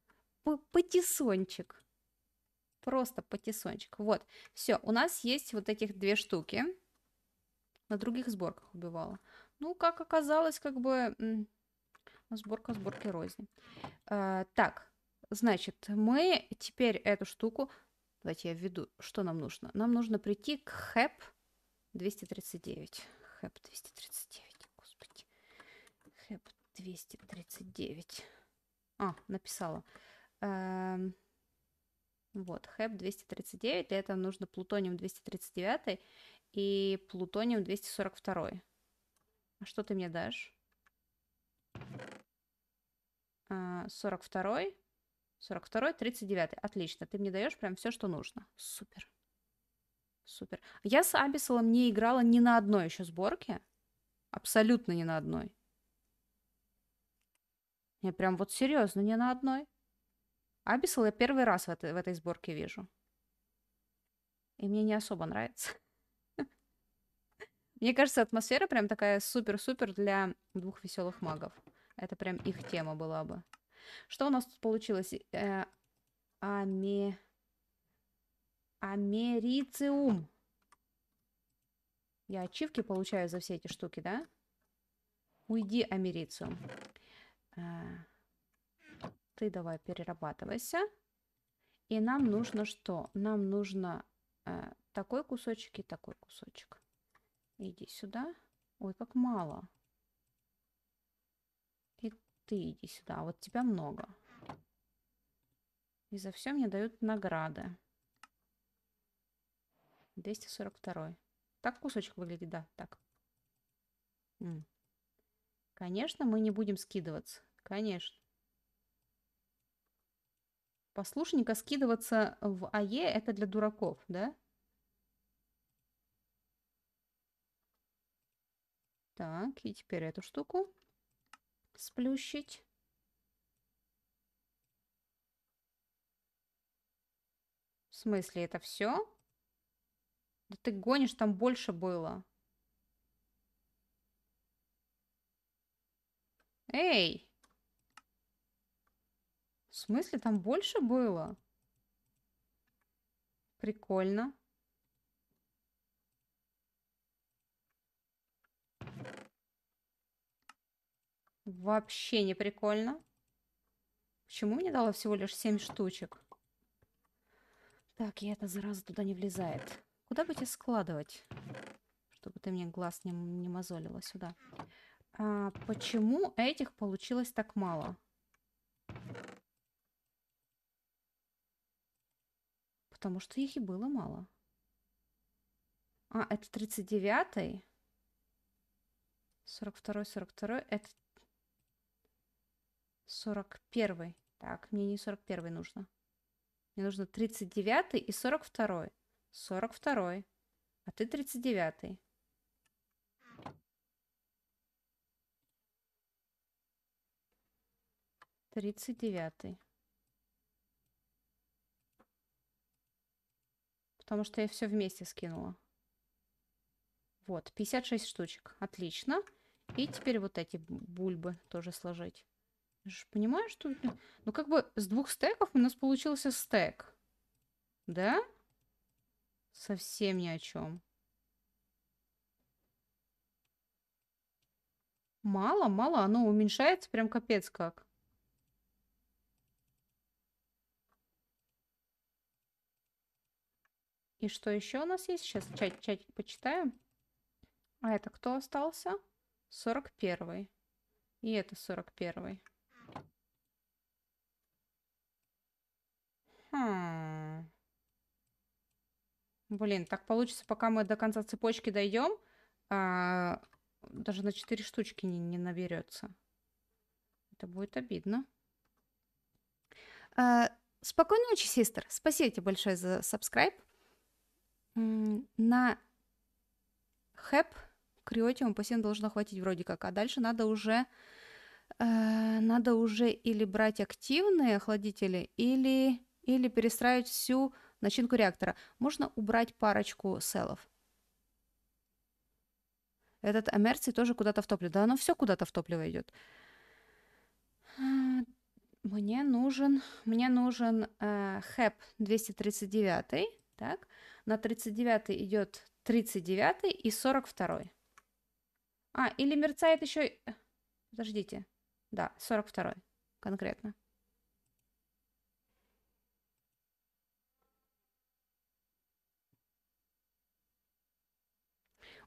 П Патиссончик. Просто патиссончик. Вот. Все, у нас есть вот этих две штуки. На других сборках убивала. Ну, как оказалось, как бы... Ну, сборка сборки розни. А, так, значит, мы теперь эту штуку Давайте я введу, что нам нужно. Нам нужно прийти к хэп 239. Хэп 239, господи. Хэп 239. А, написала. Эм, вот, хэп 239, для этого нужно плутониум 239 и плутониум 242. А что ты мне дашь? 42 а, 42, 39. Отлично. Ты мне даешь прям все, что нужно. Супер. Супер. Я с Абисолом не играла ни на одной еще сборке. Абсолютно ни на одной. Я прям вот серьезно, ни на одной. Абисол я первый раз в этой, в этой сборке вижу. И мне не особо нравится. Мне кажется, атмосфера прям такая супер-супер для двух веселых магов. Это прям их тема была бы. Что у нас тут получилось? Э, аме... Америциум. Я ачивки получаю за все эти штуки, да? Уйди, Америциум. Э, ты давай перерабатывайся. И нам нужно что? Нам нужно э, такой кусочек и такой кусочек. Иди сюда. Ой, как мало ты иди сюда, вот тебя много. И за все мне дают награды. 242. Так кусочек выглядит, да, так. Конечно, мы не будем скидываться. Конечно. Послушника скидываться в АЕ это для дураков, да? Так, и теперь эту штуку сплющить. В смысле, это все? Да ты гонишь, там больше было. Эй! В смысле, там больше было? Прикольно. Вообще не прикольно. Почему мне дало всего лишь 7 штучек? Так, и эта зараза туда не влезает. Куда бы тебе складывать? Чтобы ты мне глаз не, не мозолила сюда. А, почему этих получилось так мало? Потому что их и было мало. А, это 39-й. 42-й, 42-й. Это 41. Так, мне не 41 нужно. Мне нужно 39 и 42. 42. А ты 39. Тридцать девятый. Потому что я все вместе скинула. Вот, пятьдесят шесть штучек. Отлично. И теперь вот эти бульбы тоже сложить. Я же понимаю, что... Ну, как бы с двух стеков у нас получился стек. Да? Совсем ни о чем. Мало, мало. Оно уменьшается прям капец как. И что еще у нас есть? Сейчас чат чатик почитаем. А это кто остался? 41. И это 41. Ага. Хм. Блин, так получится, пока мы до конца цепочки дойдем, а, даже на 4 штучки не, не наберется. Это будет обидно. А, спокойной ночи, сестр. Спасибо тебе большое за сабскрайб. На хэп криотиум пассивно должно хватить вроде как, а дальше надо уже а, надо уже или брать активные охладители, или или перестраивать всю начинку реактора. Можно убрать парочку селов. Этот амерций тоже куда-то в топливо, Да оно все куда-то в топливо идет. Мне нужен, мне нужен э, хэп 239, так? На 39 идет 39 и 42. А, или мерцает еще... Э, подождите. Да, 42 конкретно.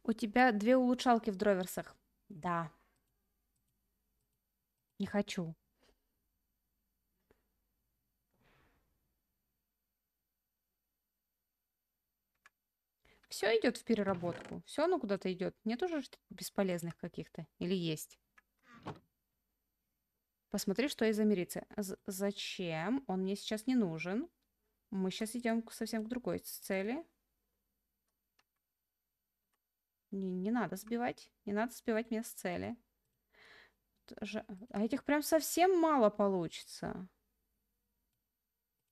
У тебя две улучшалки в дроверсах. Да. Не хочу. Все идет в переработку. Все оно куда-то идет. Нет уже бесполезных каких-то. Или есть. Посмотри, что из Америцы. З зачем? Он мне сейчас не нужен. Мы сейчас идем совсем к другой цели. Не, не надо сбивать. Не надо сбивать меня с цели. А этих прям совсем мало получится.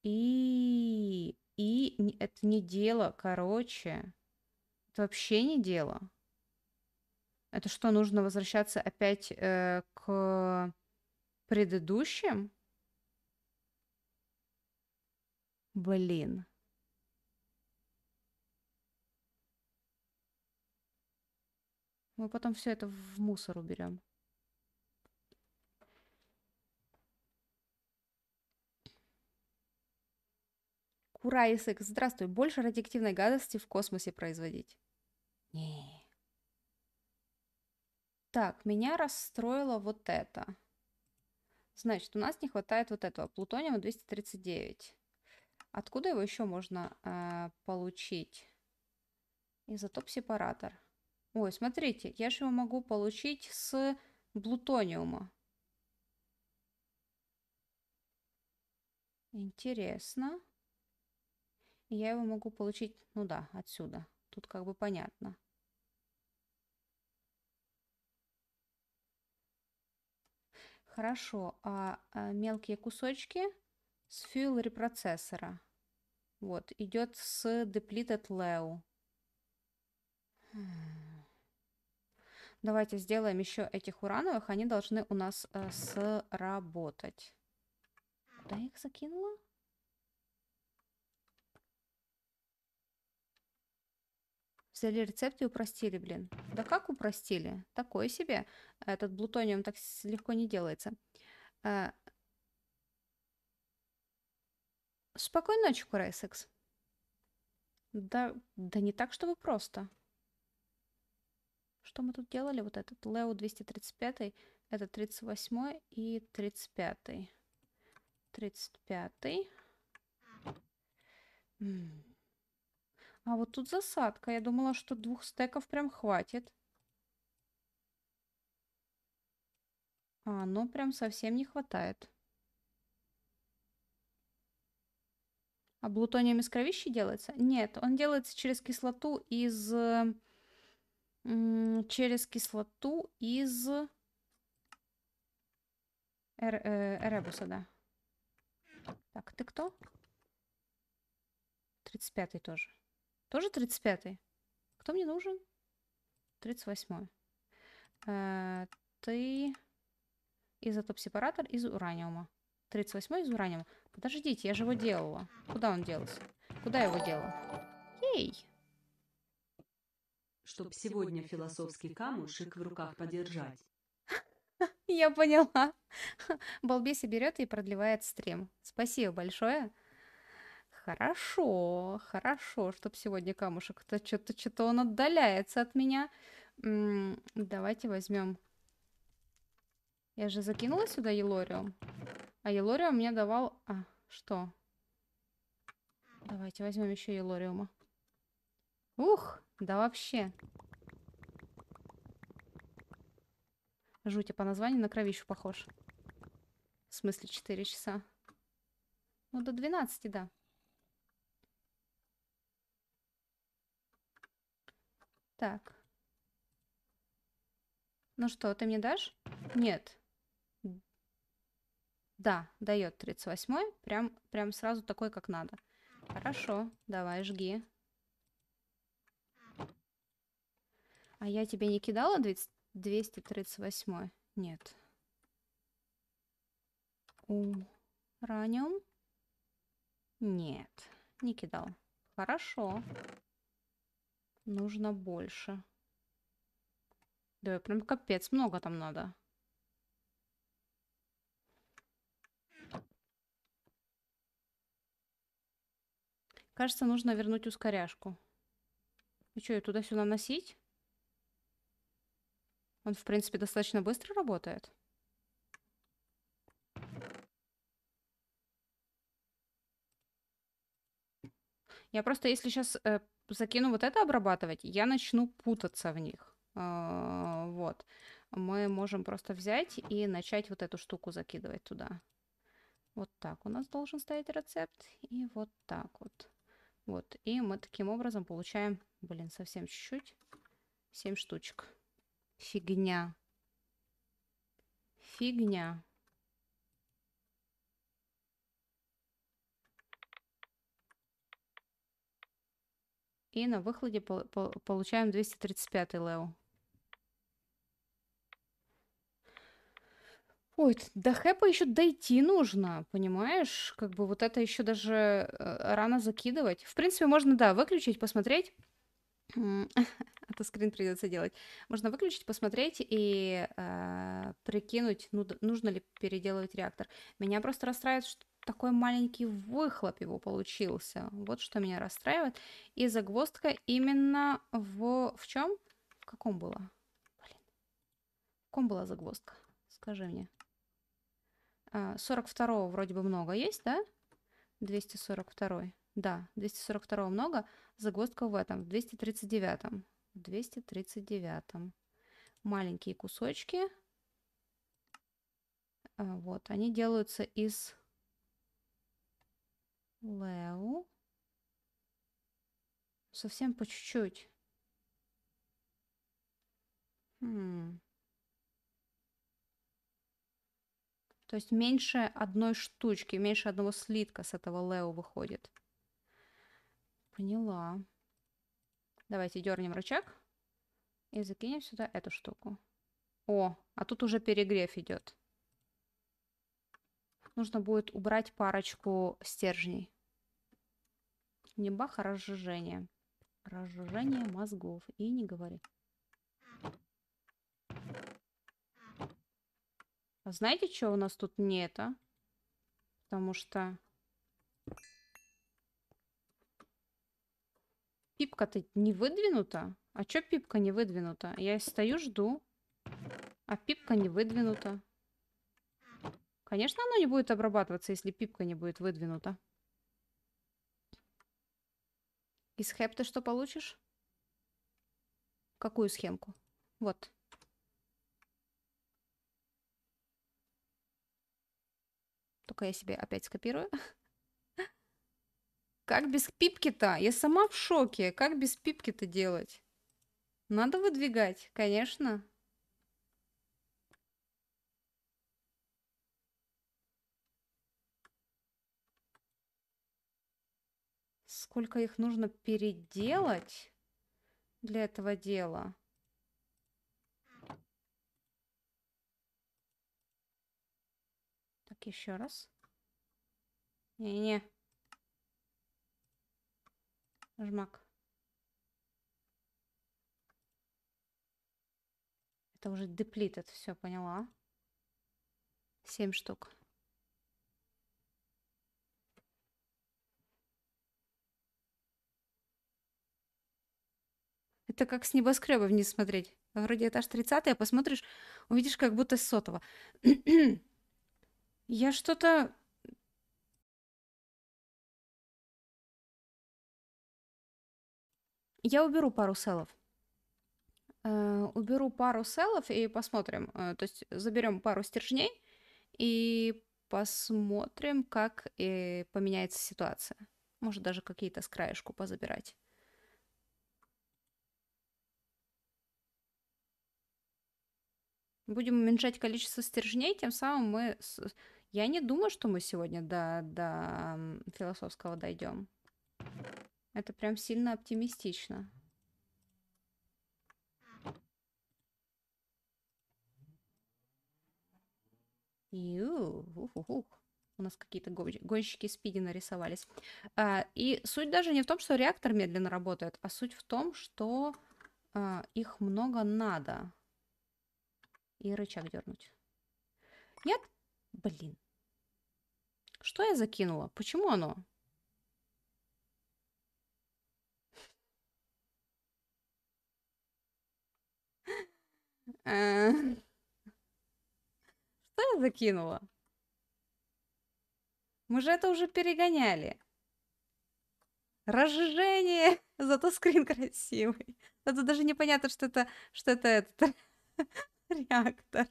И... И это не дело, короче. Это вообще не дело. Это что, нужно возвращаться опять э, к предыдущим? Блин. Мы потом все это в мусор уберем. Ура, Исык, здравствуй. Больше радиоактивной гадости в космосе производить. Не. Так, меня расстроило вот это. Значит, у нас не хватает вот этого. Плутониума 239. Откуда его еще можно э, получить? Изотоп-сепаратор. Ой, смотрите, я же его могу получить с Блутониума. Интересно. Я его могу получить, ну да, отсюда. Тут как бы понятно. Хорошо, а, а мелкие кусочки с фьюл репроцессора. Вот, идет с depleted leu. Hmm. Давайте сделаем еще этих урановых. Они должны у нас э, сработать. Куда я их закинула? Взяли рецепт и упростили, блин. Да как упростили? Такое себе. Этот блутониум так легко не делается. Э, Спокойной ночи, Курайсекс. Да, да не так, чтобы просто. Что мы тут делали? Вот этот Лео 235, это 38 и 35. 35. А вот тут засадка. Я думала, что двух стеков прям хватит. А, ну прям совсем не хватает. А блутониум из кровищи делается? Нет, он делается через кислоту из э, через кислоту из Эр, э, Эребуса, да. Так, ты кто? 35-й тоже. Тоже 35-й? Кто мне нужен? 38-й. Э, ты изотоп-сепаратор из ураниума. 38-й из ураниума. Подождите, я же его делала. Куда он делся? Куда я его делала? Ей! чтоб сегодня философский камушек в руках подержать. Я поняла. Балбеси берет и продлевает стрим. Спасибо большое. Хорошо, хорошо, чтоб сегодня камушек. Это что-то что-то он отдаляется от меня. М давайте возьмем. Я же закинула сюда Елориум. А Елориум мне давал... А, что? Давайте возьмем еще Елориума. Ух, да вообще. Жуть, а по названию на кровищу похож. В смысле 4 часа. Ну, до 12, да. Так. Ну что, ты мне дашь? Нет. Да, дает 38-й. Прям, прям сразу такой, как надо. Хорошо, давай, жги. А я тебе не кидала 238? Нет. Ураниум? Нет, не кидал. Хорошо. Нужно больше. Да, прям капец, много там надо. Кажется, нужно вернуть ускоряшку. И что, ее туда-сюда носить? Он, в принципе, достаточно быстро работает. Я просто, если сейчас э, закину вот это обрабатывать, я начну путаться в них. Э, вот. Мы можем просто взять и начать вот эту штуку закидывать туда. Вот так у нас должен стоять рецепт. И вот так вот. Вот. И мы таким образом получаем, блин, совсем чуть-чуть, 7 штучек фигня, фигня. И на выходе по по получаем 235 Лео. Ой, до хэпа еще дойти нужно, понимаешь? Как бы вот это еще даже э, рано закидывать. В принципе, можно, да, выключить, посмотреть. Это а скрин придется делать. Можно выключить, посмотреть и э, прикинуть, ну, нужно ли переделывать реактор. Меня просто расстраивает, что такой маленький выхлоп его получился. Вот что меня расстраивает. И загвоздка именно в... В чем? В каком было? Блин. В каком была загвоздка? Скажи мне. 42 а, вроде бы много есть, да? 242. Да, 242 много. Загвоздка в этом, в 239. В 239. Маленькие кусочки. Э, вот, они делаются из Лео. Совсем по чуть-чуть. Хм. То есть меньше одной штучки, меньше одного слитка с этого Лео выходит. Поняла. Давайте дернем рычаг и закинем сюда эту штуку. О, а тут уже перегрев идет. Нужно будет убрать парочку стержней. Небаха разжижение. Разжижение мозгов. И не говори. А знаете, что у нас тут не это? Потому что Пипка-то не выдвинута? А чё пипка не выдвинута? Я стою, жду. А пипка не выдвинута. Конечно, оно не будет обрабатываться, если пипка не будет выдвинута. Из хэп ты что получишь? Какую схемку? Вот. Только я себе опять скопирую. Как без пипки-то? Я сама в шоке. Как без пипки-то делать? Надо выдвигать, конечно. Сколько их нужно переделать для этого дела? Так, еще раз. Не-не жмак. Это уже деплит, это все поняла. Семь штук. Это как с небоскреба вниз смотреть. Вроде этаж 30, а посмотришь, увидишь как будто сотого. Я что-то Я уберу пару селов. Э, уберу пару селов и посмотрим. Э, то есть заберем пару стержней и посмотрим, как э, поменяется ситуация. Может, даже какие-то с краешку позабирать. Будем уменьшать количество стержней, тем самым мы... Я не думаю, что мы сегодня до, до философского дойдем. Это прям сильно оптимистично. Ю, ух, ух, ух. У нас какие-то гонщики спиди нарисовались. А, и суть даже не в том, что реактор медленно работает, а суть в том, что а, их много надо. И рычаг дернуть. Нет? Блин. Что я закинула? Почему оно? Э, что я закинула? Мы же это уже перегоняли. Разжижение! Зато скрин красивый. Да даже непонятно, что это, что это этот реактор.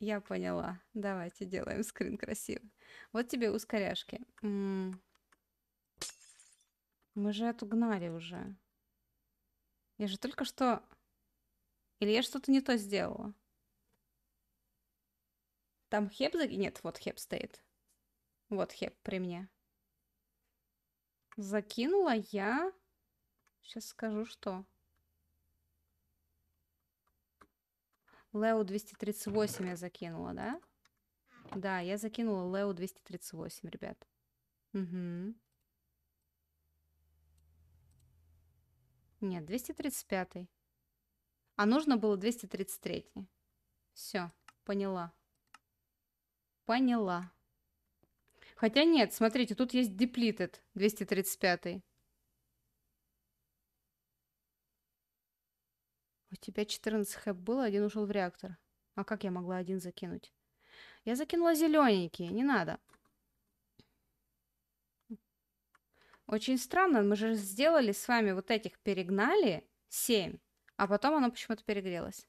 Я, поняла. Давайте делаем скрин красивый. Вот тебе ускоряшки. Мы же отугнали уже. Я же только что... Или я что-то не то сделала? Там хеп за... Нет, вот хеп стоит. Вот хеп при мне. Закинула я... Сейчас скажу, что... Лео 238 я закинула, да? Да, я закинула Лео 238, ребят. Угу. Нет, 235. А нужно было 233. Все, поняла. Поняла. Хотя нет, смотрите, тут есть depleted 235. У тебя 14 хэп было, один ушел в реактор. А как я могла один закинуть? Я закинула зелененький, не надо. Очень странно, мы же сделали с вами вот этих перегнали 7, а потом оно почему-то перегрелось.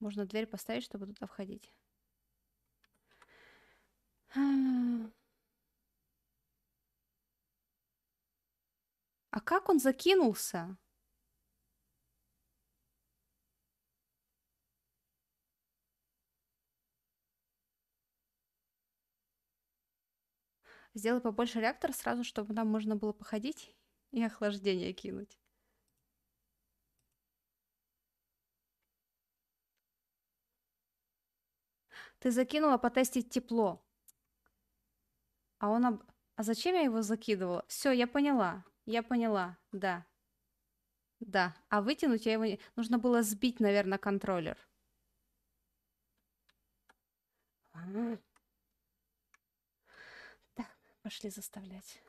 Можно дверь поставить, чтобы туда входить. А, а как он закинулся? Сделай побольше реактор сразу, чтобы нам можно было походить и охлаждение кинуть. Ты закинула потестить тепло. А он об... А зачем я его закидывала? Все, я поняла. Я поняла, да. Да, а вытянуть я его... Нужно было сбить, наверное, контроллер. А. Пошли заставлять.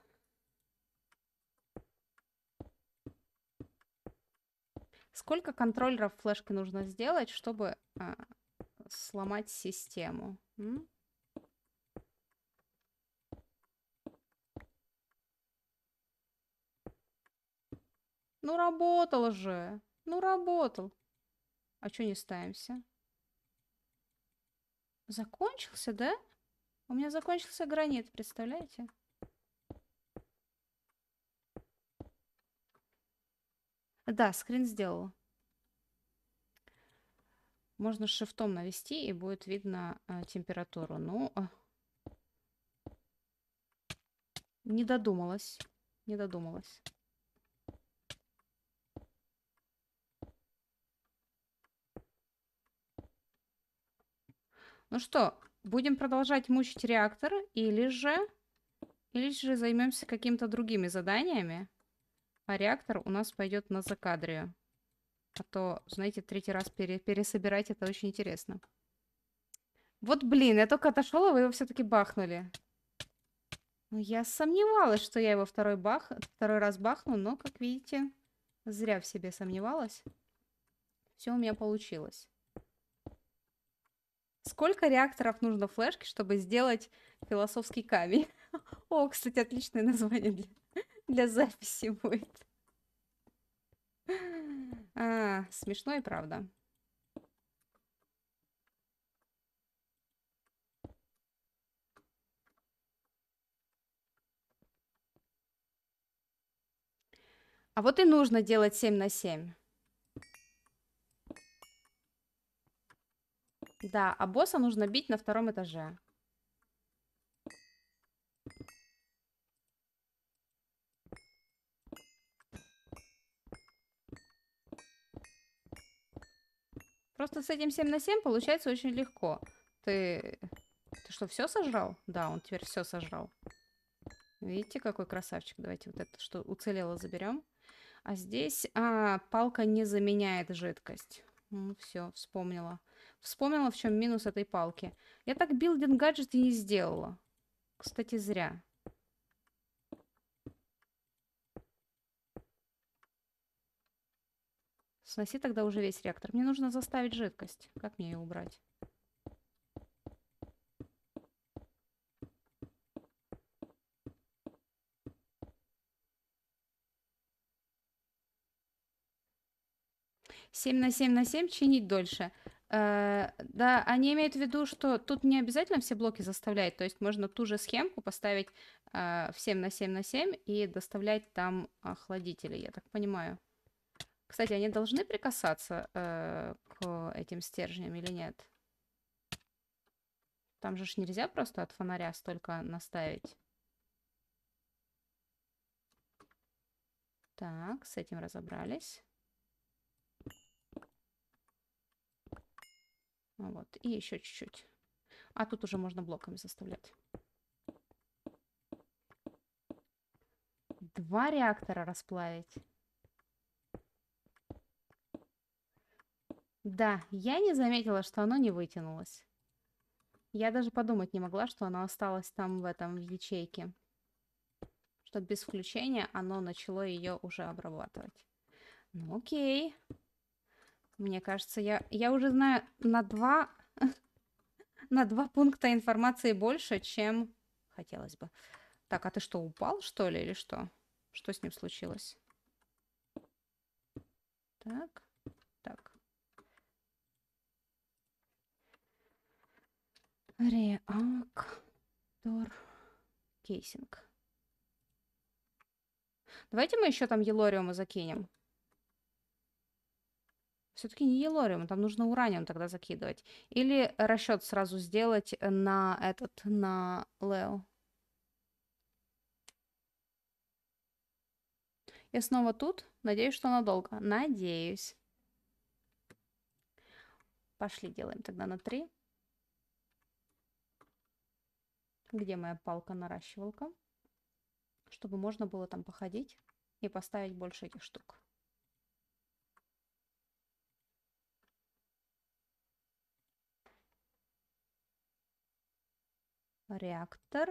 Сколько контроллеров флешки нужно сделать, чтобы а, сломать систему? М? Ну работал же. Ну работал. А что не ставимся? Закончился, да? У меня закончился гранит, представляете? Да, скрин сделал. Можно шифтом навести, и будет видно э, температуру. Но ну, э, а, не додумалась. Не додумалась. Ну что, Будем продолжать мучить реактор или же... Или же займемся какими-то другими заданиями. А реактор у нас пойдет на закадрию. А то, знаете, третий раз пере пересобирать это очень интересно. Вот, блин, я только отошел, а вы его все-таки бахнули. Ну, я сомневалась, что я его второй, бах... второй раз бахну, но, как видите, зря в себе сомневалась. Все у меня получилось. Сколько реакторов нужно флешки, чтобы сделать философский камень? О, кстати, отличное название для, для записи будет. А, смешно и правда. А вот и нужно делать 7 на 7. Да, а босса нужно бить на втором этаже. Просто с этим 7 на 7 получается очень легко. Ты... Ты что, все сожрал? Да, он теперь все сожрал. Видите, какой красавчик. Давайте вот это, что уцелело, заберем. А здесь а, палка не заменяет жидкость. Ну, все, вспомнила. Вспомнила, в чем минус этой палки. Я так билдинг гаджет и не сделала. Кстати, зря. Сноси тогда уже весь реактор. Мне нужно заставить жидкость. Как мне ее убрать? Семь на семь на семь чинить дольше. Э, да, они имеют в виду, что тут не обязательно все блоки заставлять, то есть можно ту же схемку поставить э, в 7 на 7 на 7 и доставлять там охладители, я так понимаю. Кстати, они должны прикасаться э, к этим стержням или нет? Там же ж нельзя просто от фонаря столько наставить. Так, с этим разобрались. Вот, и еще чуть-чуть. А тут уже можно блоками заставлять. Два реактора расплавить. Да, я не заметила, что оно не вытянулось. Я даже подумать не могла, что оно осталось там в этом, в ячейке. Что без включения оно начало ее уже обрабатывать. Ну окей. Мне кажется, я, я уже знаю на два, на два пункта информации больше, чем хотелось бы. Так, а ты что, упал, что ли, или что? Что с ним случилось? Так, так. Реактор кейсинг. Давайте мы еще там Елориума закинем все-таки не елориум, там нужно уранием тогда закидывать. Или расчет сразу сделать э, на этот, на Лео. Я снова тут. Надеюсь, что надолго. Надеюсь. Пошли, делаем тогда на 3. Где моя палка-наращивалка? Чтобы можно было там походить и поставить больше этих штук. реактор.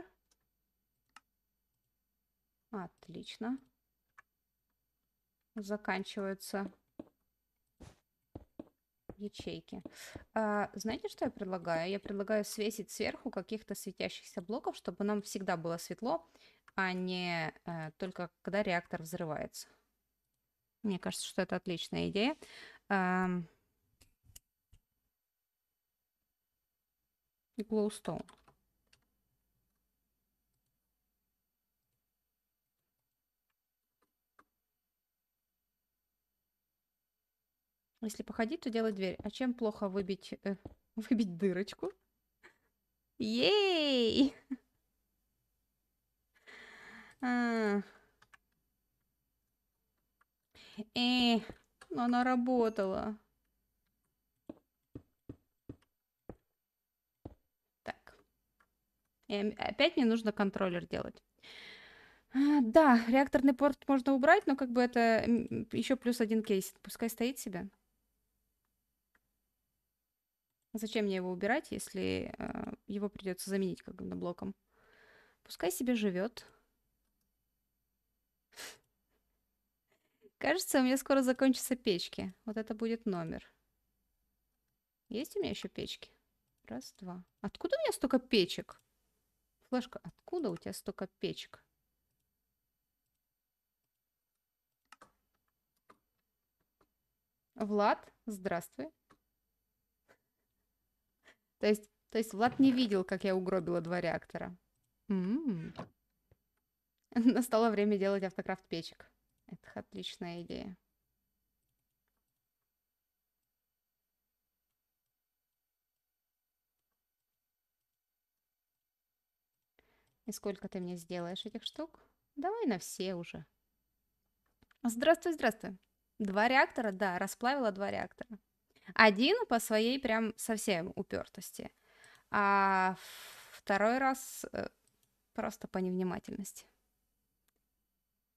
Отлично. Заканчиваются ячейки. А, знаете, что я предлагаю? Я предлагаю свесить сверху каких-то светящихся блоков, чтобы нам всегда было светло, а не э, только когда реактор взрывается. Мне кажется, что это отличная идея. Глоустоун. Эм... Если походить, то делать дверь. А чем плохо выбить, э, выбить дырочку? Ей! А. Э, но ну она работала. Так. Э, опять мне нужно контроллер делать. А, да, реакторный порт можно убрать, но как бы это еще плюс один кейс. Пускай стоит себе. Зачем мне его убирать, если э, его придется заменить каким-то блоком? Пускай себе живет. Кажется, у меня скоро закончатся печки. Вот это будет номер. Есть у меня еще печки? Раз, два. Откуда у меня столько печек? Флешка, откуда у тебя столько печек? Влад, здравствуй. То есть, то есть Влад не видел, как я угробила два реактора. М -м -м. Настало время делать автокрафт печек. Это отличная идея. И сколько ты мне сделаешь этих штук? Давай на все уже. Здравствуй, здравствуй. Два реактора? Да, расплавила два реактора. Один по своей прям совсем упертости, а второй раз э, просто по невнимательности.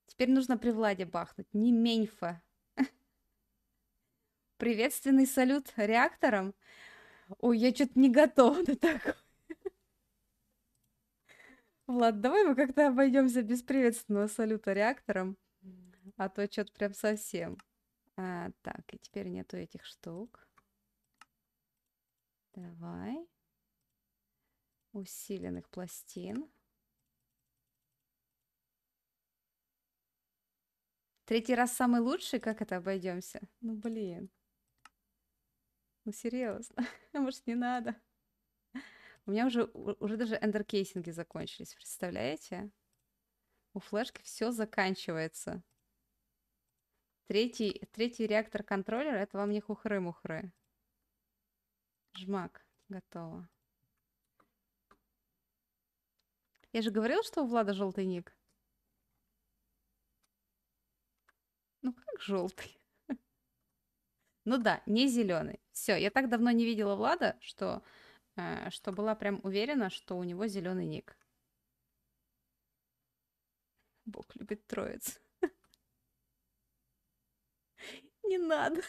Теперь нужно при Владе бахнуть, не меньфа. Приветственный салют реактором. Ой, я что-то не готова на такого. Влад, давай мы как-то обойдемся без приветственного салюта реактором, а то что-то прям совсем. А, так, и теперь нету этих штук. Давай. Усиленных пластин. Третий раз самый лучший? Как это обойдемся? Ну, блин. Ну, серьезно. Может, не надо? У меня уже, уже даже эндеркейсинги закончились, представляете? У флешки все заканчивается. Третий, третий реактор контроллер это вам не хухры-мухры. Жмак. Готово. Я же говорил, что у Влада желтый ник. Ну как желтый? ну да, не зеленый. Все, я так давно не видела Влада, что, э, что была прям уверена, что у него зеленый ник. Бог любит троиц не надо.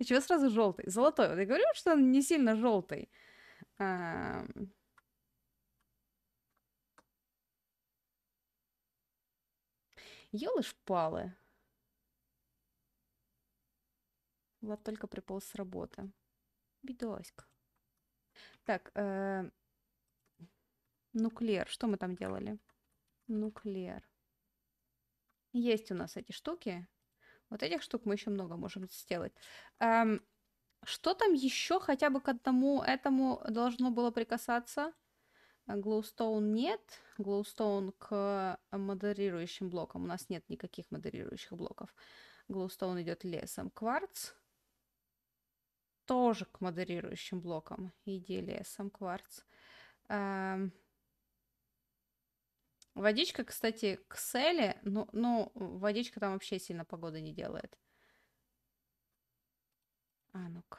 И чего сразу желтый? Золотой. Вот я говорю, что он не сильно желтый. А... Ёлы шпалы. Влад только приполз с работы. Бедоська. Так, э... нуклеер. Что мы там делали? Нуклеер. Есть у нас эти штуки. Вот этих штук мы еще много можем сделать. Эм, что там еще хотя бы к одному этому должно было прикасаться? Glowstone нет. Glowstone к модерирующим блокам. У нас нет никаких модерирующих блоков. Glowstone идет лесом. Кварц тоже к модерирующим блокам. Иди лесом, кварц. Эм, Водичка, кстати, к Селе, ну, ну, водичка там вообще сильно погоды не делает. А ну-ка.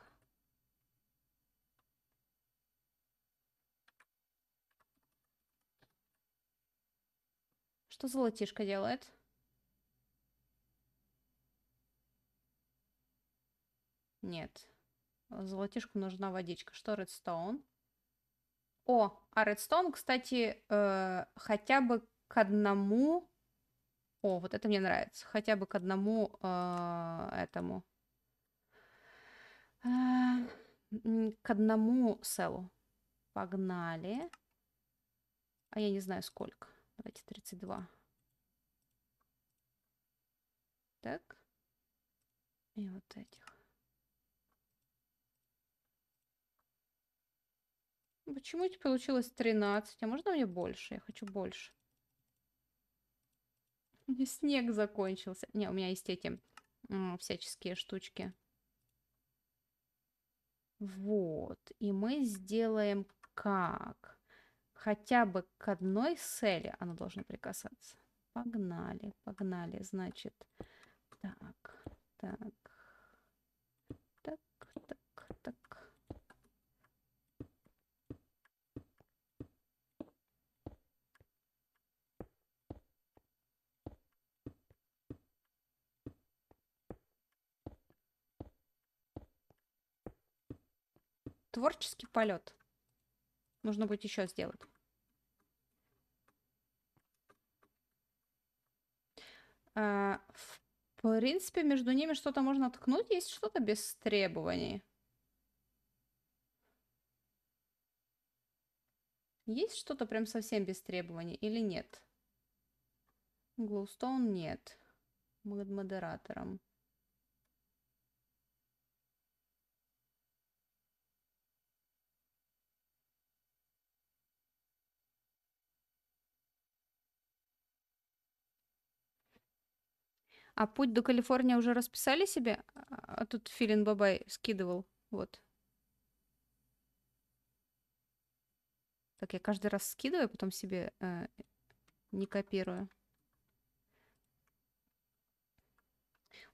Что золотишко делает? Нет. Золотишку нужна водичка. Что, редстоун? О, а Redstone, кстати, э, хотя бы к одному... О, вот это мне нравится. Хотя бы к одному э, этому. Э, к одному селу. Погнали. А я не знаю сколько. Давайте 32. Так. И вот этих. «Ну, почему получилось 13? А можно мне больше? Я хочу больше. У меня снег закончился. Не, у меня есть эти всяческие штучки. Вот. И мы сделаем как? Хотя бы к одной цели Она должна прикасаться. Погнали, погнали. Значит, так, так. творческий полет. Нужно будет еще сделать. А, в принципе, между ними что-то можно ткнуть. Есть что-то без требований. Есть что-то прям совсем без требований или нет? Глоустоун нет. Модератором. А путь до Калифорнии уже расписали себе? А, а тут Филин Бабай скидывал. Вот. Так, я каждый раз скидываю, потом себе э, не копирую.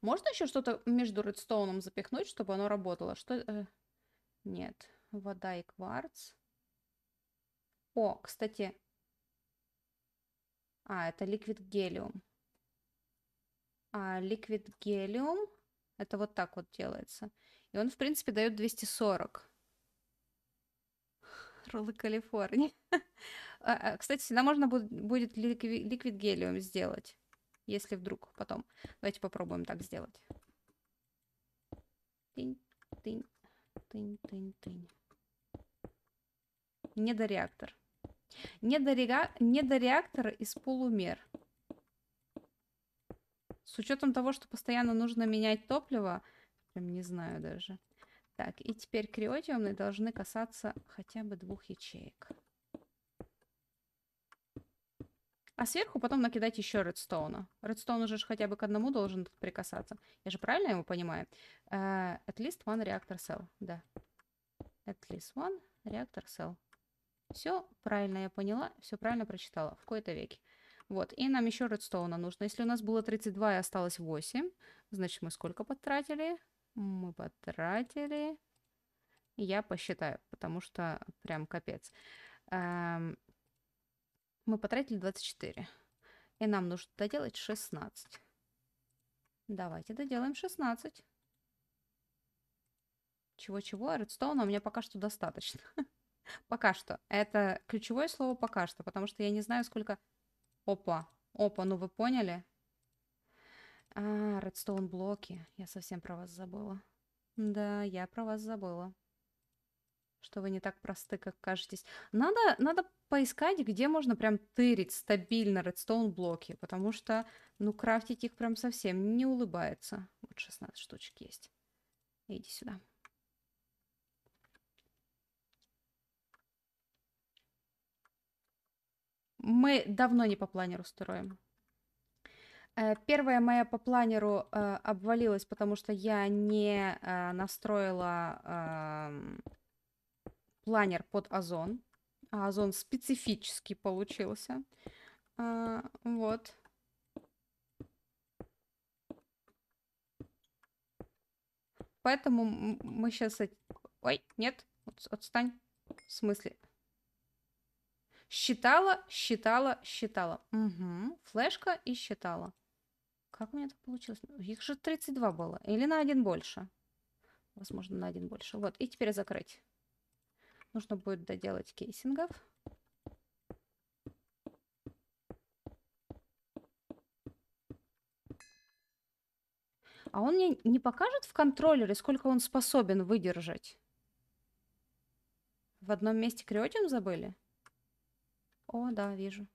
Можно еще что-то между редстоуном запихнуть, чтобы оно работало? Что? Э, нет. Вода и кварц. О, кстати. А, это ликвид гелиум. Liquid а, Helium. Это вот так вот делается. И он, в принципе, дает 240. Роллы Калифорнии. А, а, кстати, всегда можно будет ликвид гелиум сделать, если вдруг потом. Давайте попробуем так сделать. Тынь, тынь, тынь, тынь, тынь. Недореактор. Недореактор, недореактор из полумер с учетом того, что постоянно нужно менять топливо, прям не знаю даже. Так, и теперь криотиумные должны касаться хотя бы двух ячеек. А сверху потом накидать еще редстоуна. Редстоун уже хотя бы к одному должен прикасаться. Я же правильно его понимаю? Uh, at least one reactor cell. Да. At least one reactor cell. Все правильно я поняла, все правильно прочитала. В кои-то веке. Вот, и нам еще редстоуна нужно. Если у нас было 32 и осталось 8, значит, мы сколько потратили? Мы потратили... Я посчитаю, потому что прям капец. Эм, мы потратили 24. И нам нужно доделать 16. Давайте доделаем 16. Чего-чего, а редстоуна у меня пока что достаточно. пока что. Это ключевое слово пока что, потому что я не знаю, сколько... Опа, опа, ну вы поняли? А, редстоун блоки. Я совсем про вас забыла. Да, я про вас забыла. Что вы не так просты, как кажетесь. Надо, надо поискать, где можно прям тырить стабильно редстоун блоки, потому что, ну, крафтить их прям совсем не улыбается. Вот 16 штучек есть. Иди сюда. мы давно не по планеру строим. Э, Первая моя по планеру э, обвалилась, потому что я не э, настроила э, планер под озон. А озон специфически получился. Э, вот. Поэтому мы сейчас... Ой, нет, отстань. В смысле? Считала, считала, считала. Угу. Флешка и считала. Как у меня так получилось? Ну, их же 32 было. Или на один больше. Возможно, на один больше. Вот. И теперь закрыть. Нужно будет доделать кейсингов. А он мне не покажет в контроллере, сколько он способен выдержать? В одном месте креотин забыли? О, да, вижу.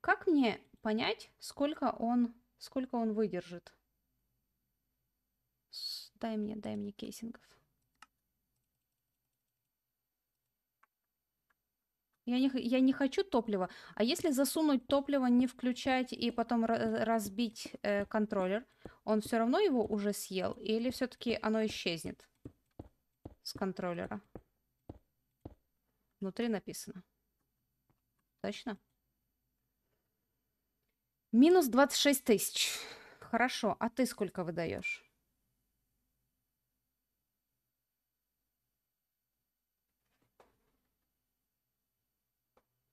Как мне понять, сколько он, сколько он выдержит? Дай мне, дай мне кейсингов. Я не, я не хочу топлива. А если засунуть топливо, не включать и потом разбить э, контроллер, он все равно его уже съел? Или все-таки оно исчезнет с контроллера? Внутри написано. Точно? Минус 26 тысяч. Хорошо. А ты сколько выдаешь?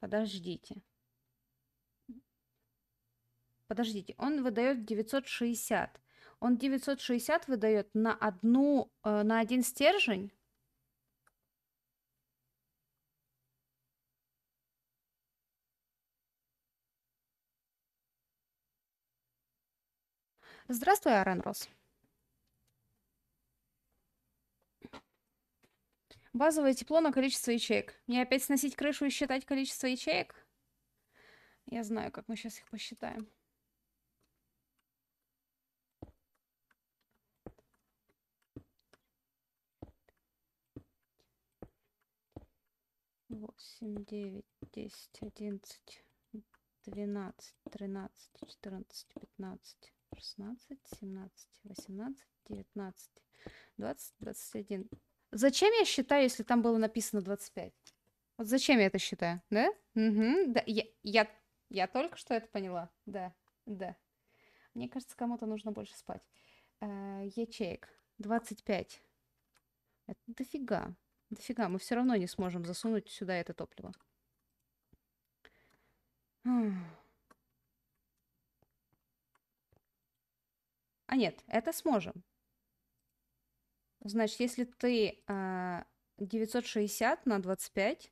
Подождите. Подождите, он выдает 960. Он 960 выдает на одну, э, на один стержень. Здравствуй, Арен Рос. Базовое тепло на количество ячеек. Мне опять сносить крышу и считать количество ячеек? Я знаю, как мы сейчас их посчитаем. Восемь, девять, десять, одиннадцать, двенадцать, тринадцать, четырнадцать, пятнадцать, шестнадцать, семнадцать, восемнадцать, девятнадцать, двадцать, двадцать один, Зачем я считаю, если там было написано 25? Вот зачем я это считаю, да? Угу, да, я, я, я только что это поняла, да, да. Мне кажется, кому-то нужно больше спать. Э, ячеек 25. Это дофига, дофига. Мы все равно не сможем засунуть сюда это топливо. А нет, это сможем. Значит, если ты 960 а, на 25,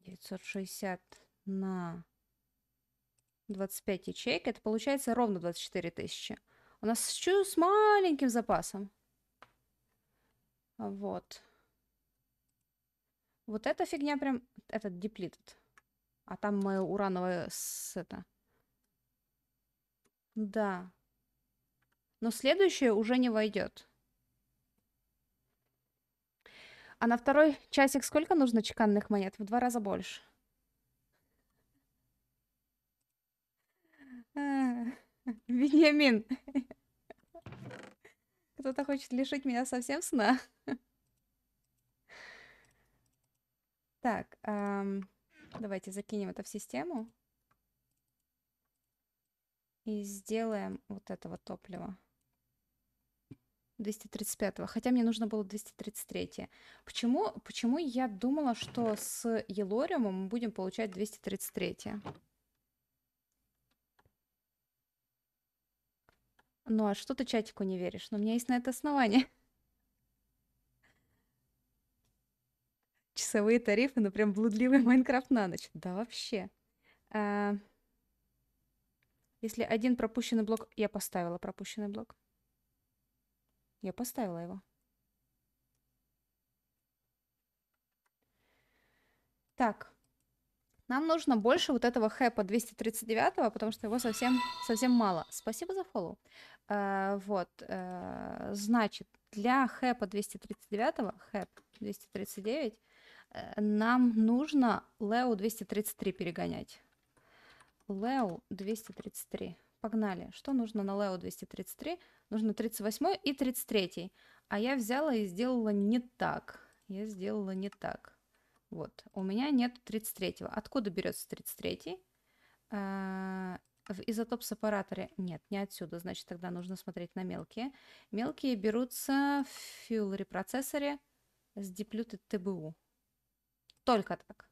960 на 25 ячеек, это получается ровно 24 тысячи. У нас еще с маленьким запасом. Вот. Вот эта фигня прям, этот деплит, А там мое урановое с это. Да. Но следующее уже не войдет. А на второй часик сколько нужно чеканных монет? В два раза больше. Вениамин. Кто-то хочет лишить меня совсем сна. Так, эм, давайте закинем это в систему. И сделаем вот этого топлива. топлива. 235, хотя мне нужно было 233. Почему, почему я думала, что с Елориумом мы будем получать 233? Ну а что ты чатику не веришь? Но ну, у меня есть на это основание. Часовые тарифы, ну прям блудливый Майнкрафт на ночь. Да вообще. А... Если один пропущенный блок... Я поставила пропущенный блок. Я поставила его. Так. Нам нужно больше вот этого хэпа 239, потому что его совсем, совсем мало. Спасибо за фоллоу. Э, вот. Э, значит, для хэпа 239, хэп 239, э, нам нужно Лео 233 перегонять. Лео 233. Погнали. Что нужно на Leo 233? Нужно 38 и 33. А я взяла и сделала не так. Я сделала не так. Вот. У меня нет 33. -го. Откуда берется 33? -й? А, в изотоп с нет, не отсюда. Значит, тогда нужно смотреть на мелкие. Мелкие берутся в Fuel процессоре с диплюты ТБУ. Только так.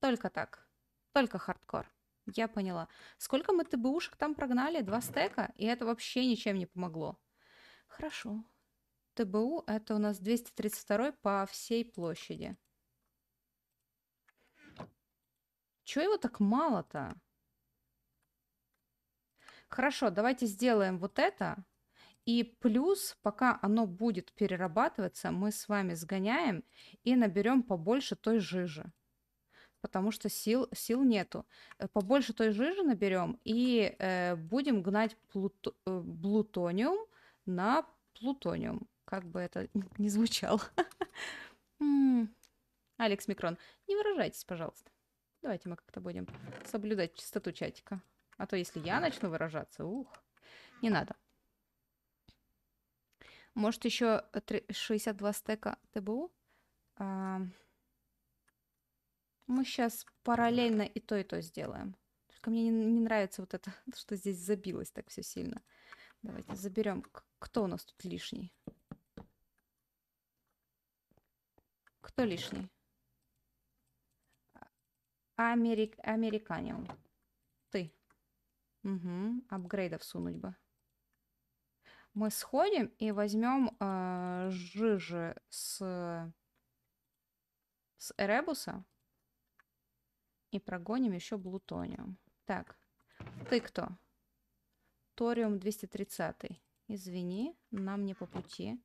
Только так. Только хардкор. Я поняла. Сколько мы ТБУшек там прогнали? Два стека? И это вообще ничем не помогло. Хорошо. ТБУ это у нас 232 по всей площади. Чего его так мало-то? Хорошо, давайте сделаем вот это. И плюс, пока оно будет перерабатываться, мы с вами сгоняем и наберем побольше той жижи потому что сил, сил нету. Э, побольше той жижи наберем и э, будем гнать плут, э, плутониум на плутониум. Как бы это ни звучало. Алекс Микрон, не выражайтесь, пожалуйста. Давайте мы как-то будем соблюдать чистоту чатика. А то если я начну выражаться, ух, не надо. Может, еще 62 стека ТБУ? Мы сейчас параллельно и то, и то сделаем. Только мне не, нравится вот это, что здесь забилось так все сильно. Давайте заберем, кто у нас тут лишний. Кто лишний? А, америк... Американиум. Ты. Угу, апгрейдов сунуть бы. Мы сходим и возьмем э, жижи с, с Эребуса. И прогоним еще Блутониум. Так, ты кто? Ториум 230. Извини, нам не по пути.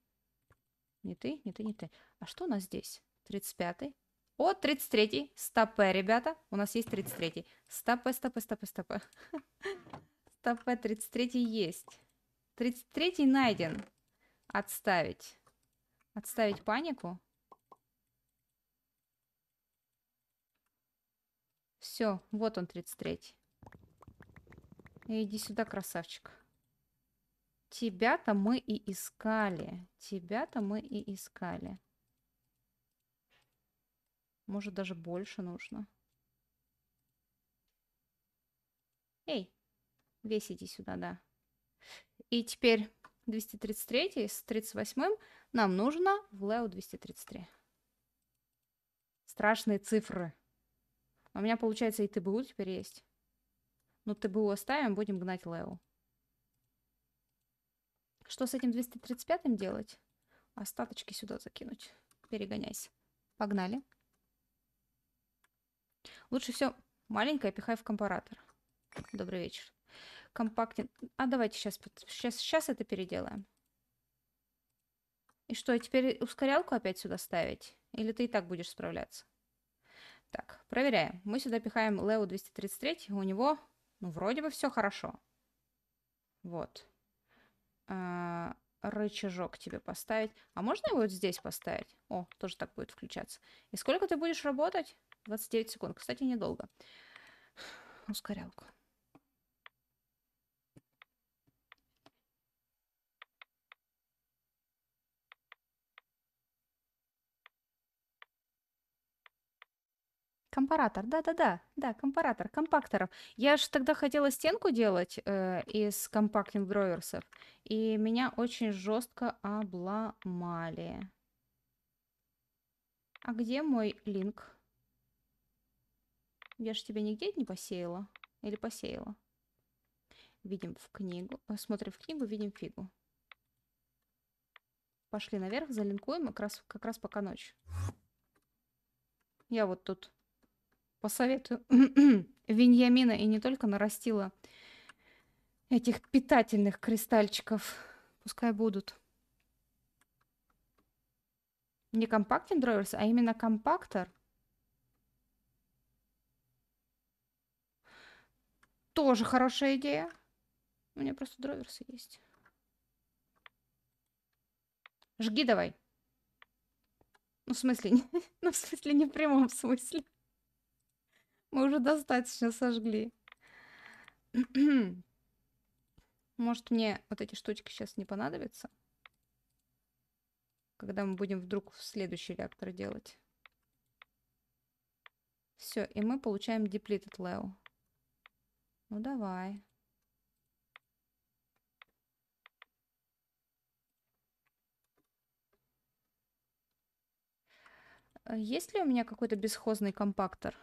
Не ты, не ты, не ты. А что у нас здесь? 35-й. О, 33-й. Стопе, ребята. У нас есть 33-й. Стопе, стопе, стопе, стопе. Стопе 33-й есть. 33-й найден. Отставить. Отставить панику. Все, вот он 33-й. Иди сюда, красавчик. Тебя-то мы и искали. Тебя-то мы и искали. Может, даже больше нужно. Эй, весь иди сюда, да. И теперь 233 с 38 нам нужно в Лео 233. Страшные цифры. А у меня, получается, и ТБУ теперь есть. Ну, ТБУ оставим, будем гнать Лео. Что с этим 235-м делать? Остаточки сюда закинуть. Перегоняйся. Погнали. Лучше все маленькое пихай в компаратор. Добрый вечер. Компактен. А давайте сейчас, сейчас, сейчас это переделаем. И что, теперь ускорялку опять сюда ставить? Или ты и так будешь справляться? Так, проверяем. Мы сюда пихаем Лео 233, у него, ну, вроде бы все хорошо. Вот. А, рычажок тебе поставить. А можно его вот здесь поставить? О, тоже так будет включаться. И сколько ты будешь работать? 29 секунд. Кстати, недолго. Ускорялку. Компаратор, да-да-да, да, компаратор, компакторов. Я же тогда хотела стенку делать э, из компактных дроверсов, и меня очень жестко обломали. А где мой линк? Я же тебя нигде не посеяла. Или посеяла? Видим в книгу. Э, смотрим в книгу, видим фигу. Пошли наверх, залинкуем как раз, как раз пока ночь. Я вот тут по совету Виньямина и не только нарастила этих питательных кристальчиков. Пускай будут. Не компактен драйверс, а именно компактор. Тоже хорошая идея. У меня просто драйверсы есть. Жги давай. Ну, в смысле, ну, в смысле, не в прямом смысле. Мы уже достаточно сожгли. Может, мне вот эти штучки сейчас не понадобятся? Когда мы будем вдруг в следующий реактор делать. Все, и мы получаем depleted level. Ну давай. Э, есть ли у меня какой-то бесхозный компактор?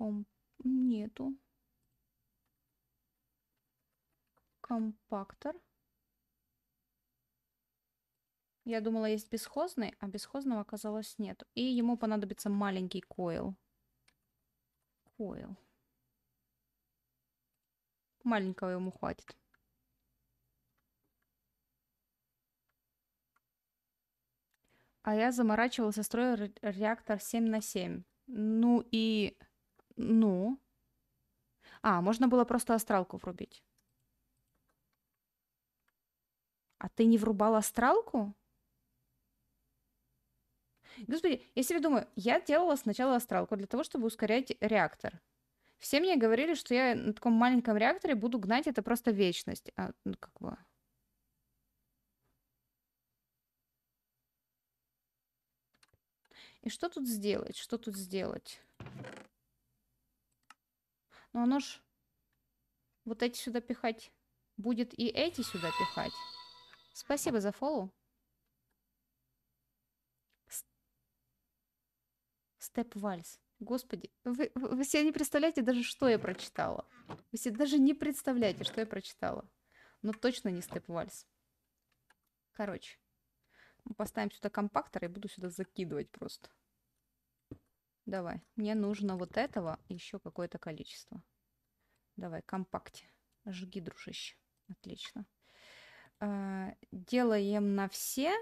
Комп... Нету. Компактор. Я думала, есть бесхозный, а бесхозного оказалось нет. И ему понадобится маленький койл. Койл. Маленького ему хватит. А я заморачивался, строил реактор 7 на 7. Ну и ну. А, можно было просто астралку врубить. А ты не врубал астралку? Господи, я себе думаю, я делала сначала астралку для того, чтобы ускорять реактор. Все мне говорили, что я на таком маленьком реакторе буду гнать это просто вечность. А, ну, как бы... И что тут сделать? Что тут сделать? Но оно ж вот эти сюда пихать будет и эти сюда пихать. Спасибо за фоллоу. Степ-вальс. Господи, вы, вы себе не представляете даже, что я прочитала. Вы себе даже не представляете, что я прочитала. Но точно не степ-вальс. Короче, поставим сюда компактор и буду сюда закидывать просто. Давай, мне нужно вот этого еще какое-то количество. Давай, компакте. Жги, дружище. Отлично. А, делаем на все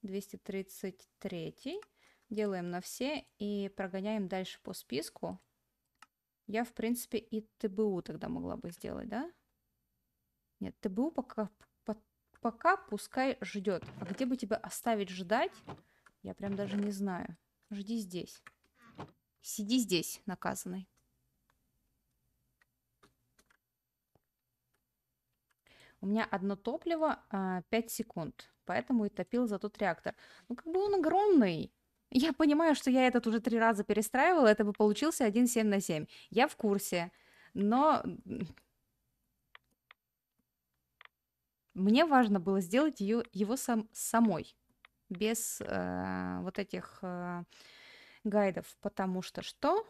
233. Делаем на все и прогоняем дальше по списку. Я, в принципе, и ТБУ тогда могла бы сделать, да? Нет, ТБУ пока, пока пускай ждет. А где бы тебя оставить ждать, я прям даже не знаю. Жди здесь. Сиди здесь, наказанный. У меня одно топливо а, 5 секунд, поэтому и топил за тот реактор. Ну, как бы он огромный. Я понимаю, что я этот уже три раза перестраивала, это бы получился 1,7 на 7. Я в курсе, но мне важно было сделать ее, его сам, самой, без э, вот этих... Э, гайдов, потому что что?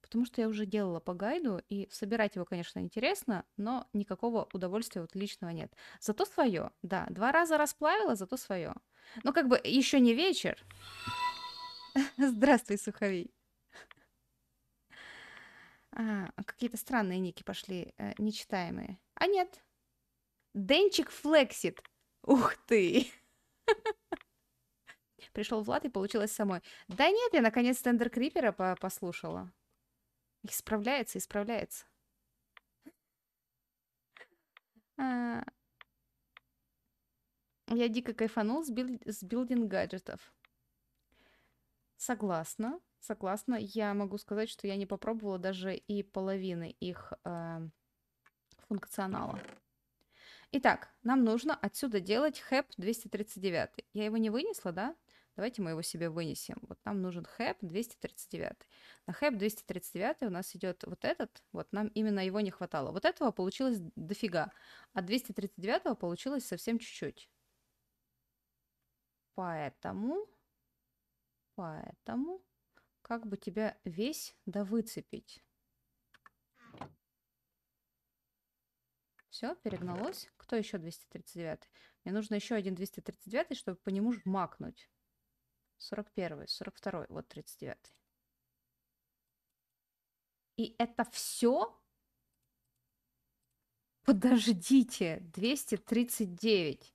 Потому что я уже делала по гайду, и собирать его, конечно, интересно, но никакого удовольствия вот личного нет. Зато свое, да, два раза расплавила, зато свое. Но как бы еще не вечер. Здравствуй, Суховей. А, какие-то странные ники пошли, э, нечитаемые. А нет. Денчик флексит. Ух ты! Пришел Влад и получилось самой. Да нет, я наконец Тендер Крипера по послушала. Исправляется, исправляется. А... Я дико кайфанул с, бил... с билдинг гаджетов. Согласна, согласна. Я могу сказать, что я не попробовала даже и половины их э, функционала. Итак, нам нужно отсюда делать хэп 239. Я его не вынесла, да? Давайте мы его себе вынесем. Вот нам нужен хэп 239. На хэп 239 у нас идет вот этот, вот нам именно его не хватало. Вот этого получилось дофига, а 239 получилось совсем чуть-чуть. Поэтому, поэтому, как бы тебя весь да выцепить. Все, перегналось. Кто еще 239? Мне нужно еще один 239, чтобы по нему жмакнуть. 41, 42, вот 39. И это все? Подождите, 239.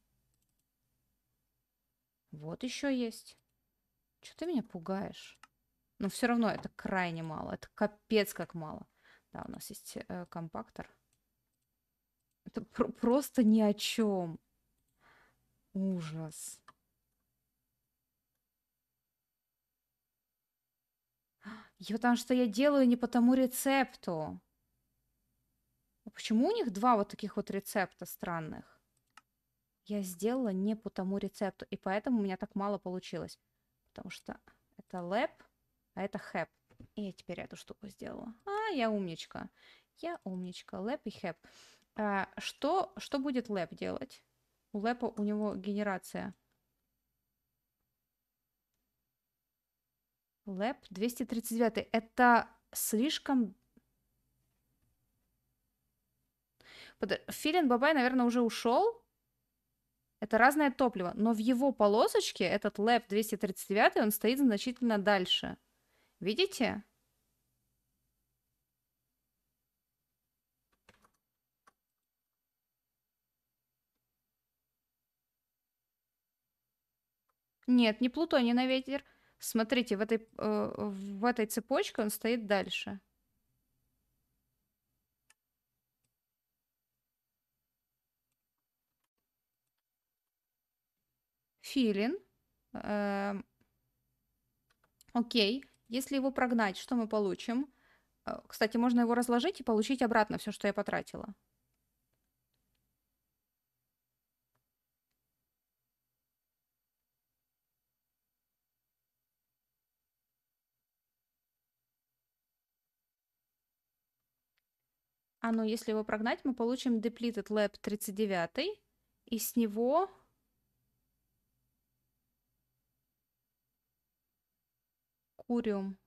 Вот еще есть. Что ты меня пугаешь? Но все равно это крайне мало. Это капец как мало. Да, у нас есть э, компактор. Это про просто ни о чем. Ужас. Я, потому что я делаю не по тому рецепту. А почему у них два вот таких вот рецепта странных? Я сделала не по тому рецепту, и поэтому у меня так мало получилось. Потому что это lab, а это хэп. И я теперь эту штуку сделала. А, я умничка. Я умничка. Лэп и хэп. А, что, что будет лэп делать? У лэпа у него генерация Лэп 239. Это слишком... Под... Филин Бабай, наверное, уже ушел. Это разное топливо. Но в его полосочке этот лэп 239, он стоит значительно дальше. Видите? Нет, не Плутоний на ветер. Смотрите, в этой, э, в этой цепочке он стоит дальше. Филин. Э, окей. Если его прогнать, что мы получим? Э, кстати, можно его разложить и получить обратно все, что я потратила. данную, если его прогнать, мы получим depleted lab 39, и с него куриум.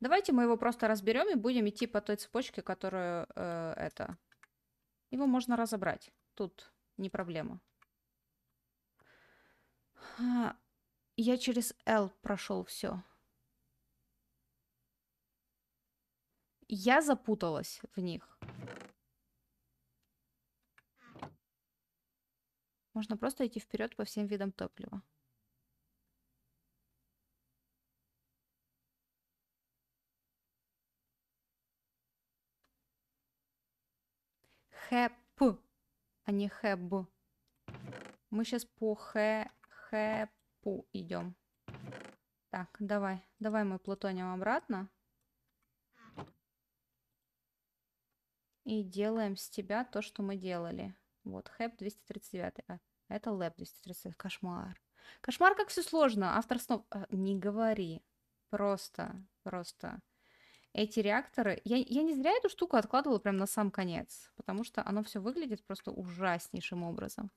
Давайте мы его просто разберем и будем идти по той цепочке, которую э, это. Его можно разобрать. Тут не проблема. А, я через L прошел все. Я запуталась в них. Можно просто идти вперед по всем видам топлива. Хэп, а не хэб. Мы сейчас по хэ хэпу идем. Так, давай, давай мы плутоним обратно. и делаем с тебя то, что мы делали. Вот, хэп 239, а это лэп 239, кошмар. Кошмар, как все сложно, автор снова... А, не говори, просто, просто. Эти реакторы... Я, я не зря эту штуку откладывала прям на сам конец, потому что оно все выглядит просто ужаснейшим образом.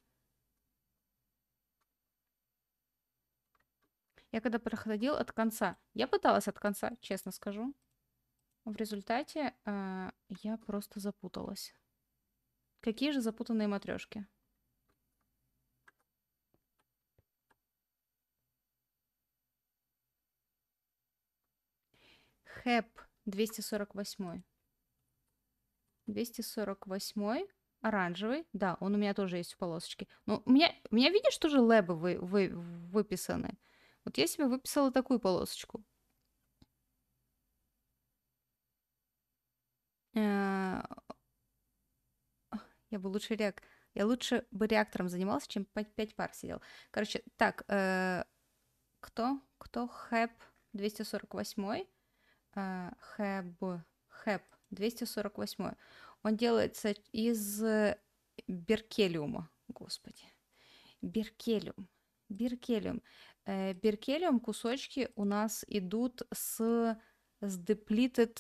Я когда проходил от конца, я пыталась от конца, честно скажу. В результате э, я просто запуталась. Какие же запутанные матрешки? Хэп 248. 248 оранжевый. Да, он у меня тоже есть в полосочке. Но у меня, у меня видишь, тоже лэбы вы, вы, выписаны. Вот я себе выписала такую полосочку. Э, я бы лучше реак... Я лучше бы реактором занимался, чем пять пар сидел. Короче, так, э, кто? Кто? Хэп 248. Э, хэб. Хэп 248. Он делается из беркелиума. Господи. Беркелиум. Беркелиум. Э, беркелиум кусочки у нас идут с, с depleted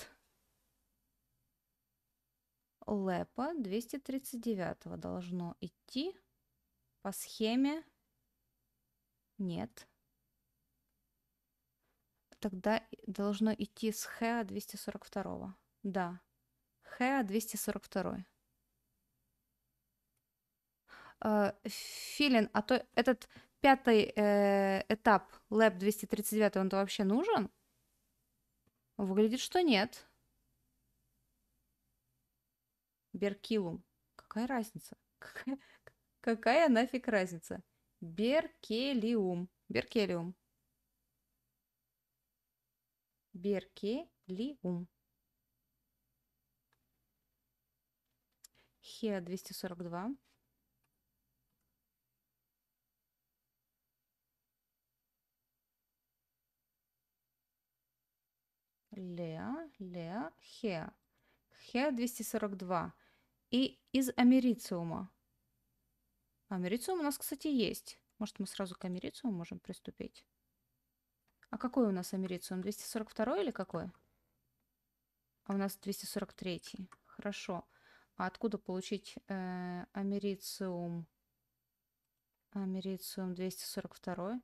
Лэпа 239 должно идти по схеме нет. Тогда должно идти с Хеа 242. Да. Хеа 242. Филин, а то этот пятый э, этап лэп 239, он-то вообще нужен? Выглядит, что нет. Беркилум. Какая разница? Какая, нафиг разница? Беркелиум. Беркелиум. Беркелиум. Хеа 242. Леа, Леа, Хеа. Хеа 242 и из америциума. А америциум у нас, кстати, есть. Может, мы сразу к америциуму можем приступить? А какой у нас америциум? 242 или какой? А у нас 243. Хорошо. А откуда получить э, америциум? Америциум 242.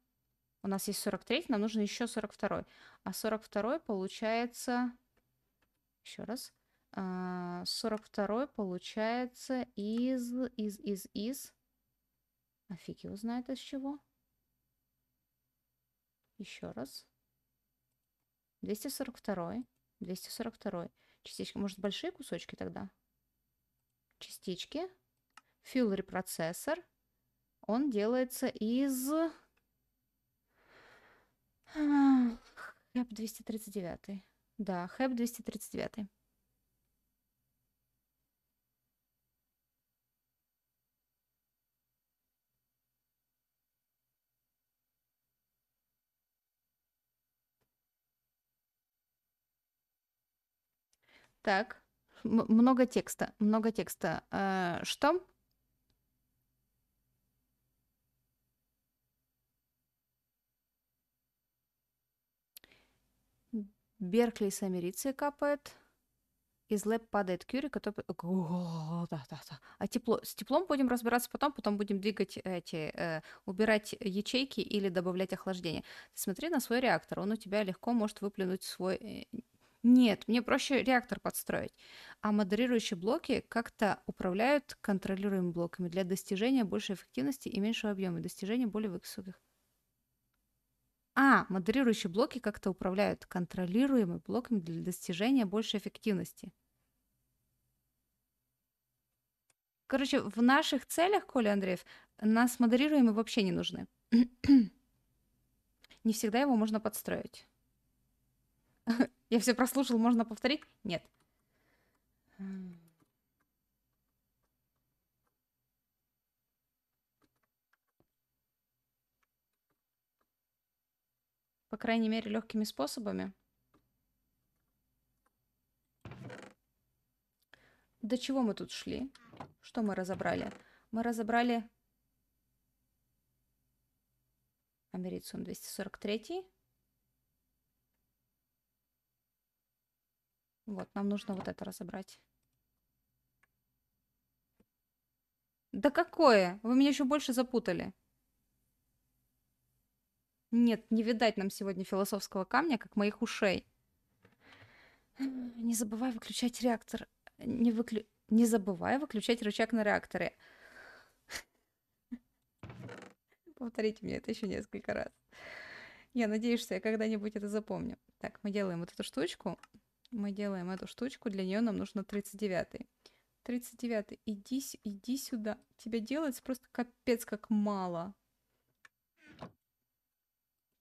У нас есть 43, нам нужно еще 42. А 42 получается... Еще раз. 42 а, получается из, из, из, из. А фиг его знает из чего. Еще раз. 242. 242. Частички. Может, большие кусочки тогда? Частички. fuel процессор. Он делается из... А, хэп 239. Да, хэп 239. Так, М- много текста, много текста. Э, что? Беркли с Америции капает. Из лэп падает Кюри, который... О, да, да, да. А тепло... с теплом будем разбираться потом, потом будем двигать эти... Э, убирать ячейки или добавлять охлаждение. смотри на свой реактор, он у тебя легко может выплюнуть свой э, нет, мне проще реактор подстроить. А модерирующие блоки как-то управляют контролируемыми блоками для достижения большей эффективности и меньшего объема, достижения более высоких. А, модерирующие блоки как-то управляют контролируемыми блоками для достижения большей эффективности. Короче, в наших целях, Коля Андреев, нас модерируемые вообще не нужны. не всегда его можно подстроить. Я все прослушал, можно повторить? Нет. По крайней мере, легкими способами. До чего мы тут шли? Что мы разобрали? Мы разобрали Америцум 243. Вот, нам нужно вот это разобрать. Да какое? Вы меня еще больше запутали. Нет, не видать нам сегодня философского камня, как моих ушей. Не забывай выключать реактор. Не, выклю... не забывай выключать рычаг на реакторе. Повторите мне это еще несколько раз. Я надеюсь, что я когда-нибудь это запомню. Так, мы делаем вот эту штучку мы делаем эту штучку, для нее нам нужно 39. 39. Иди, иди сюда. Тебя делается просто капец как мало.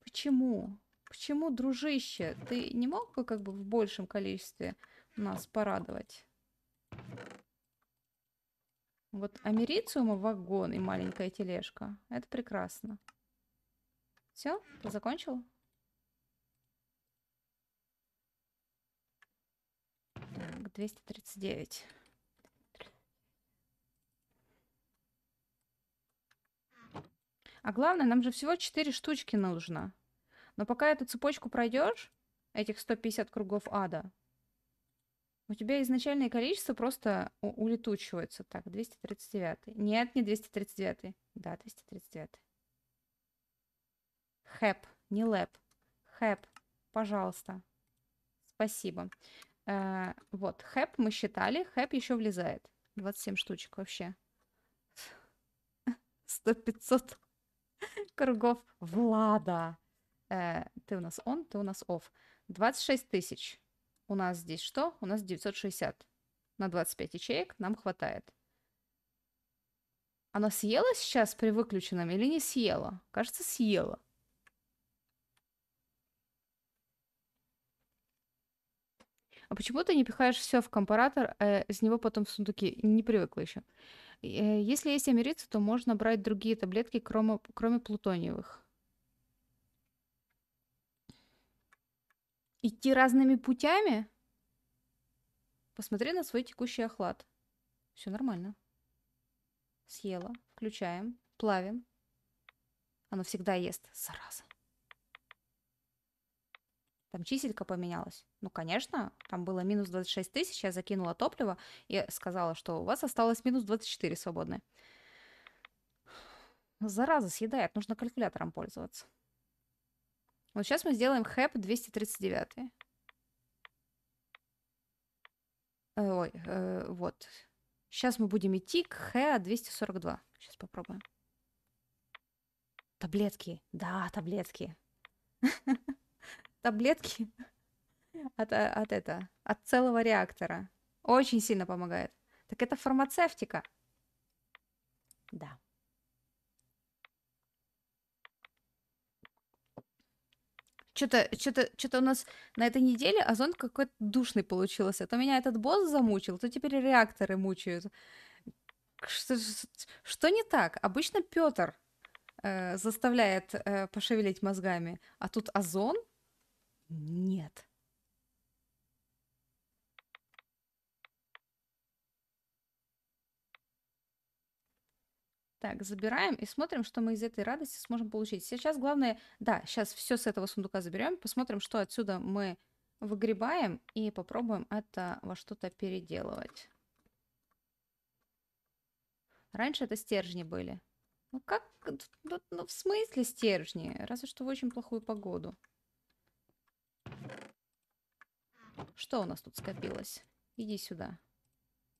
Почему? Почему, дружище, ты не мог бы как бы в большем количестве нас порадовать? Вот америциума вагон и маленькая тележка. Это прекрасно. Все? Ты закончил? Так, 239. А главное, нам же всего 4 штучки нужно. Но пока эту цепочку пройдешь, этих 150 кругов ада, у тебя изначальное количество просто улетучивается. Так, 239. Нет, не 239. Да, 239. Хэп, не лэп. Хэп, пожалуйста. Спасибо. Э, вот, хэп мы считали, хэп еще влезает. 27 штучек вообще. 100-500 кругов. Влада! Э, ты у нас он, ты у нас оф. 26 тысяч. У нас здесь что? У нас 960. На 25 ячеек нам хватает. Оно съело сейчас при выключенном или не съело? Кажется, съело. А почему ты не пихаешь все в компаратор, а из него потом в сундуки? Не привыкла еще. Э, если есть америца, то можно брать другие таблетки, кроме, кроме плутониевых. Идти разными путями? Посмотри на свой текущий охлад. Все нормально. Съела. Включаем. Плавим. Оно всегда ест. Зараза. Там чиселька поменялась. Ну, конечно, там было минус 26 тысяч, я закинула топливо и сказала, что у вас осталось минус 24 свободные. Зараза съедает, нужно калькулятором пользоваться. Вот сейчас мы сделаем хэп 239. Ой, э, вот. Сейчас мы будем идти к хэ 242. Сейчас попробуем. Таблетки. Да, таблетки. Таблетки от, э, от это, от целого реактора. Очень сильно помогает. Так это фармацевтика. Да. Что-то, что-то, что-то у нас на этой неделе озон какой-то душный получился. То меня этот босс замучил, то теперь реакторы мучают. Что, что, не так? Обычно Петр э, заставляет э, пошевелить мозгами, а тут озон? Нет. Так, забираем и смотрим, что мы из этой радости сможем получить. Сейчас главное, да, сейчас все с этого сундука заберем, посмотрим, что отсюда мы выгребаем и попробуем это во что-то переделывать. Раньше это стержни были. Ну как? Ну, ну в смысле стержни? Разве что в очень плохую погоду. Что у нас тут скопилось? Иди сюда.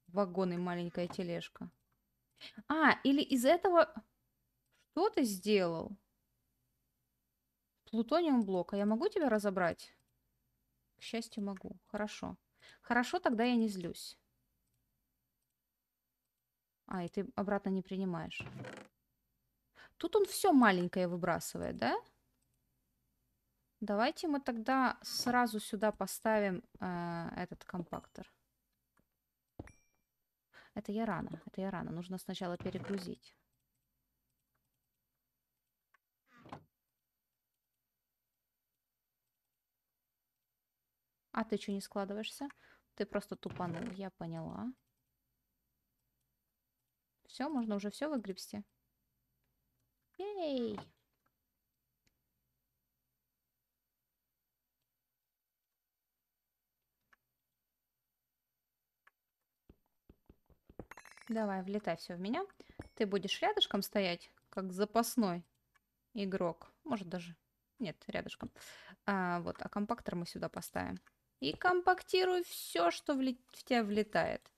Вагоны, маленькая тележка. А, или из этого... Что ты сделал? Плутониум блока. Я могу тебя разобрать? К счастью, могу. Хорошо. Хорошо, тогда я не злюсь. А, и ты обратно не принимаешь. Тут он все маленькое выбрасывает, да? Давайте мы тогда сразу сюда поставим э, этот компактор. Это я рано, это я рано. Нужно сначала перегрузить. А ты что не складываешься? Ты просто тупанул, я поняла. Все, можно уже все выгребсти. Ей! Давай, влетай все в меня. Ты будешь рядышком стоять, как запасной игрок. Может даже... Нет, рядышком. А, вот, а компактор мы сюда поставим. И компактируй все, что в, в тебя влетает.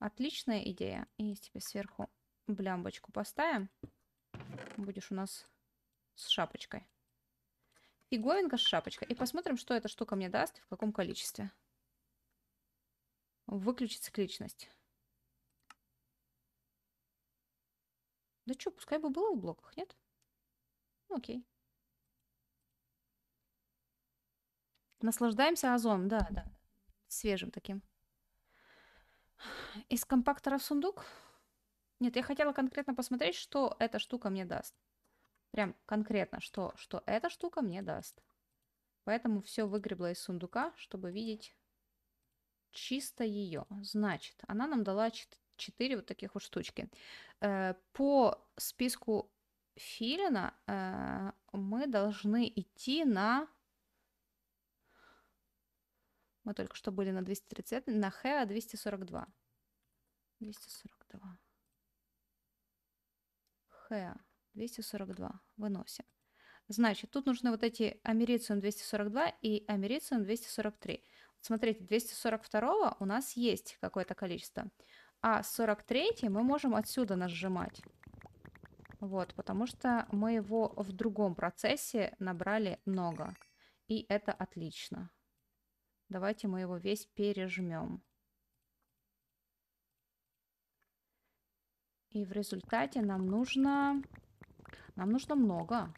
Отличная идея. И тебе сверху блямбочку поставим. Будешь у нас с шапочкой. Фиговинка с шапочкой. И посмотрим, что эта штука мне даст и в каком количестве. Выключится цикличность. Да что, пускай бы было в блоках, нет? «Ну, окей. Наслаждаемся озоном, да, да. Свежим таким. Из компактора в сундук? Нет, я хотела конкретно посмотреть, что эта штука мне даст. Прям конкретно, что, что эта штука мне даст. Поэтому все выгребла из сундука, чтобы видеть чисто ее. Значит, она нам дала четыре вот таких вот штучки. Э, по списку Филина э, мы должны идти на... Мы только что были на 230, на Хеа 242. 242. Хеа 242. Выносим. Значит, тут нужны вот эти америциум 242 и америциум 243. Вот смотрите, 242 у нас есть какое-то количество. А 43 мы можем отсюда нажимать. Вот, потому что мы его в другом процессе набрали много. И это отлично. Давайте мы его весь пережмем. И в результате нам нужно... Нам нужно много.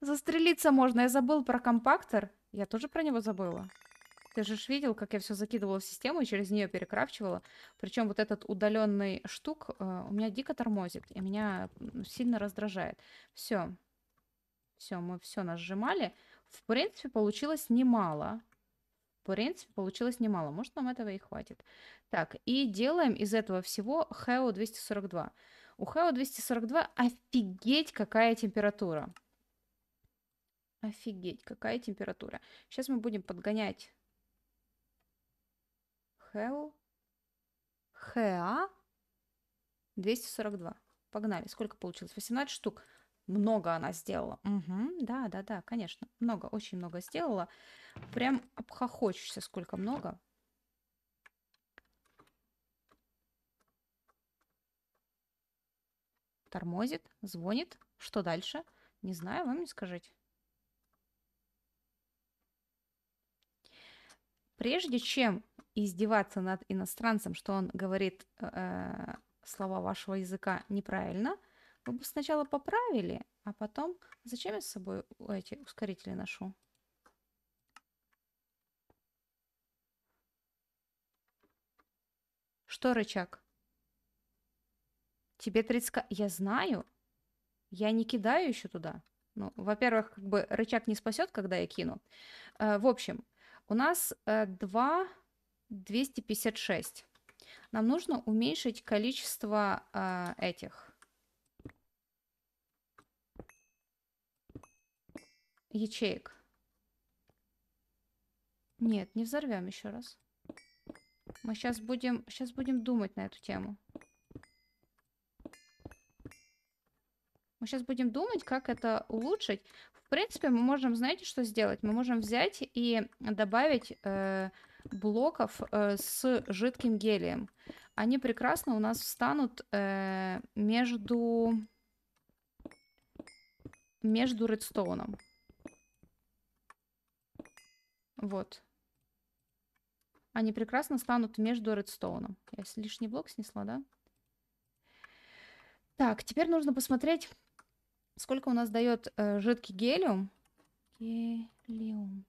Застрелиться можно. Я забыл про компактор. Я тоже про него забыла. Ты же видел, как я все закидывала в систему и через нее перекрафчивала. Причем вот этот удаленный штук э, у меня дико тормозит. И меня сильно раздражает. Все. Все, мы все нажимали. В принципе, получилось немало. В принципе, получилось немало. Может, нам этого и хватит. Так, и делаем из этого всего Хэо 242. У Хэо 242 офигеть какая температура. Офигеть, какая температура. Сейчас мы будем подгонять Hell. HA 242. Погнали. Сколько получилось? 18 штук. Много она сделала. Угу, да, да, да, конечно. Много, очень много сделала. Прям обхохочешься, сколько много. Тормозит, звонит. Что дальше? Не знаю, вам не скажите. Прежде чем издеваться над иностранцем, что он говорит э, э, слова вашего языка неправильно, вы бы сначала поправили, а потом... Зачем я с собой эти ускорители ношу? Что, рычаг? Тебе 30... Я знаю. Я не кидаю еще туда. Ну, во-первых, как бы рычаг не спасет, когда я кину. Э, в общем, у нас 2 э, 256. Нам нужно уменьшить количество э, этих ячеек. Нет, не взорвем еще раз. Мы сейчас будем, сейчас будем думать на эту тему. Мы сейчас будем думать, как это улучшить принципе, мы можем, знаете, что сделать? Мы можем взять и добавить э, блоков э, с жидким гелием. Они прекрасно у нас встанут э, между между редстоуном. Вот. Они прекрасно станут между редстоуном. Я лишний блок снесла, да? Так, теперь нужно посмотреть сколько у нас дает э, жидкий гелиум? Гелиум.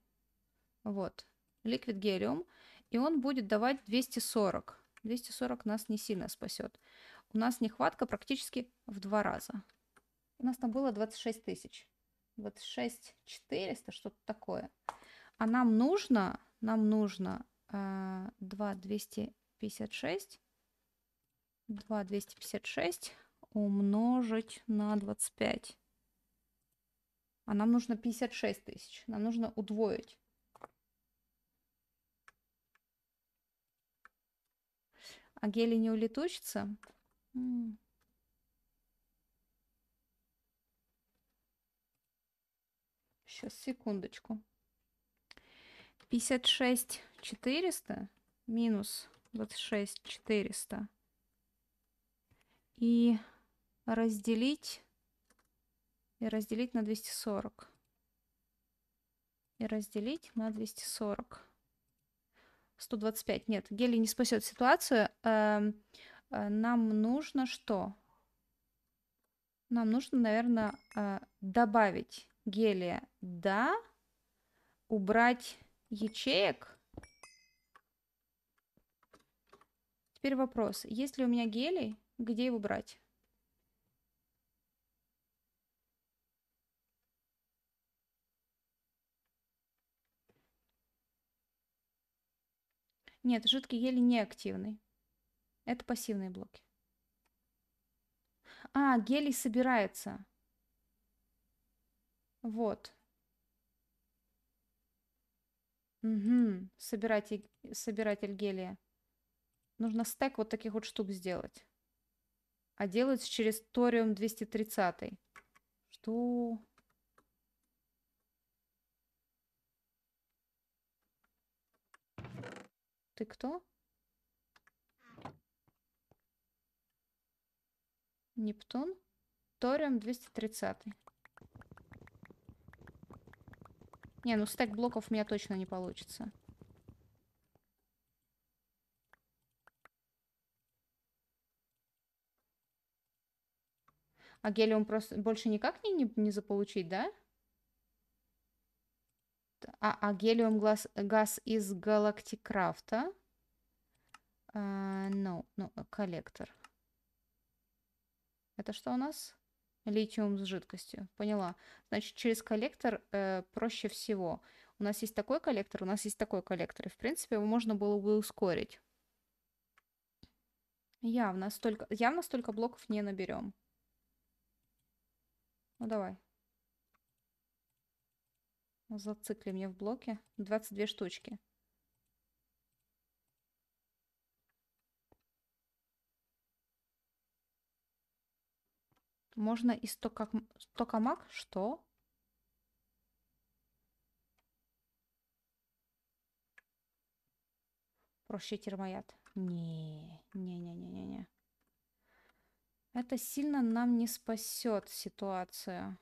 Вот, ликвид гелиум. И он будет давать 240. 240 нас не сильно спасет. У нас нехватка практически в два раза. У нас там было 26 тысяч. 26 400, что-то такое. А нам нужно, нам нужно э, 2 256, 2 256 умножить на 25. А нам нужно 56 тысяч. Нам нужно удвоить. А гели не улетучится? Сейчас, секундочку. 56 400 минус 26 400 и разделить и разделить на 240. И разделить на 240. 125. Нет, гелий не спасет ситуацию. Эм, э, нам нужно что? Нам нужно, наверное, э, добавить гелия. Да. Убрать ячеек. Теперь вопрос. Есть ли у меня гелий? Где его брать? Нет, жидкий гель не активный. Это пассивные блоки. А, гелий собирается. Вот. Угу, собиратель, собиратель гелия. Нужно стек вот таких вот штук сделать. А делается через ториум 230. Что? Ты кто? Нептун. Ториум 230. Не, ну стек блоков у меня точно не получится. А гелиум просто больше никак не, не, не заполучить, да? А, а гелиум глаз, газ из галактикрафта. Uh, no, no, коллектор. Это что у нас? Литиум с жидкостью. Поняла. Значит, через коллектор э, проще всего. У нас есть такой коллектор, у нас есть такой коллектор. И, в принципе, его можно было бы ускорить. Явно столько, явно столько блоков не наберем. Ну, давай зацикли мне в блоке. 22 штучки. Можно из токамак... токамак? Что? Проще термояд. Не, не, не, не, не, не. Это сильно нам не спасет ситуацию.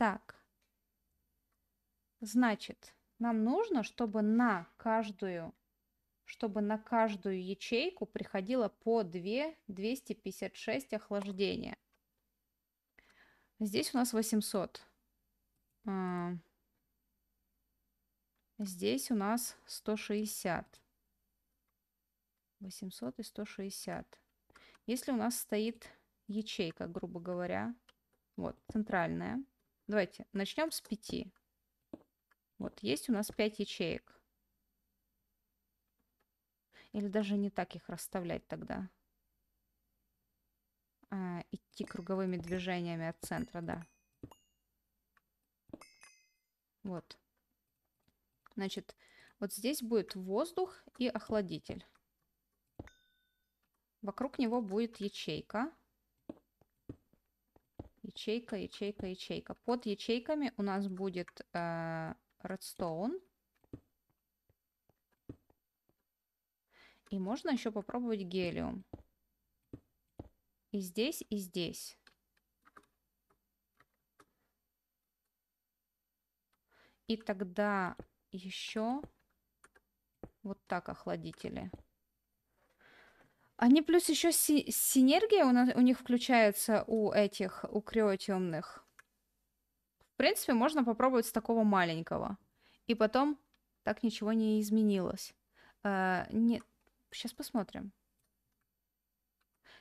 Так, значит, нам нужно, чтобы на каждую, чтобы на каждую ячейку приходило по 2 256 охлаждения. Здесь у нас 800. А, здесь у нас 160. 800 и 160. Если у нас стоит ячейка, грубо говоря, вот, центральная, Давайте начнем с 5. Вот, есть у нас 5 ячеек. Или даже не так их расставлять тогда. А, идти круговыми движениями от центра, да. Вот. Значит, вот здесь будет воздух и охладитель. Вокруг него будет ячейка ячейка, ячейка, ячейка. Под ячейками у нас будет э, Redstone. И можно еще попробовать гелиум. И здесь, и здесь. И тогда еще вот так охладители. Они плюс еще си- синергия у, нас, у них включается у этих, у криотемных. В принципе, можно попробовать с такого маленького. И потом так ничего не изменилось. А, не... Сейчас посмотрим.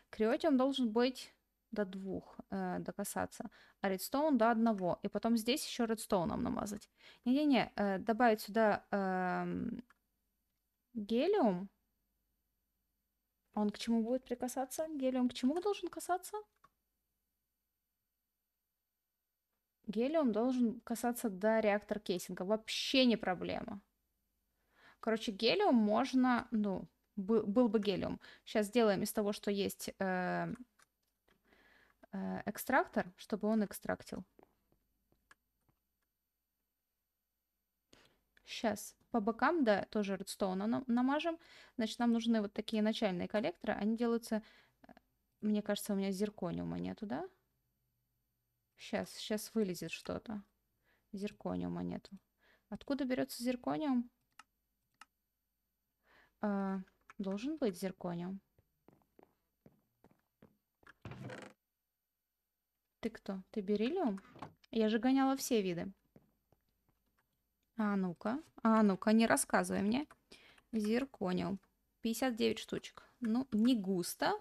Криотиум должен быть до двух э, докасаться, а редстоун до одного. И потом здесь еще редстоуном намазать. Не-не-не, э, добавить сюда э, гелиум он к чему будет прикасаться? Гелиум к чему должен касаться? Гелиум должен касаться до реактор кейсинга. Вообще не проблема. Короче, гелиум можно, ну, был, был бы гелиум. Сейчас сделаем из того, что есть э, э, экстрактор, чтобы он экстрактил. Сейчас по бокам, да, тоже редстоуна намажем. Значит, нам нужны вот такие начальные коллекторы. Они делаются, э, мне кажется, у меня зеркониума нету, да? Сейчас, сейчас вылезет что-то. Зеркониума нету. Откуда берется зеркониум? А, э, должен быть зеркониум. Ты кто? Ты бериллиум? Я же гоняла все виды. А ну-ка, а ну-ка, не рассказывай мне. Зиркониум. 59 штучек. Ну, не густо.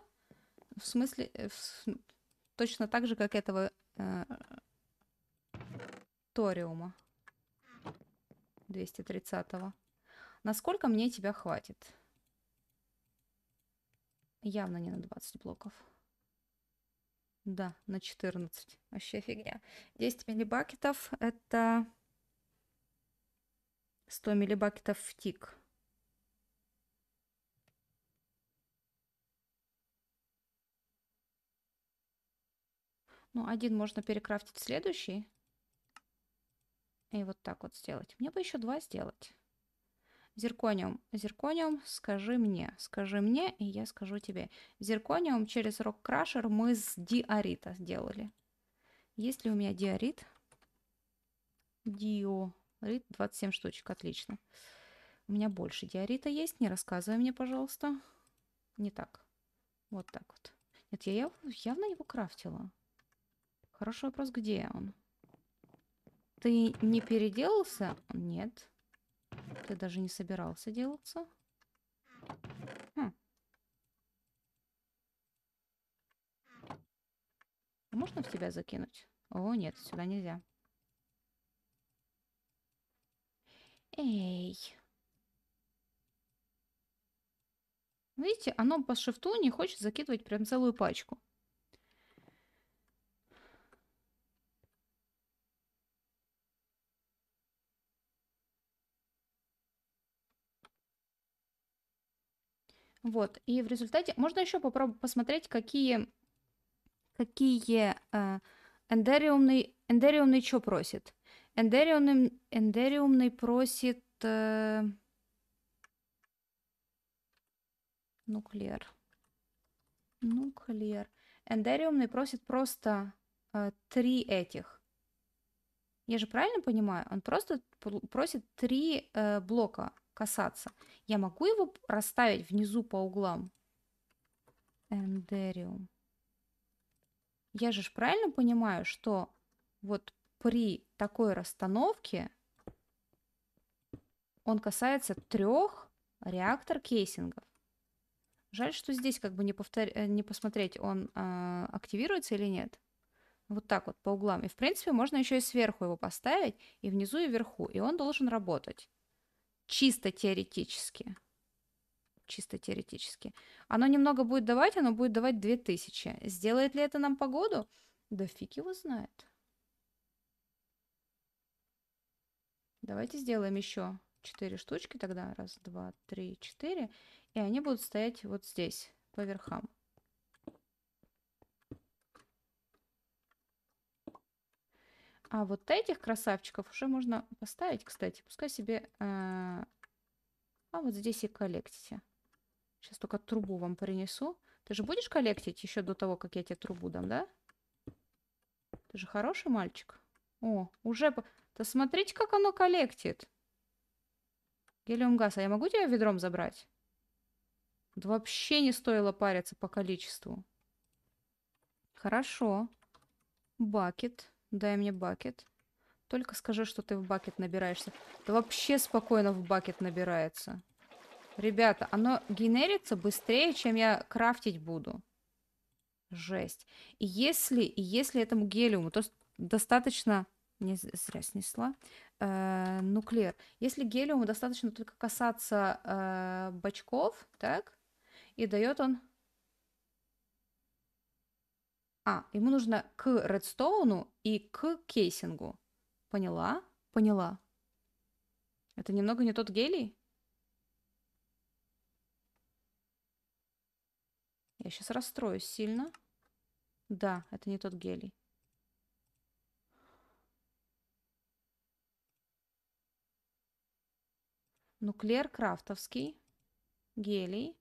В смысле, э, в... точно так же, как этого э... ториума. 230-го. Насколько мне тебя хватит? Явно не на 20 блоков. Да, на 14. Вообще фигня. 10 миллибакетов это 100 миллибакетов в тик. Ну, один можно перекрафтить в следующий. И вот так вот сделать. Мне бы еще два сделать. Зиркониум. Зиркониум, скажи мне. Скажи мне, и я скажу тебе. Зиркониум через рок-крашер мы с диорита сделали. Есть ли у меня диорит? Дио. Рит 27 штучек, отлично. У меня больше диорита есть, не рассказывай мне, пожалуйста. Не так. Вот так вот. Нет, я явно, явно его крафтила. Хороший вопрос, где он? Ты не переделался? Нет. Ты даже не собирался делаться. Хм. А можно в тебя закинуть? О, нет, сюда нельзя. Эй. Видите, оно по шифту не хочет закидывать прям целую пачку. Вот, и в результате можно еще попробовать посмотреть, какие, какие э, эндериумный, эндериумный что просит. Эндериумный, эндериумный просит... Э, нуклеар. Нуклеар. Эндериумный просит просто э, три этих. Я же правильно понимаю? Он просто просит три э, блока касаться. Я могу его расставить внизу по углам? Эндериум. Я же правильно понимаю, что вот при такой расстановки он касается трех реактор кейсингов. Жаль, что здесь как бы не, повтор... Э, не посмотреть, он э, активируется или нет. Вот так вот по углам. И в принципе можно еще и сверху его поставить, и внизу, и вверху. И он должен работать. Чисто теоретически. Чисто теоретически. Оно немного будет давать, оно будет давать 2000. Сделает ли это нам погоду? Да фиг его знает. Давайте сделаем еще 4 штучки тогда. Раз, два, три, четыре. И они будут стоять вот здесь, по верхам. А вот этих красавчиков уже можно поставить, кстати. Пускай себе... А, а вот здесь и коллектите. Сейчас только трубу вам принесу. Ты же будешь коллектить еще до того, как я тебе трубу дам, да? Ты же хороший мальчик. О, уже... по. Да смотрите, как оно коллектит. Гелиум газ, а я могу тебя ведром забрать? Вот вообще не стоило париться по количеству. Хорошо. Бакет. Дай мне бакет. Только скажи, что ты в бакет набираешься. Да вообще спокойно в бакет набирается. Ребята, оно генерится быстрее, чем я крафтить буду. Жесть. И если, и если этому гелиуму то достаточно не зря снесла. Э, нуклеир. Если гелиуму достаточно только касаться э, бачков, так, и дает он... А, ему нужно к редстоуну и к кейсингу. Поняла? Поняла. Это немного не тот гелий? Я сейчас расстроюсь сильно. Да, это не тот гелий. Нуклеар крафтовский. Гелий.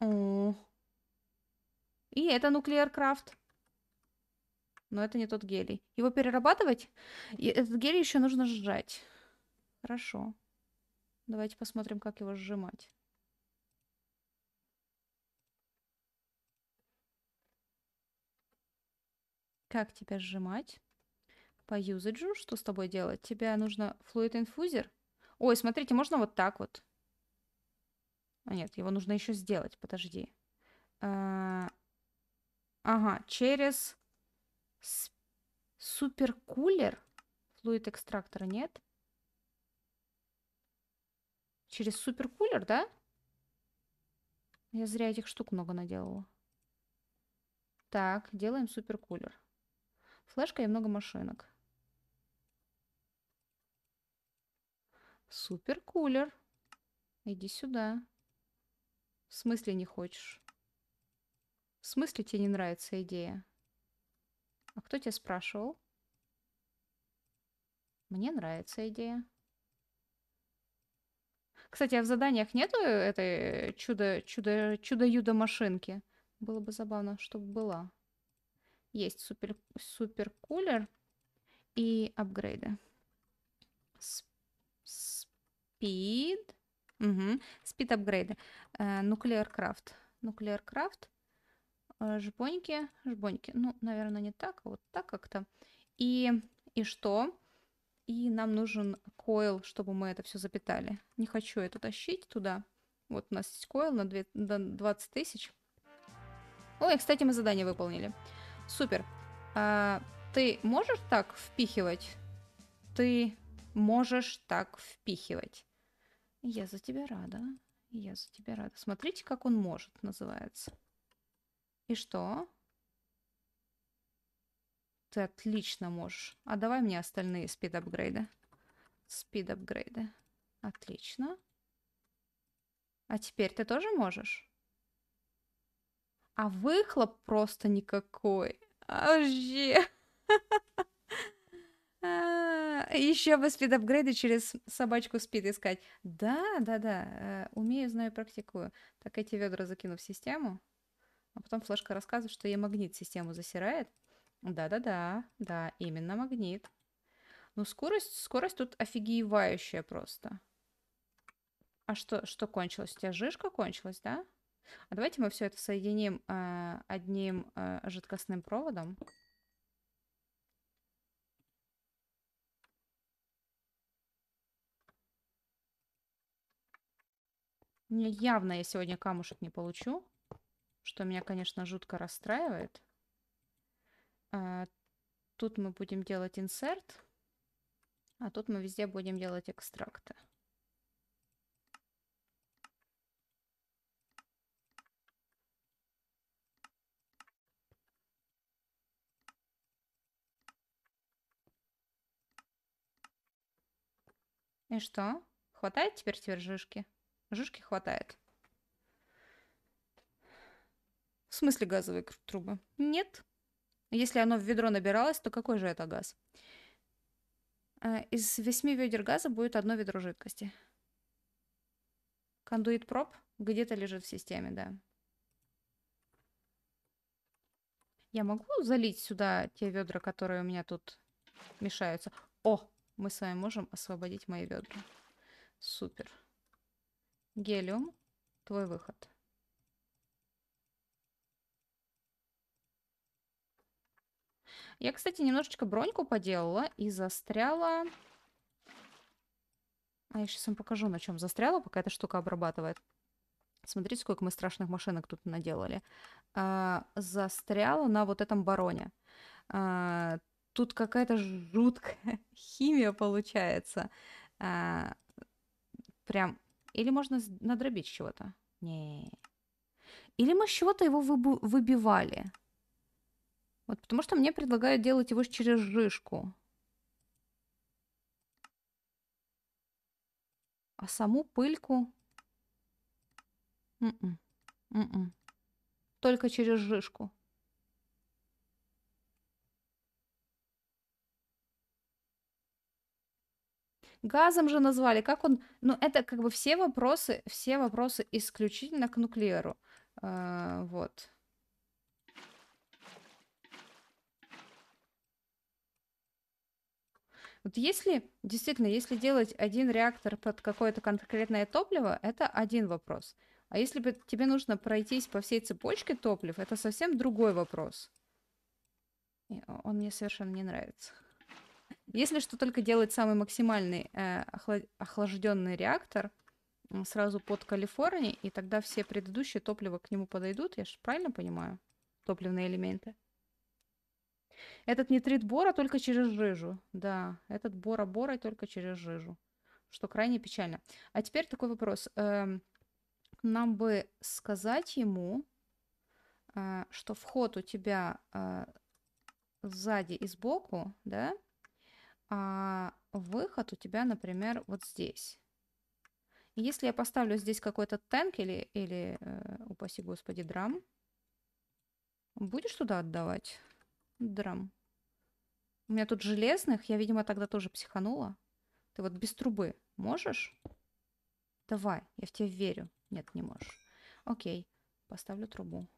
О. И это нуклеар крафт. Но это не тот гелий. Его перерабатывать? И этот гелий еще нужно сжать. Хорошо. Давайте посмотрим, как его сжимать. Как тебя сжимать? По юзаджу, что с тобой делать? Тебе нужно флуид инфузер Ой, смотрите, можно вот так вот? А нет, его нужно еще сделать, подожди. А, ага, через суперкулер флуид экстрактора нет? Через суперкулер, да? Я зря этих штук много наделала. Так, делаем суперкулер. Флешка и много машинок. Супер кулер, Иди сюда. В смысле не хочешь? В смысле тебе не нравится идея? А кто тебя спрашивал? Мне нравится идея. Кстати, а в заданиях нету этой э, чудо, чудо, чудо-юдо машинки? Было бы забавно, чтобы была. Есть супер, супер кулер и апгрейды. Speed. Угу. Speed апгрейды. Nuclear Craft. Nuclear Craft. Жбоньки. Жбоньки. Ну, наверное, не так, а вот так как-то. И, и что? И нам нужен койл, чтобы мы это все запитали. Не хочу это тащить туда. Вот у нас есть койл на 20 тысяч. Ой, кстати, мы задание выполнили. Супер. А, ты можешь так впихивать? Ты можешь так впихивать. Я за тебя рада. Я за тебя рада. Смотрите, как он может, называется. И что? Ты отлично можешь. А давай мне остальные спид-апгрейды. Спид-апгрейды. Отлично. А теперь ты тоже можешь? А выхлоп просто никакой. Вообще. А, еще бы спид апгрейды через собачку спид искать. Да, да, да, э, умею, знаю, практикую. Так эти ведра закину в систему, а потом флешка рассказывает, что ей магнит систему засирает. Да-да-да, да, именно магнит. Ну, скорость, скорость тут офигевающая просто. А что, что кончилось? У тебя жижка кончилась, да? А давайте мы все это соединим э, одним э, жидкостным проводом. Не, явно я сегодня камушек не получу, что меня, конечно, жутко расстраивает. А, тут мы будем делать инсерт, а тут мы везде будем делать экстракты. И что? Хватает теперь свержишки? Жишки хватает. В смысле газовые трубы? Нет. Если оно в ведро набиралось, то какой же это газ? А, из восьми ведер газа будет одно ведро жидкости. Кондуит проб где-то лежит в системе, да. Я могу залить сюда те ведра, которые у меня тут мешаются? О, мы с вами можем освободить мои ведра. Супер. Гелиум, твой выход. Я, кстати, немножечко броньку поделала и застряла... А я сейчас вам покажу, на чем застряла, пока эта штука обрабатывает. Смотрите, сколько мы страшных машинок тут наделали. А, застряла на вот этом бароне. А, тут какая-то жуткая химия получается. А, прям или можно надробить чего-то? Не. Или мы с чего-то его выбивали. Вот потому что мне предлагают делать его через жижку. А саму пыльку... М м-м, -м. М Только через жижку. Газом же назвали. Как он... Ну, это как бы все вопросы, все вопросы исключительно к нуклеару. А, вот. Вот если, действительно, если делать один реактор под какое-то конкретное топливо, это один вопрос. А если бы тебе нужно пройтись по всей цепочке топлив, это совсем другой вопрос. он мне совершенно не нравится. Если что только делать самый максимальный э, охлажденный реактор сразу под Калифорнией, и тогда все предыдущие топлива к нему подойдут, я же правильно понимаю? Топливные элементы. Этот нитрит бора только через жижу. Да, этот бора-бора только через жижу. Что крайне печально. А теперь такой вопрос. Эм, нам бы сказать ему, э, что вход у тебя э, сзади и сбоку, да, а выход у тебя, например, вот здесь. если я поставлю здесь какой-то танк или, или э, упаси господи, драм, будешь туда отдавать? Драм. У меня тут железных, я, видимо, тогда тоже психанула. Ты вот без трубы можешь? Давай, я в тебя верю. Нет, не можешь. Окей, поставлю трубу.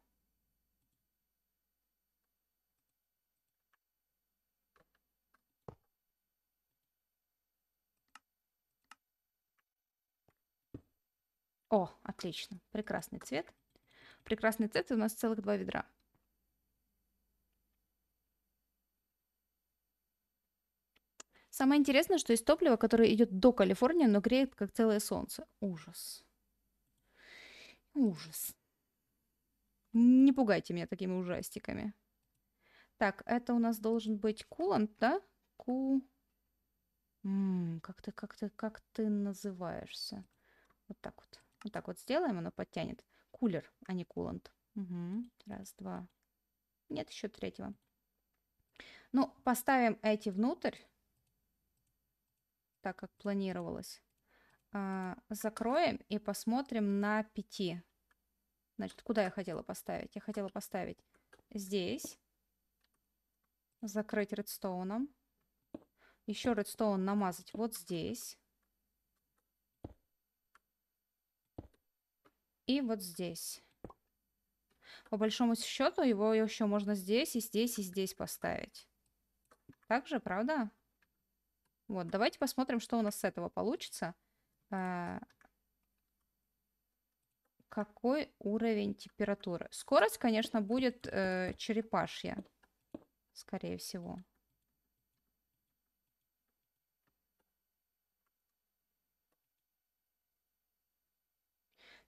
О, отлично. Прекрасный цвет. Прекрасный цвет, у нас целых два ведра. Самое интересное, что есть топливо, которое идет до Калифорнии, но греет как целое солнце. Ужас. Ужас. Не пугайте меня такими ужастиками. Так, это у нас должен быть кулант, да? Ку... М -м, как ты, как ты, как ты называешься? Вот так вот. Вот так вот сделаем, оно подтянет. Кулер, а не кулант. Угу. Раз, два. Нет еще третьего. Ну, поставим эти внутрь, так как планировалось. А, закроем и посмотрим на 5. Значит, куда я хотела поставить? Я хотела поставить здесь. Закрыть редстоуном. Еще редстоун намазать вот здесь. и вот здесь. По большому счету его еще можно здесь и здесь и здесь поставить. Также, правда? Вот, давайте посмотрим, что у нас с этого получится. А, какой уровень температуры? Скорость, конечно, будет э, черепашья, скорее всего.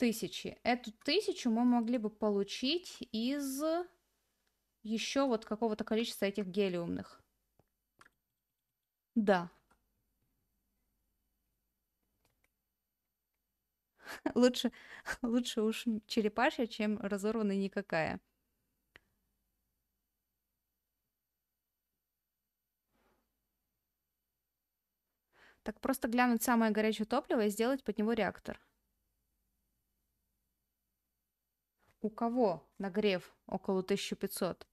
тысячи. Эту тысячу мы могли бы получить из еще вот какого-то количества этих гелиумных. Да. Лучше, лучше уж черепашья, чем разорванная никакая. Так просто глянуть самое горячее топливо и сделать под него реактор. у кого нагрев около 1500?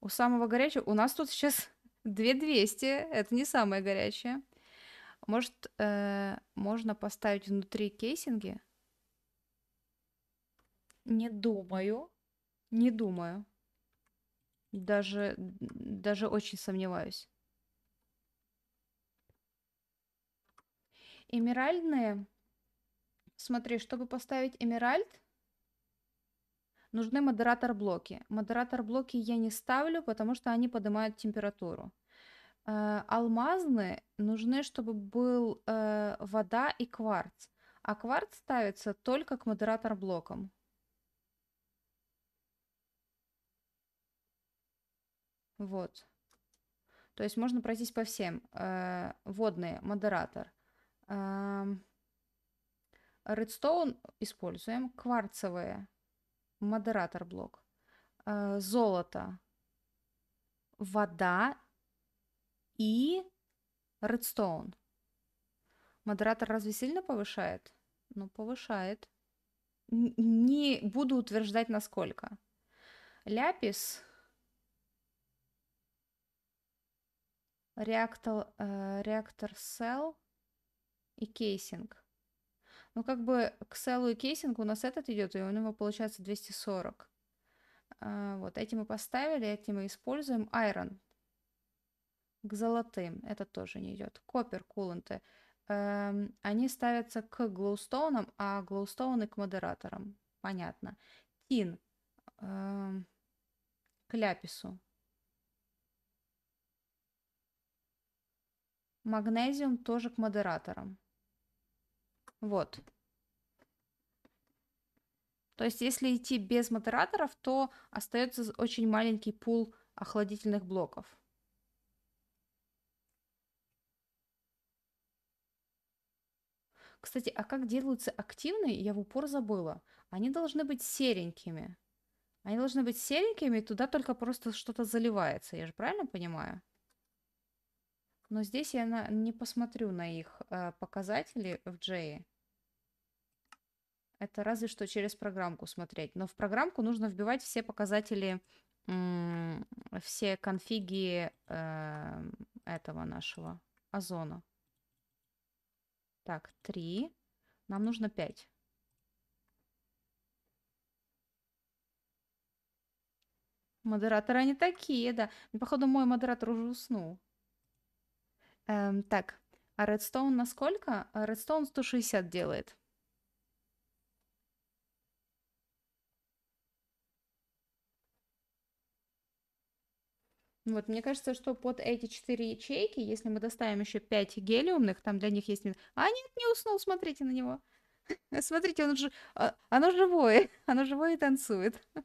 У самого горячего? У нас тут сейчас 2200, это не самое горячее. Может, э, можно поставить внутри кейсинги? Не думаю. Не думаю. Даже, даже очень сомневаюсь. Эмиральные. Смотри, чтобы поставить эмиральд, Нужны модератор-блоки. Модератор-блоки я не ставлю, потому что они поднимают температуру. Э, алмазные нужны, чтобы был э, вода и кварц. А кварц ставится только к модератор-блокам. Вот. То есть можно пройтись по всем. Э, водные, модератор. Эм, редстоун используем. Кварцевые – Модератор блок. Э, золото. Вода и редстоун. Модератор разве сильно повышает? Ну, повышает. Не буду утверждать, насколько. Ляпис. Реактор, э, реактор cell и кейсинг. Ну как бы к селу и кейсингу у нас этот идет, и у него получается 240. А, вот, эти мы поставили, эти мы используем. Iron к золотым, это тоже не идет. Копер, куланты. Эм, они ставятся к глоустоунам, а глоустоуны к модераторам. Понятно. Тин эм, к ляпису. Магнезиум тоже к модераторам. Вот. То есть, если идти без модераторов, то остается очень маленький пул охладительных блоков. Кстати, а как делаются активные, я в упор забыла. Они должны быть серенькими. Они должны быть серенькими, туда только просто что-то заливается, я же правильно понимаю? Но здесь я на, не посмотрю на их э, показатели в J. Это разве что через программку смотреть. Но в программку нужно вбивать все показатели, э, все конфиги э, этого нашего озона. Так, 3. Нам нужно 5. Модераторы они такие, да. Походу, мой модератор уже уснул. Эм, так, а редстоун на сколько? А редстоун 160 делает. Вот, мне кажется, что под эти 4 ячейки, если мы доставим еще 5 гелиумных, там для них есть... А, нет, не уснул, смотрите на него. Смотрите, он же... А, оно живое, оно живое и танцует.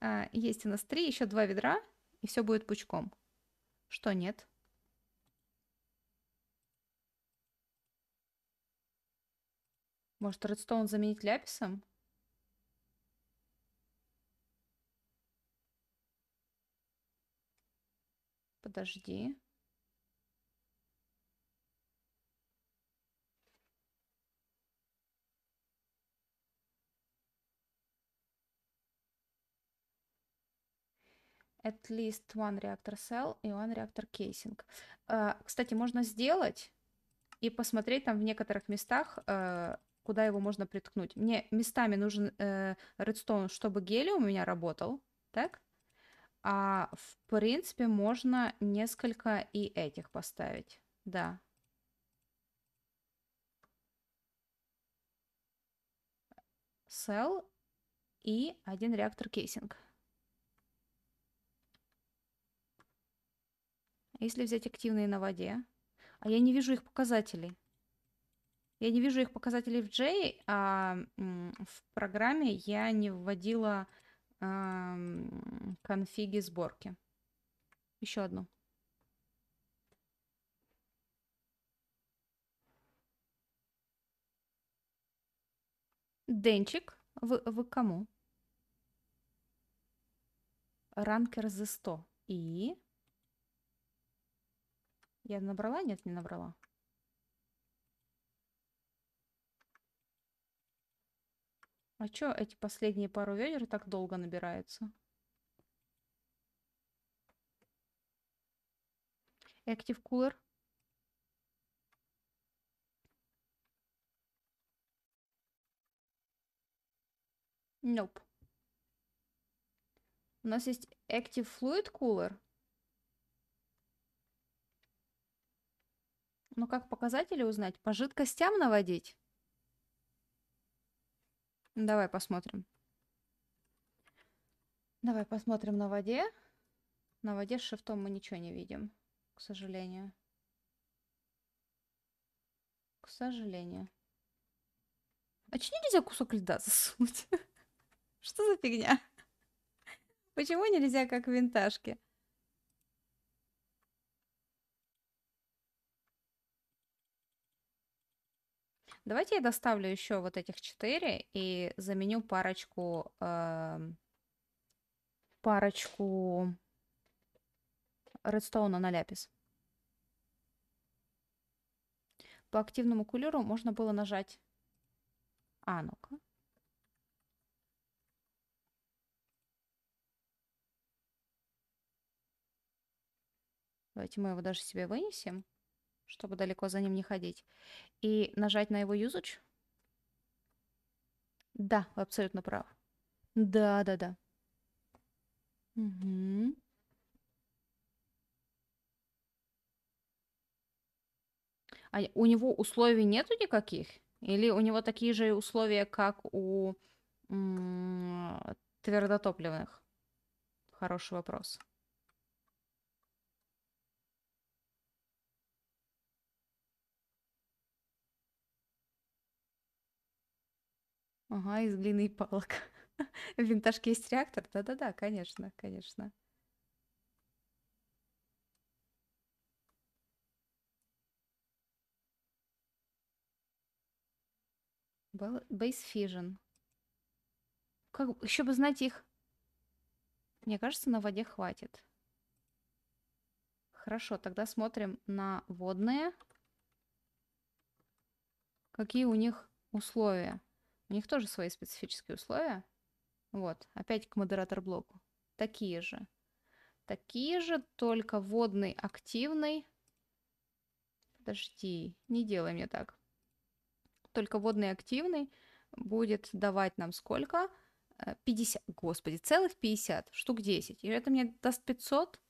А, есть у нас 3, еще 2 ведра, и все будет пучком. Что нет? Может, редстоун заменить ляписом? Подожди. at least one reactor cell и one reactor casing. А, кстати, можно сделать и посмотреть там в некоторых местах э, куда его можно приткнуть. Мне местами нужен э, редстоун, чтобы гели у меня работал, так? А в принципе можно несколько и этих поставить, да. сел и один реактор кейсинг. А если взять активные на воде, а я не вижу их показателей. Я не вижу их показателей в J, а в программе я не вводила конфиги сборки. Еще одну. Денчик, вы, вы кому? Ранкер за 100. И? Я набрала? Нет, не набрала. А чё эти последние пару ведер так долго набираются? Active Cooler. Nope. У нас есть Active Fluid Cooler. Но ну, как показатели узнать? По жидкостям наводить? Давай посмотрим. Давай посмотрим на воде. На воде с шифтом мы ничего не видим, к сожалению. К сожалению. А че нельзя кусок льда засунуть? Что за фигня? Почему нельзя как винтажки? винтажке? Давайте я доставлю еще вот этих 4 и заменю парочку... Э, парочку редстоуна на ляпис. По активному кулеру можно было нажать... А, ну-ка. Давайте мы его даже себе вынесем чтобы далеко за ним не ходить. И нажать на его usage? Да, вы абсолютно прав. Да, да, да. Угу. А у него условий нету никаких? Или у него такие же условия, как у твердотопливных? Хороший вопрос. Ага, из глины и палок. Винтажки есть реактор? Да-да-да, конечно, конечно. Base Fission. Как еще бы знать их? Мне кажется, на воде хватит. Хорошо, тогда смотрим на водные. Какие у них условия? У них тоже свои специфические условия. Вот, опять к модератор-блоку. Такие же. Такие же, только водный активный. Подожди, не делай мне так. Только водный активный будет давать нам сколько? 50, э, господи, целых 50, штук 10. И это мне даст 500?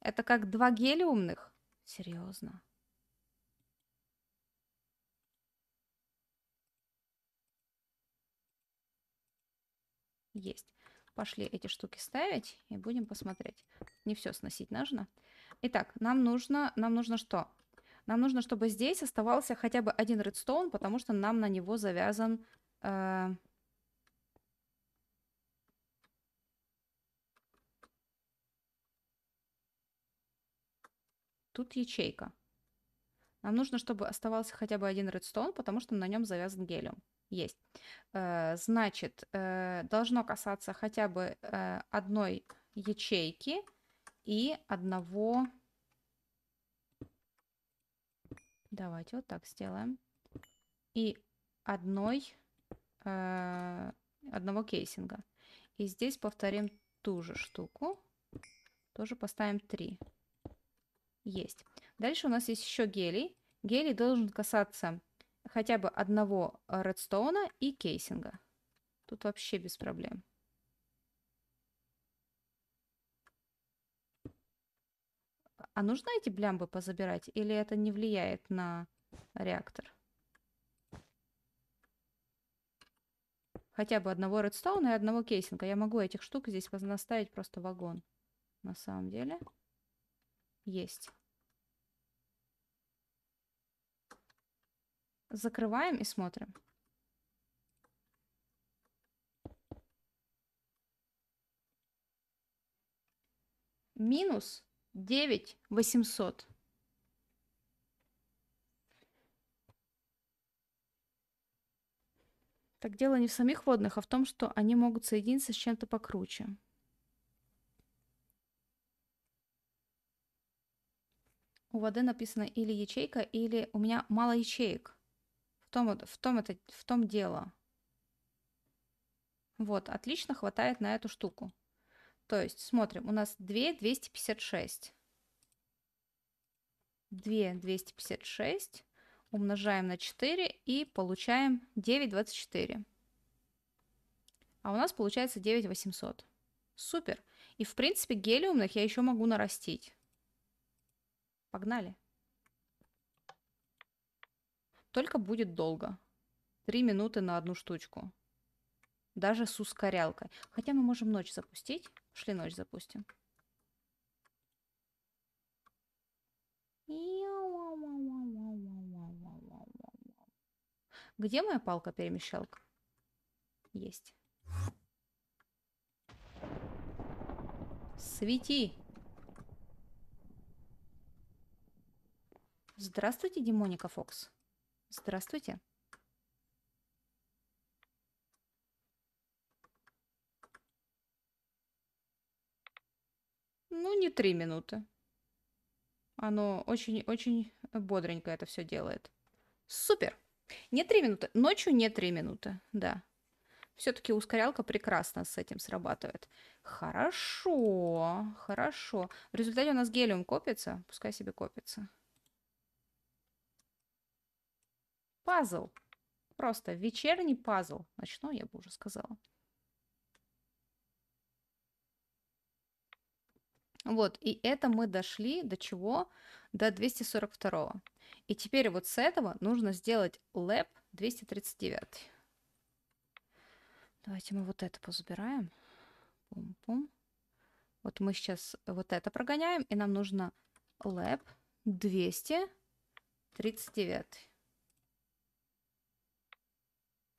Это как два гелиумных? Серьезно. Есть. Пошли эти штуки ставить и будем посмотреть. Не все сносить нужно. Итак, нам нужно, нам нужно что? Нам нужно, чтобы здесь оставался хотя бы один редстоун, потому что нам на него завязан... Э... Тут ячейка. Нам нужно, чтобы оставался хотя бы один редстоун, потому что на нем завязан гелиум есть. Э, значит, э, должно касаться хотя бы э, одной ячейки и одного... Давайте вот так сделаем. И одной, одного кейсинга. И здесь повторим ту же штуку. Тоже поставим 3. Есть. Дальше у нас есть еще гелий. Гелий должен касаться хотя бы одного э, редстоуна и кейсинга. Тут вообще без проблем. А нужно эти блямбы позабирать или это не влияет на реактор? Хотя бы одного редстоуна и одного кейсинга. Я могу этих штук здесь поставить просто вагон. На самом деле. Есть. Закрываем и смотрим. Минус 9 800. Так дело не в самих водных, а в том, что они могут соединиться с чем-то покруче. У воды написано или ячейка, или у меня мало ячеек том, в, том это, в том дело. Вот, отлично хватает на эту штуку. То есть, смотрим, у нас 2 256. 2 256 умножаем на 4 и получаем 9 24. А у нас получается 9 800. Супер. И, в принципе, умных я еще могу нарастить. Погнали. Только будет долго. Три минуты на одну штучку. Даже с ускорялкой. Хотя мы можем ночь запустить. Шли ночь запустим. Где моя палка-перемещалка? Есть. Свети! Здравствуйте, Димоника Фокс. Здравствуйте. Ну, не три минуты. Оно очень-очень бодренько это все делает. Супер! Не три минуты. Ночью не три минуты, да. Все-таки ускорялка прекрасно с этим срабатывает. Хорошо, хорошо. В результате у нас гелиум копится. Пускай себе копится. Пазл. Просто вечерний пазл. Ночной, я бы уже сказала. Вот, и это мы дошли до чего? До 242. -го. И теперь вот с этого нужно сделать лэп 239. Давайте мы вот это позабираем. Пум-пум. Вот мы сейчас вот это прогоняем, и нам нужно лэп 239.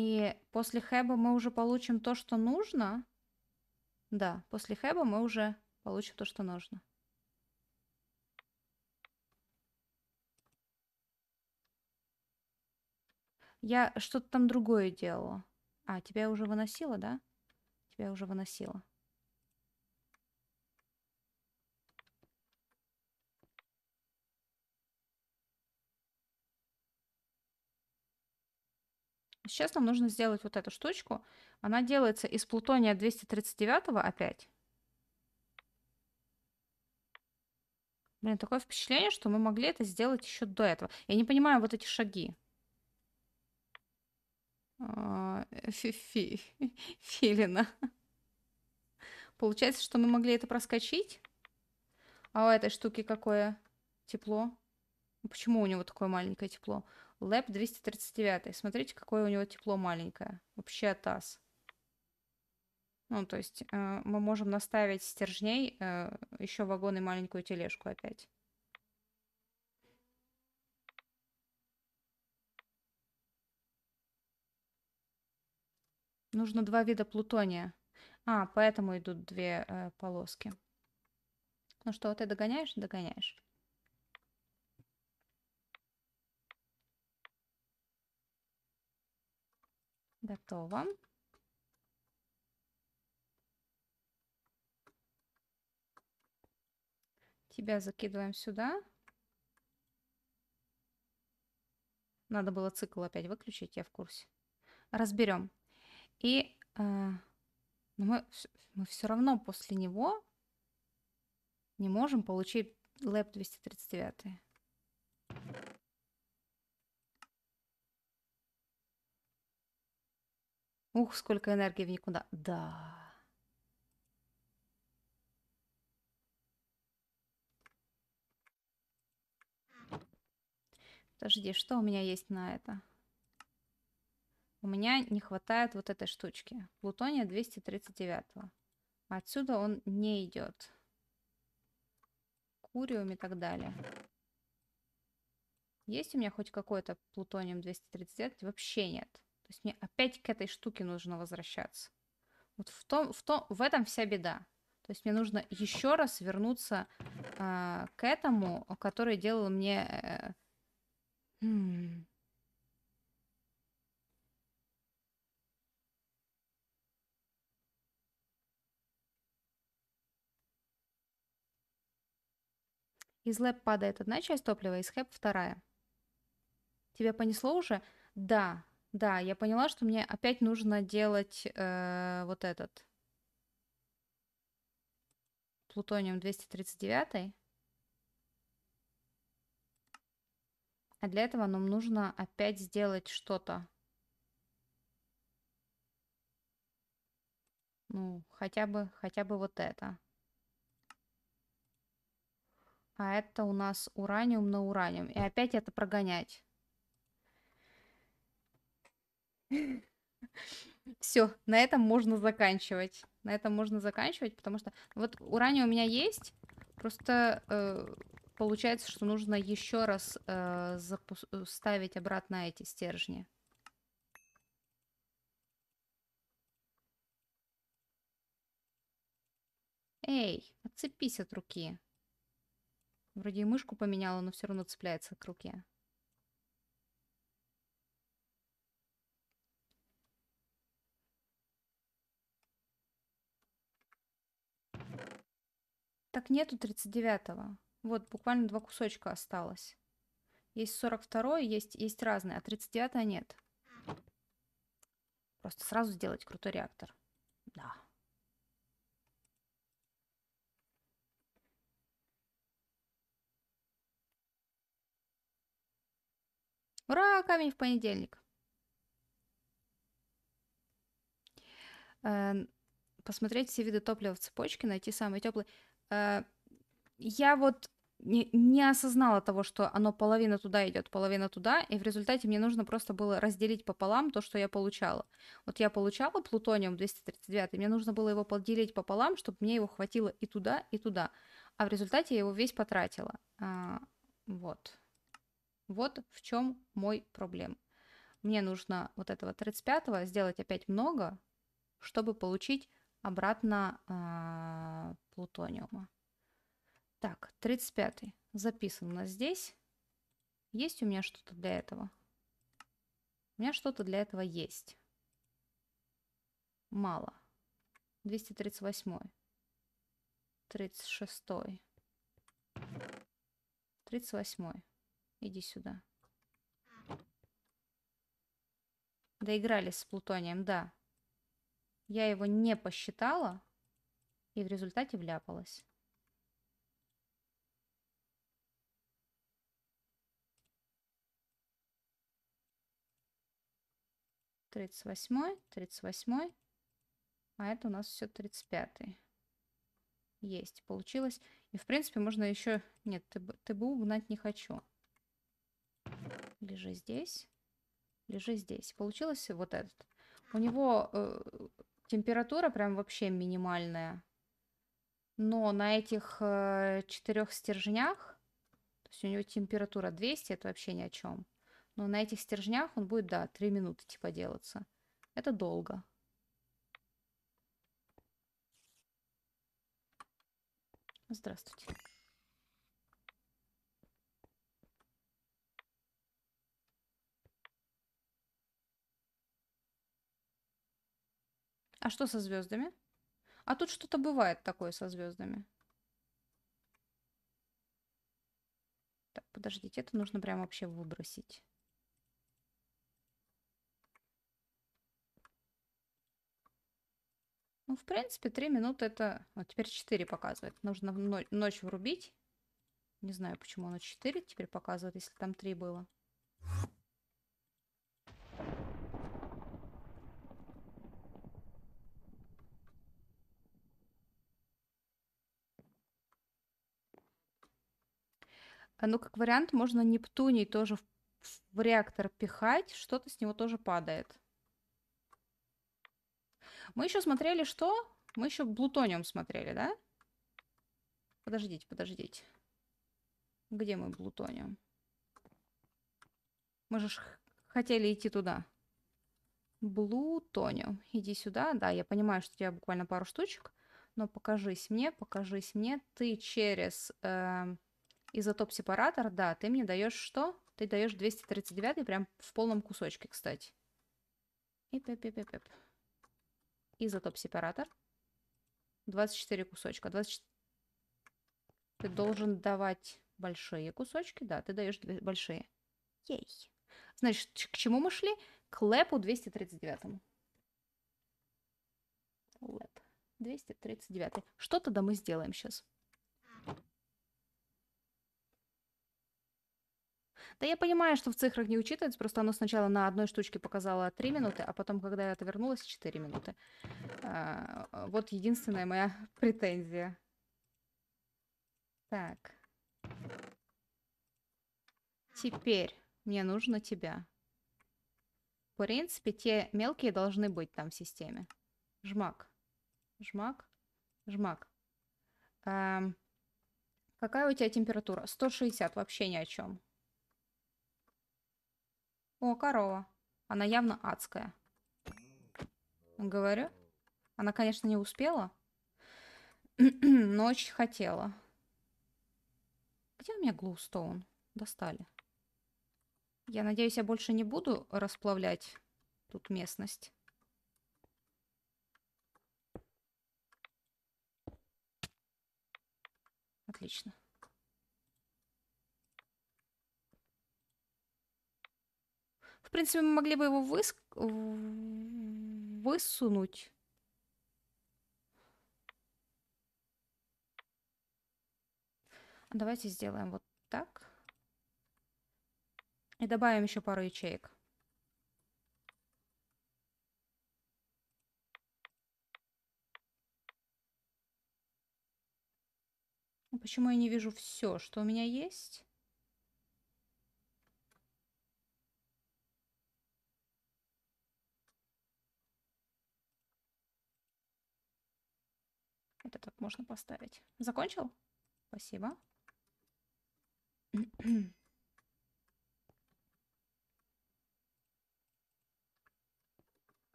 И после хэба мы уже получим то, что нужно. Да, после хэба мы уже получим то, что нужно. Я что-то там другое делала. А, тебя уже выносила, да? Тебя уже выносила. Сейчас нам нужно сделать вот эту штучку. Она делается из плутония 239 опять. Блин, такое впечатление, что мы могли это сделать еще до этого. Я не понимаю вот эти шаги. А, э, фи -фи. Филина. Получается, что мы могли это проскочить. А у этой штуки какое тепло? Почему у него такое маленькое тепло? Лэп 239. Смотрите, какое у него тепло маленькое. Вообще таз. Ну, то есть э, мы можем наставить стержней, э, еще вагон и маленькую тележку опять. Нужно два вида плутония. А, поэтому идут две э, полоски. Ну что, ты догоняешь? Догоняешь. Готово. Тебя закидываем сюда. Надо было цикл опять выключить, я в курсе. Разберем. И э, мы, мы все равно после него не можем получить лэп 239. Ух, сколько энергии в никуда. Да. Подожди, что у меня есть на это? У меня не хватает вот этой штучки. Плутония 239. Отсюда он не идет. Куриум и так далее. Есть у меня хоть какой-то плутониум 239? Вообще нет. То есть мне опять к этой штуке нужно возвращаться. Вот в, том, в, том, в этом вся беда. То есть мне нужно еще раз вернуться э, к этому, который делал мне... Э, хм. Из лэп падает одна часть топлива, из хэп вторая. Тебя понесло уже? Да, да, я поняла, что мне опять нужно делать э, вот этот плутониум 239. А для этого нам нужно опять сделать что-то. Ну, хотя бы, хотя бы вот это. А это у нас ураниум на ураниум. И опять это прогонять. Все, на этом можно заканчивать. На этом можно заканчивать, потому что ну, вот уране у меня есть, просто э, получается, что нужно еще раз э, э ставить обратно эти стержни. Эй, отцепись от руки. Вроде и мышку поменяла, но все равно цепляется к руке. Так нету 39-го. Вот, буквально два кусочка осталось. Есть 42-й, есть, есть разные, а 39-го нет. Просто сразу сделать крутой реактор. Да. Ура, камень в понедельник. Э, посмотреть все виды топлива в цепочке, найти самый теплый. Э, я вот не, не осознала того, что оно половина туда идет, половина туда, и в результате мне нужно просто было разделить пополам то, что я получала. Вот я получала плутониум 239, и мне нужно было его поделить пополам, чтобы мне его хватило и туда, и туда. А в результате я его весь потратила. А, вот. Вот в чем мой проблем. Мне нужно вот этого 35 сделать опять много, чтобы получить обратно э, плутониума. Так, 35 записано здесь. Есть у меня что-то для этого? У меня что-то для этого есть. Мало. 238. 36. 38. Иди сюда. Доигрались с плутонием, да. Я его не посчитала и в результате вляпалась. Тридцать восьмой, тридцать восьмой, а это у нас все тридцать пятый. Есть, получилось. И, в принципе, можно еще... Нет, ТБУ гнать не хочу. Лежи здесь. Лежи здесь. Получилось вот этот. У него э, Температура прям вообще минимальная. Но на этих э, четырех стержнях, то есть у него температура 200, это вообще ни о чем. Но на этих стержнях он будет, да, 3 минуты типа делаться. Это долго. Здравствуйте. А что со звездами? А тут что-то бывает такое со звездами. Так, подождите, это нужно прям вообще выбросить. Ну, в принципе, 3 минуты это... Вот теперь 4 показывает. Нужно ночь врубить. Не знаю, почему оно 4 теперь показывает, если там 3 было. А, ну, как вариант, можно Нептуний тоже в, в реактор пихать, что-то с него тоже падает. Мы еще смотрели что? Мы еще Плутониум смотрели, да? Подождите, подождите. Где мой Плутониум? Мы же хотели идти туда. Блутониум. Иди сюда. Да, я понимаю, что у тебя буквально пару штучек. Но покажись мне, покажись мне. Ты через... Э Изотоп-сепаратор, да, ты мне даешь что? Ты даешь 239 прям в полном кусочке, кстати. И пеп пеп пеп Изотоп-сепаратор. 24 кусочка. 20... Ты должен давать большие кусочки. Да, ты даешь большие. Ей. Значит, к чему мы шли? К лэпу 239. Лэп 239. Что тогда мы сделаем сейчас? Да я понимаю, что в цифрах не учитывается, просто оно сначала на одной штучке показало 3 минуты, а потом, когда я отвернулась, 4 минуты. А, а, вот единственная моя претензия. Так. Теперь мне нужно тебя. В принципе, те мелкие должны быть там в системе. Жмак. Жмак. Жмак. Эм, какая у тебя температура? 160, вообще ни о чем. О, корова. Она явно адская. Говорю. Она, конечно, не успела. Но очень хотела. Где у меня глустоун? Достали. Я надеюсь, я больше не буду расплавлять тут местность. Отлично. В принципе, мы могли бы его выс... высунуть. Давайте сделаем вот так. И добавим еще пару ячеек. Почему я не вижу все, что у меня есть? Так можно поставить. Закончил? Спасибо.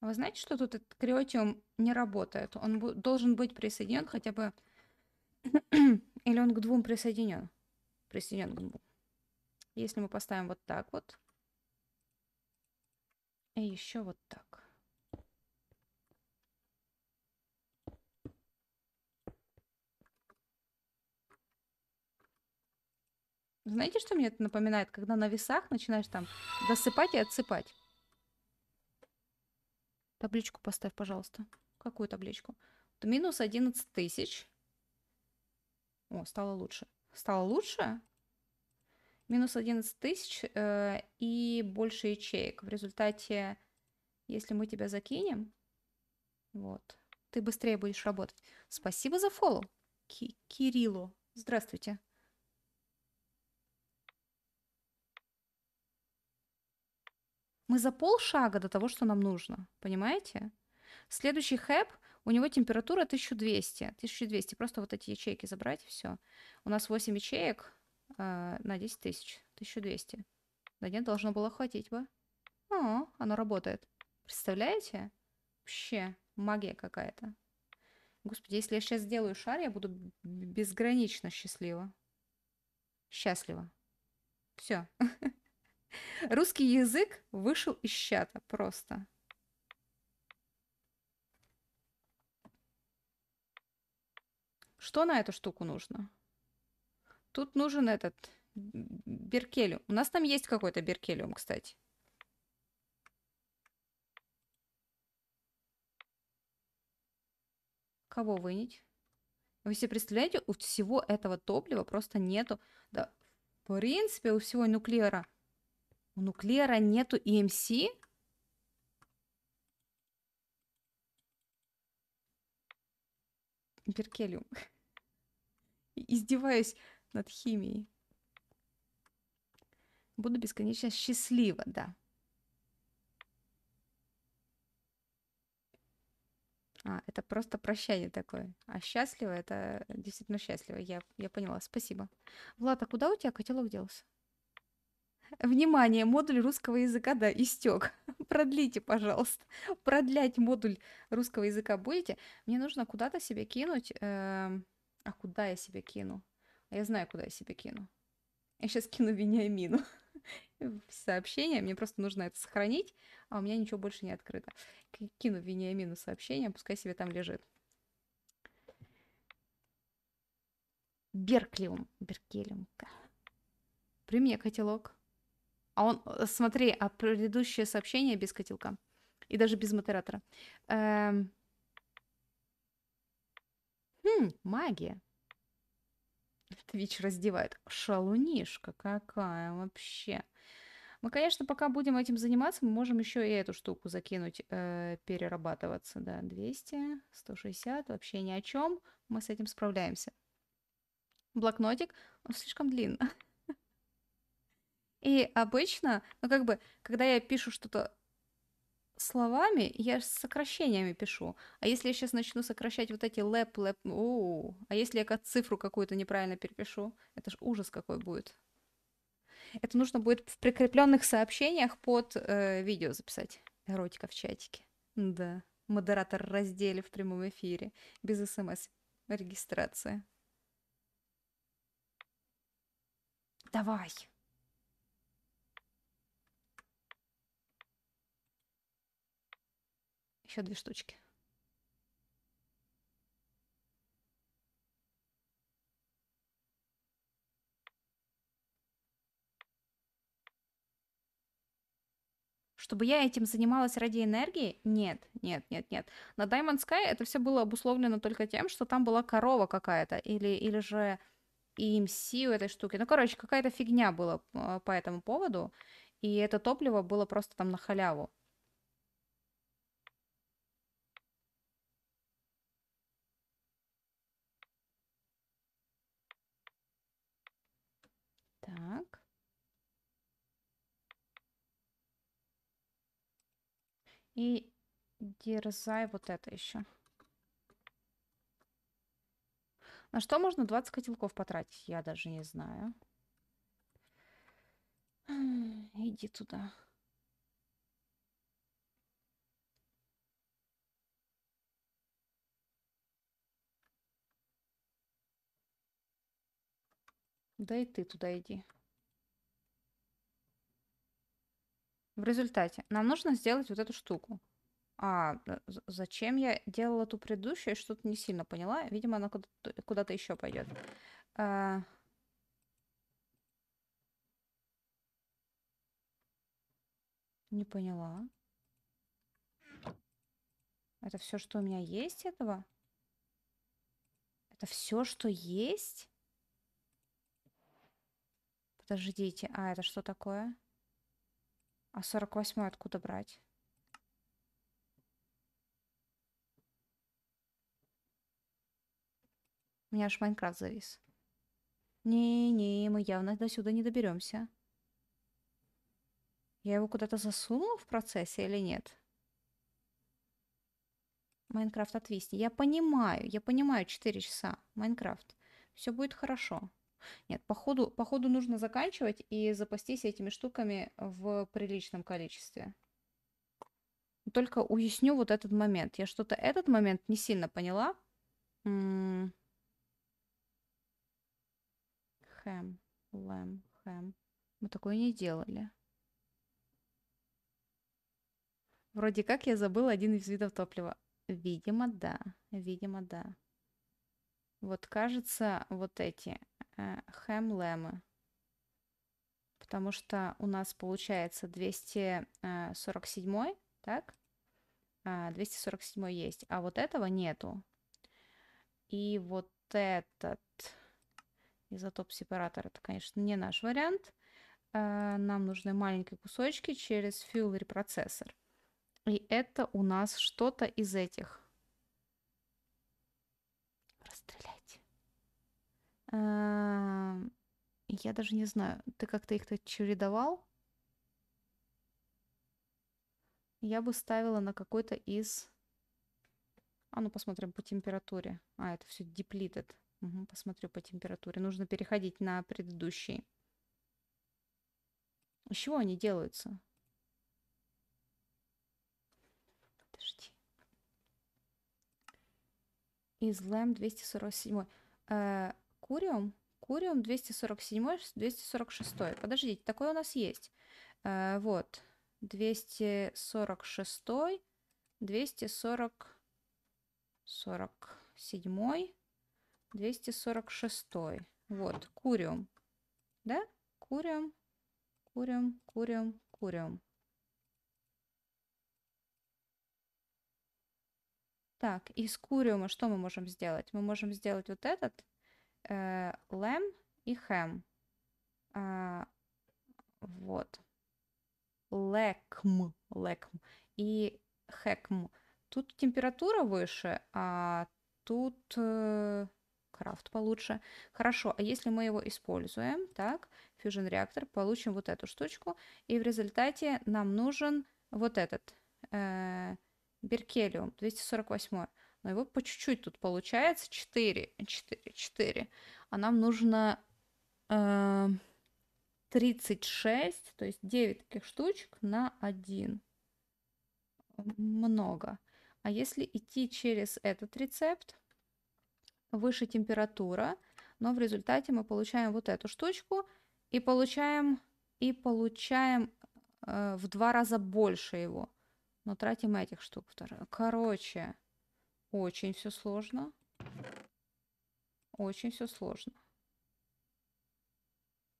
Вы знаете, что тут этот криотиум не работает? Он должен быть присоединен хотя бы... Или он к двум присоединен? Присоединен к двум. Если мы поставим вот так вот. И еще вот так. Знаете, что мне это напоминает? Когда на весах начинаешь там досыпать и отсыпать. Табличку поставь, пожалуйста. Какую табличку? Вот минус 11 тысяч. О, стало лучше. Стало лучше? Минус 11 тысяч э, и больше ячеек. В результате, если мы тебя закинем, вот, ты быстрее будешь работать. Спасибо за фоллоу. Ки Кириллу. Здравствуйте. Мы за полшага до того, что нам нужно, понимаете? Следующий хэп, у него температура 1200, 1200, просто вот эти ячейки забрать, и все. У нас 8 ячеек э, на 10 тысяч, 1200. Да нет, должно было хватить бы. О, оно работает. Представляете? Вообще магия какая-то. Господи, если я сейчас сделаю шар, я буду безгранично счастлива. Счастлива. Все. Русский язык вышел из чата просто. Что на эту штуку нужно? Тут нужен этот беркелиум. У нас там есть какой-то беркелиум, кстати. Кого вынить? Вы себе представляете, у всего этого топлива просто нету... Да, в принципе, у всего нуклеара у нуклеера нету EMC? Беркелиум. Издеваюсь над химией. Буду бесконечно счастлива, да. А, это просто прощание такое. А счастливо это действительно счастливо. Я, я поняла. Спасибо. Влад, а куда у тебя котелок делся? Внимание, модуль русского языка, да, истек. Продлите, пожалуйста. Продлять модуль русского языка будете? Мне нужно куда-то себе кинуть. Э, а куда я себе кину? Я знаю, куда я себе кину. Я сейчас кину Вениамину сообщение. Мне просто нужно это сохранить, а у меня ничего больше не открыто. Кину Вениамину сообщение, пускай себе там лежит. Берклиум. Беркелиум. При мне котелок. А он, э, смотри, а предыдущее сообщение без котелка и даже без модератора. Эм... Хм, магия. Твич раздевает. Шалунишка какая вообще. Мы, конечно, пока будем этим заниматься, мы можем еще и эту штуку закинуть, э, перерабатываться. Да, 200, 160, вообще ни о чем. Мы с этим справляемся. Блокнотик, он слишком длинный. И обычно, ну как бы, когда я пишу что-то словами, я с сокращениями пишу. А если я сейчас начну сокращать вот эти лэп, лэп, у, а если я как цифру какую-то неправильно перепишу, это ж ужас какой будет. Это нужно будет в прикрепленных сообщениях под э, видео записать. Эротика в чатике. Да. Модератор разделе в прямом эфире. Без смс. Регистрация. Давай. Еще две штучки. Чтобы я этим занималась ради энергии? Нет, нет, нет, нет. На Diamond Sky это все было обусловлено только тем, что там была корова какая-то, или, или же EMC у этой штуки. Ну, короче, какая-то фигня была а, по этому поводу, и это топливо было просто там на халяву. И дерзай вот это еще. На что можно 20 котелков потратить? Я даже не знаю. Иди туда. Да и ты туда иди. В результате нам нужно сделать вот эту штуку. А э, зачем я делала ту предыдущую, я что-то не сильно поняла. Видимо, она куда-то еще пойдет. А... Не поняла. Это все, что у меня есть этого? Это все, что есть? Подождите, а это что такое? А 48 откуда брать? У меня аж Майнкрафт завис. Не-не, мы явно до сюда не доберемся. Я его куда-то засунула в процессе или нет? Майнкрафт, отвисни. Я понимаю, я понимаю, 4 часа. Майнкрафт, все будет хорошо. Нет, походу, походу нужно заканчивать и запастись этими штуками в приличном количестве. Только уясню вот этот момент. Я что-то этот момент не сильно поняла. хэм, лэм, хэм. Мы такое не делали. Вроде как я забыла один из видов топлива. Видимо, да. Видимо, да. Вот кажется, вот эти Э, хэм-лэмы. Потому что у нас получается 247, так? 247 а, есть, а вот этого нету. И вот этот изотоп-сепаратор, это, конечно, не наш вариант. А, нам нужны маленькие кусочки через фьюлери процессор. И это у нас что-то из этих. Э, я даже не знаю, ты как-то их-то чередовал? Я бы ставила на какой-то из... А ну посмотрим по температуре. А, это все depleted. Угу, посмотрю по температуре. Нужно переходить на предыдущий. Из чего они делаются? Подожди. Из LAM 247. Э, Куриум. Куриум 247, 246. Подождите, такой у нас есть. Э, вот. 246, 240, 47, 246. Вот, куриум. Да? Куриум, куриум, куриум, куриум. Так, из куриума что мы можем сделать? Мы можем сделать вот этот э, лэм и хэм. А, вот. Лекм, лекм. И хекм. Тут температура выше, а тут э, крафт получше. Хорошо, а если мы его используем, так, фьюжн реактор, получим вот эту штучку, и в результате нам нужен вот этот э, беркелиум 248. Но а его по чуть-чуть тут получается 4, 4, 4. А нам нужно э, эм, 36, то есть 9 таких штучек на 1. Много. А если идти через этот рецепт, выше температура, но в результате мы получаем вот эту штучку и получаем, и получаем э, в два раза больше его. Но тратим этих штук. Короче, очень все сложно. Очень все сложно.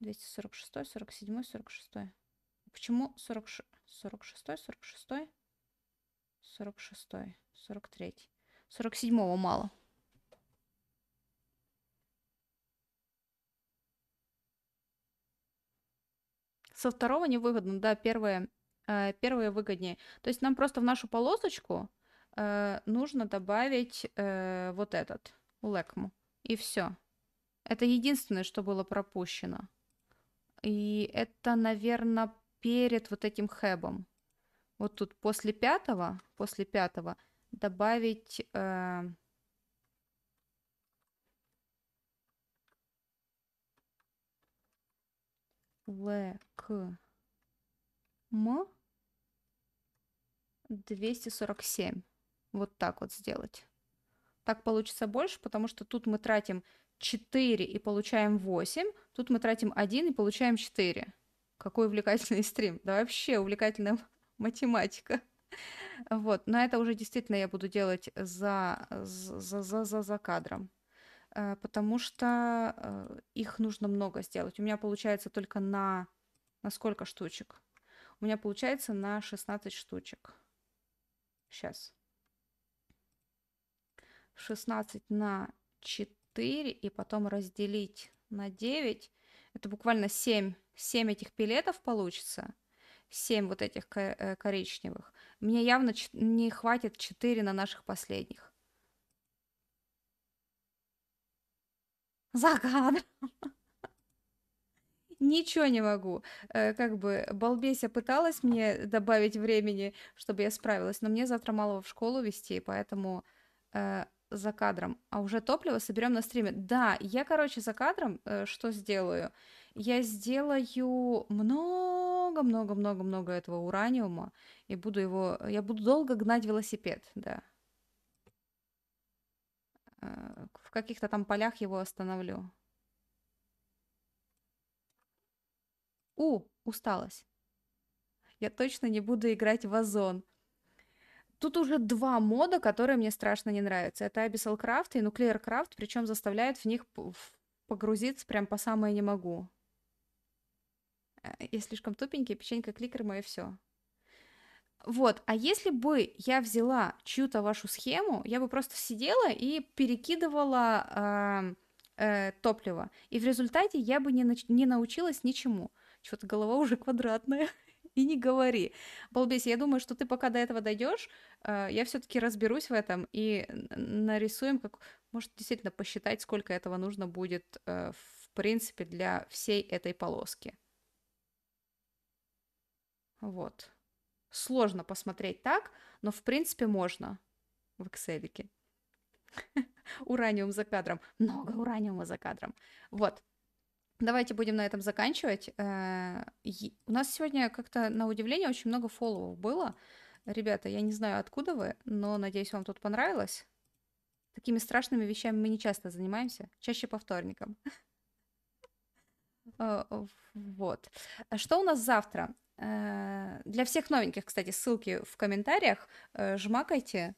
246, 47, 46. Почему 46, 46, 46, 46, 43? 47 мало. Со второго невыгодно, да, первое, э, первое выгоднее. То есть нам просто в нашу полосочку э, нужно добавить э, вот этот, лекму. И все. Это единственное, что было пропущено. И это, наверное, перед вот этим хэбом. Вот тут после пятого, после пятого добавить... Э, Л, К, М, 247. Вот так вот сделать. Так получится больше, потому что тут мы тратим 4 и получаем 8. Тут мы тратим 1 и получаем 4. Какой увлекательный стрим. Да вообще увлекательная математика. Вот, но это уже действительно я буду делать за, за, за, за, за кадром, э, потому что э, их нужно много сделать. У меня получается только на, на сколько штучек? У меня получается на 16 штучек. Сейчас. 16 на 4 и потом разделить на 9. Это буквально 7, 7 этих пилетов получится. 7 вот этих э, коричневых. Мне явно не хватит 4 на наших последних. За Ничего не могу. Э, как бы балбеся пыталась мне добавить времени, чтобы я справилась, но мне завтра малого в школу вести, поэтому э, за кадром, а уже топливо соберем на стриме. Да, я, короче, за кадром э, что сделаю? Я сделаю много-много-много-много этого ураниума и буду его... Я буду долго гнать велосипед, да. Э, в каких-то там полях его остановлю. У, усталась. Я точно не буду играть в озон. Тут уже два мода, которые мне страшно не нравятся. Это Abyssal Craft и Nuclear Craft, причем заставляет в них погрузиться прям по самое не могу. Э, я слишком тупенький, печенька кликер мое все. Вот, а если бы я взяла чью-то вашу схему, я бы просто сидела и перекидывала э, э, топливо. И в результате я бы не, нач- не научилась ничему. Что-то голова уже квадратная и не говори. Балбес, я думаю, что ты пока до этого дойдешь, а, я все-таки разберусь в этом и нарисуем, как может действительно посчитать, сколько этого нужно будет э, в принципе для всей этой полоски. Вот. Сложно посмотреть так, но в принципе можно в Excel. Ураниум за кадром. Много ураниума за кадром. Вот. Давайте будем на этом заканчивать. Э, у нас сегодня как-то на удивление очень много фолловов было. Ребята, я не знаю, откуда вы, но надеюсь, вам тут понравилось. Такими страшными вещами мы не часто занимаемся, чаще по вторникам. Э, вот. А что у нас завтра? Э, для всех новеньких, кстати, ссылки в комментариях. Жмакайте.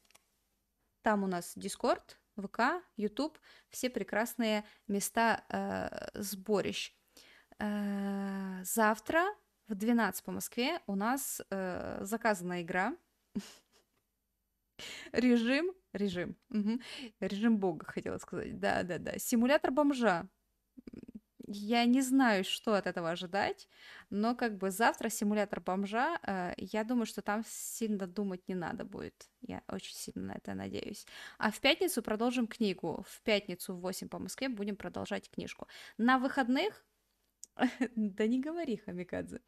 Там у нас Дискорд, ВК, YouTube, все прекрасные места э, сборищ. Э, завтра в 12 по Москве у нас э, заказана игра. Режим, режим, угу. режим бога, хотела сказать, да-да-да, симулятор бомжа, я не знаю, что от этого ожидать, но как бы завтра симулятор бомжа, э, я думаю, что там сильно думать не надо будет. Я очень сильно на это надеюсь. А в пятницу продолжим книгу. В пятницу в 8 по Москве будем продолжать книжку. На выходных да не говори, Хамикадзе.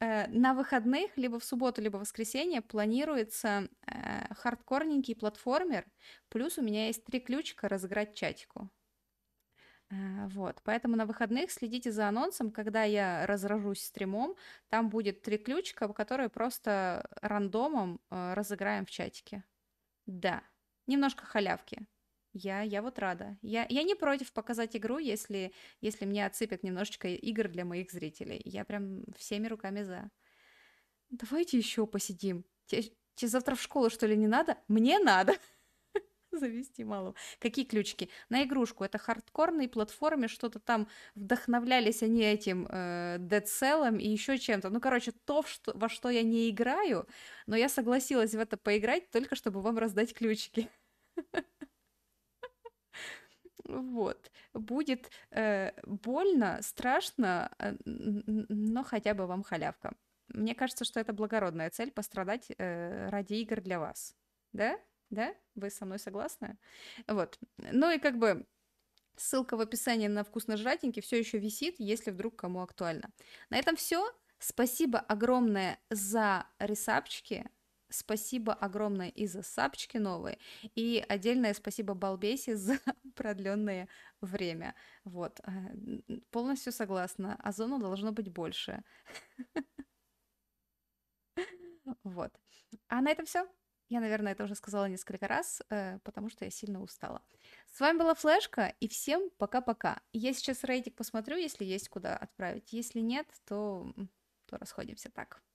Э, на выходных, либо в субботу, либо в воскресенье планируется э, хардкорненький платформер, плюс у меня есть три ключика разыграть чатику. Э, вот, поэтому на выходных следите за анонсом, когда я разражусь стримом, там будет три ключика, которые просто рандомом э, разыграем в чатике. Да, немножко халявки. Я, я вот рада. Я, я не против показать игру, если, если мне отсыпят немножечко игр для моих зрителей. Я прям всеми руками за. Давайте еще посидим. Тебе, завтра в школу, что ли, не надо? Мне надо. завести малого. Какие ключики? На игрушку. Это хардкорные платформы, что-то там вдохновлялись они этим э, Dead Cell и еще чем-то. Ну, короче, то, что, во что я не играю, но я согласилась в это поиграть только, чтобы вам раздать ключики. Вот. Будет э, больно, страшно, э, но хотя бы вам халявка. Мне кажется, что это благородная цель пострадать э, ради игр для вас. Да? да? Вы со мной согласны? Вот. Ну и как бы ссылка в описании на вкусно жратенький все еще висит, если вдруг кому актуально. На этом все. Спасибо огромное за ресапчики, спасибо огромное и за сапчики новые, и отдельное спасибо Балбесе за продленное время. Вот, полностью согласна, озона должно быть больше. Вот. А на этом все. Я, наверное, это уже сказала несколько раз, э, потому что я сильно устала. С вами была Флешка, и всем пока-пока. Я сейчас рейтинг посмотрю, если есть куда отправить. Если нет, то, то расходимся так.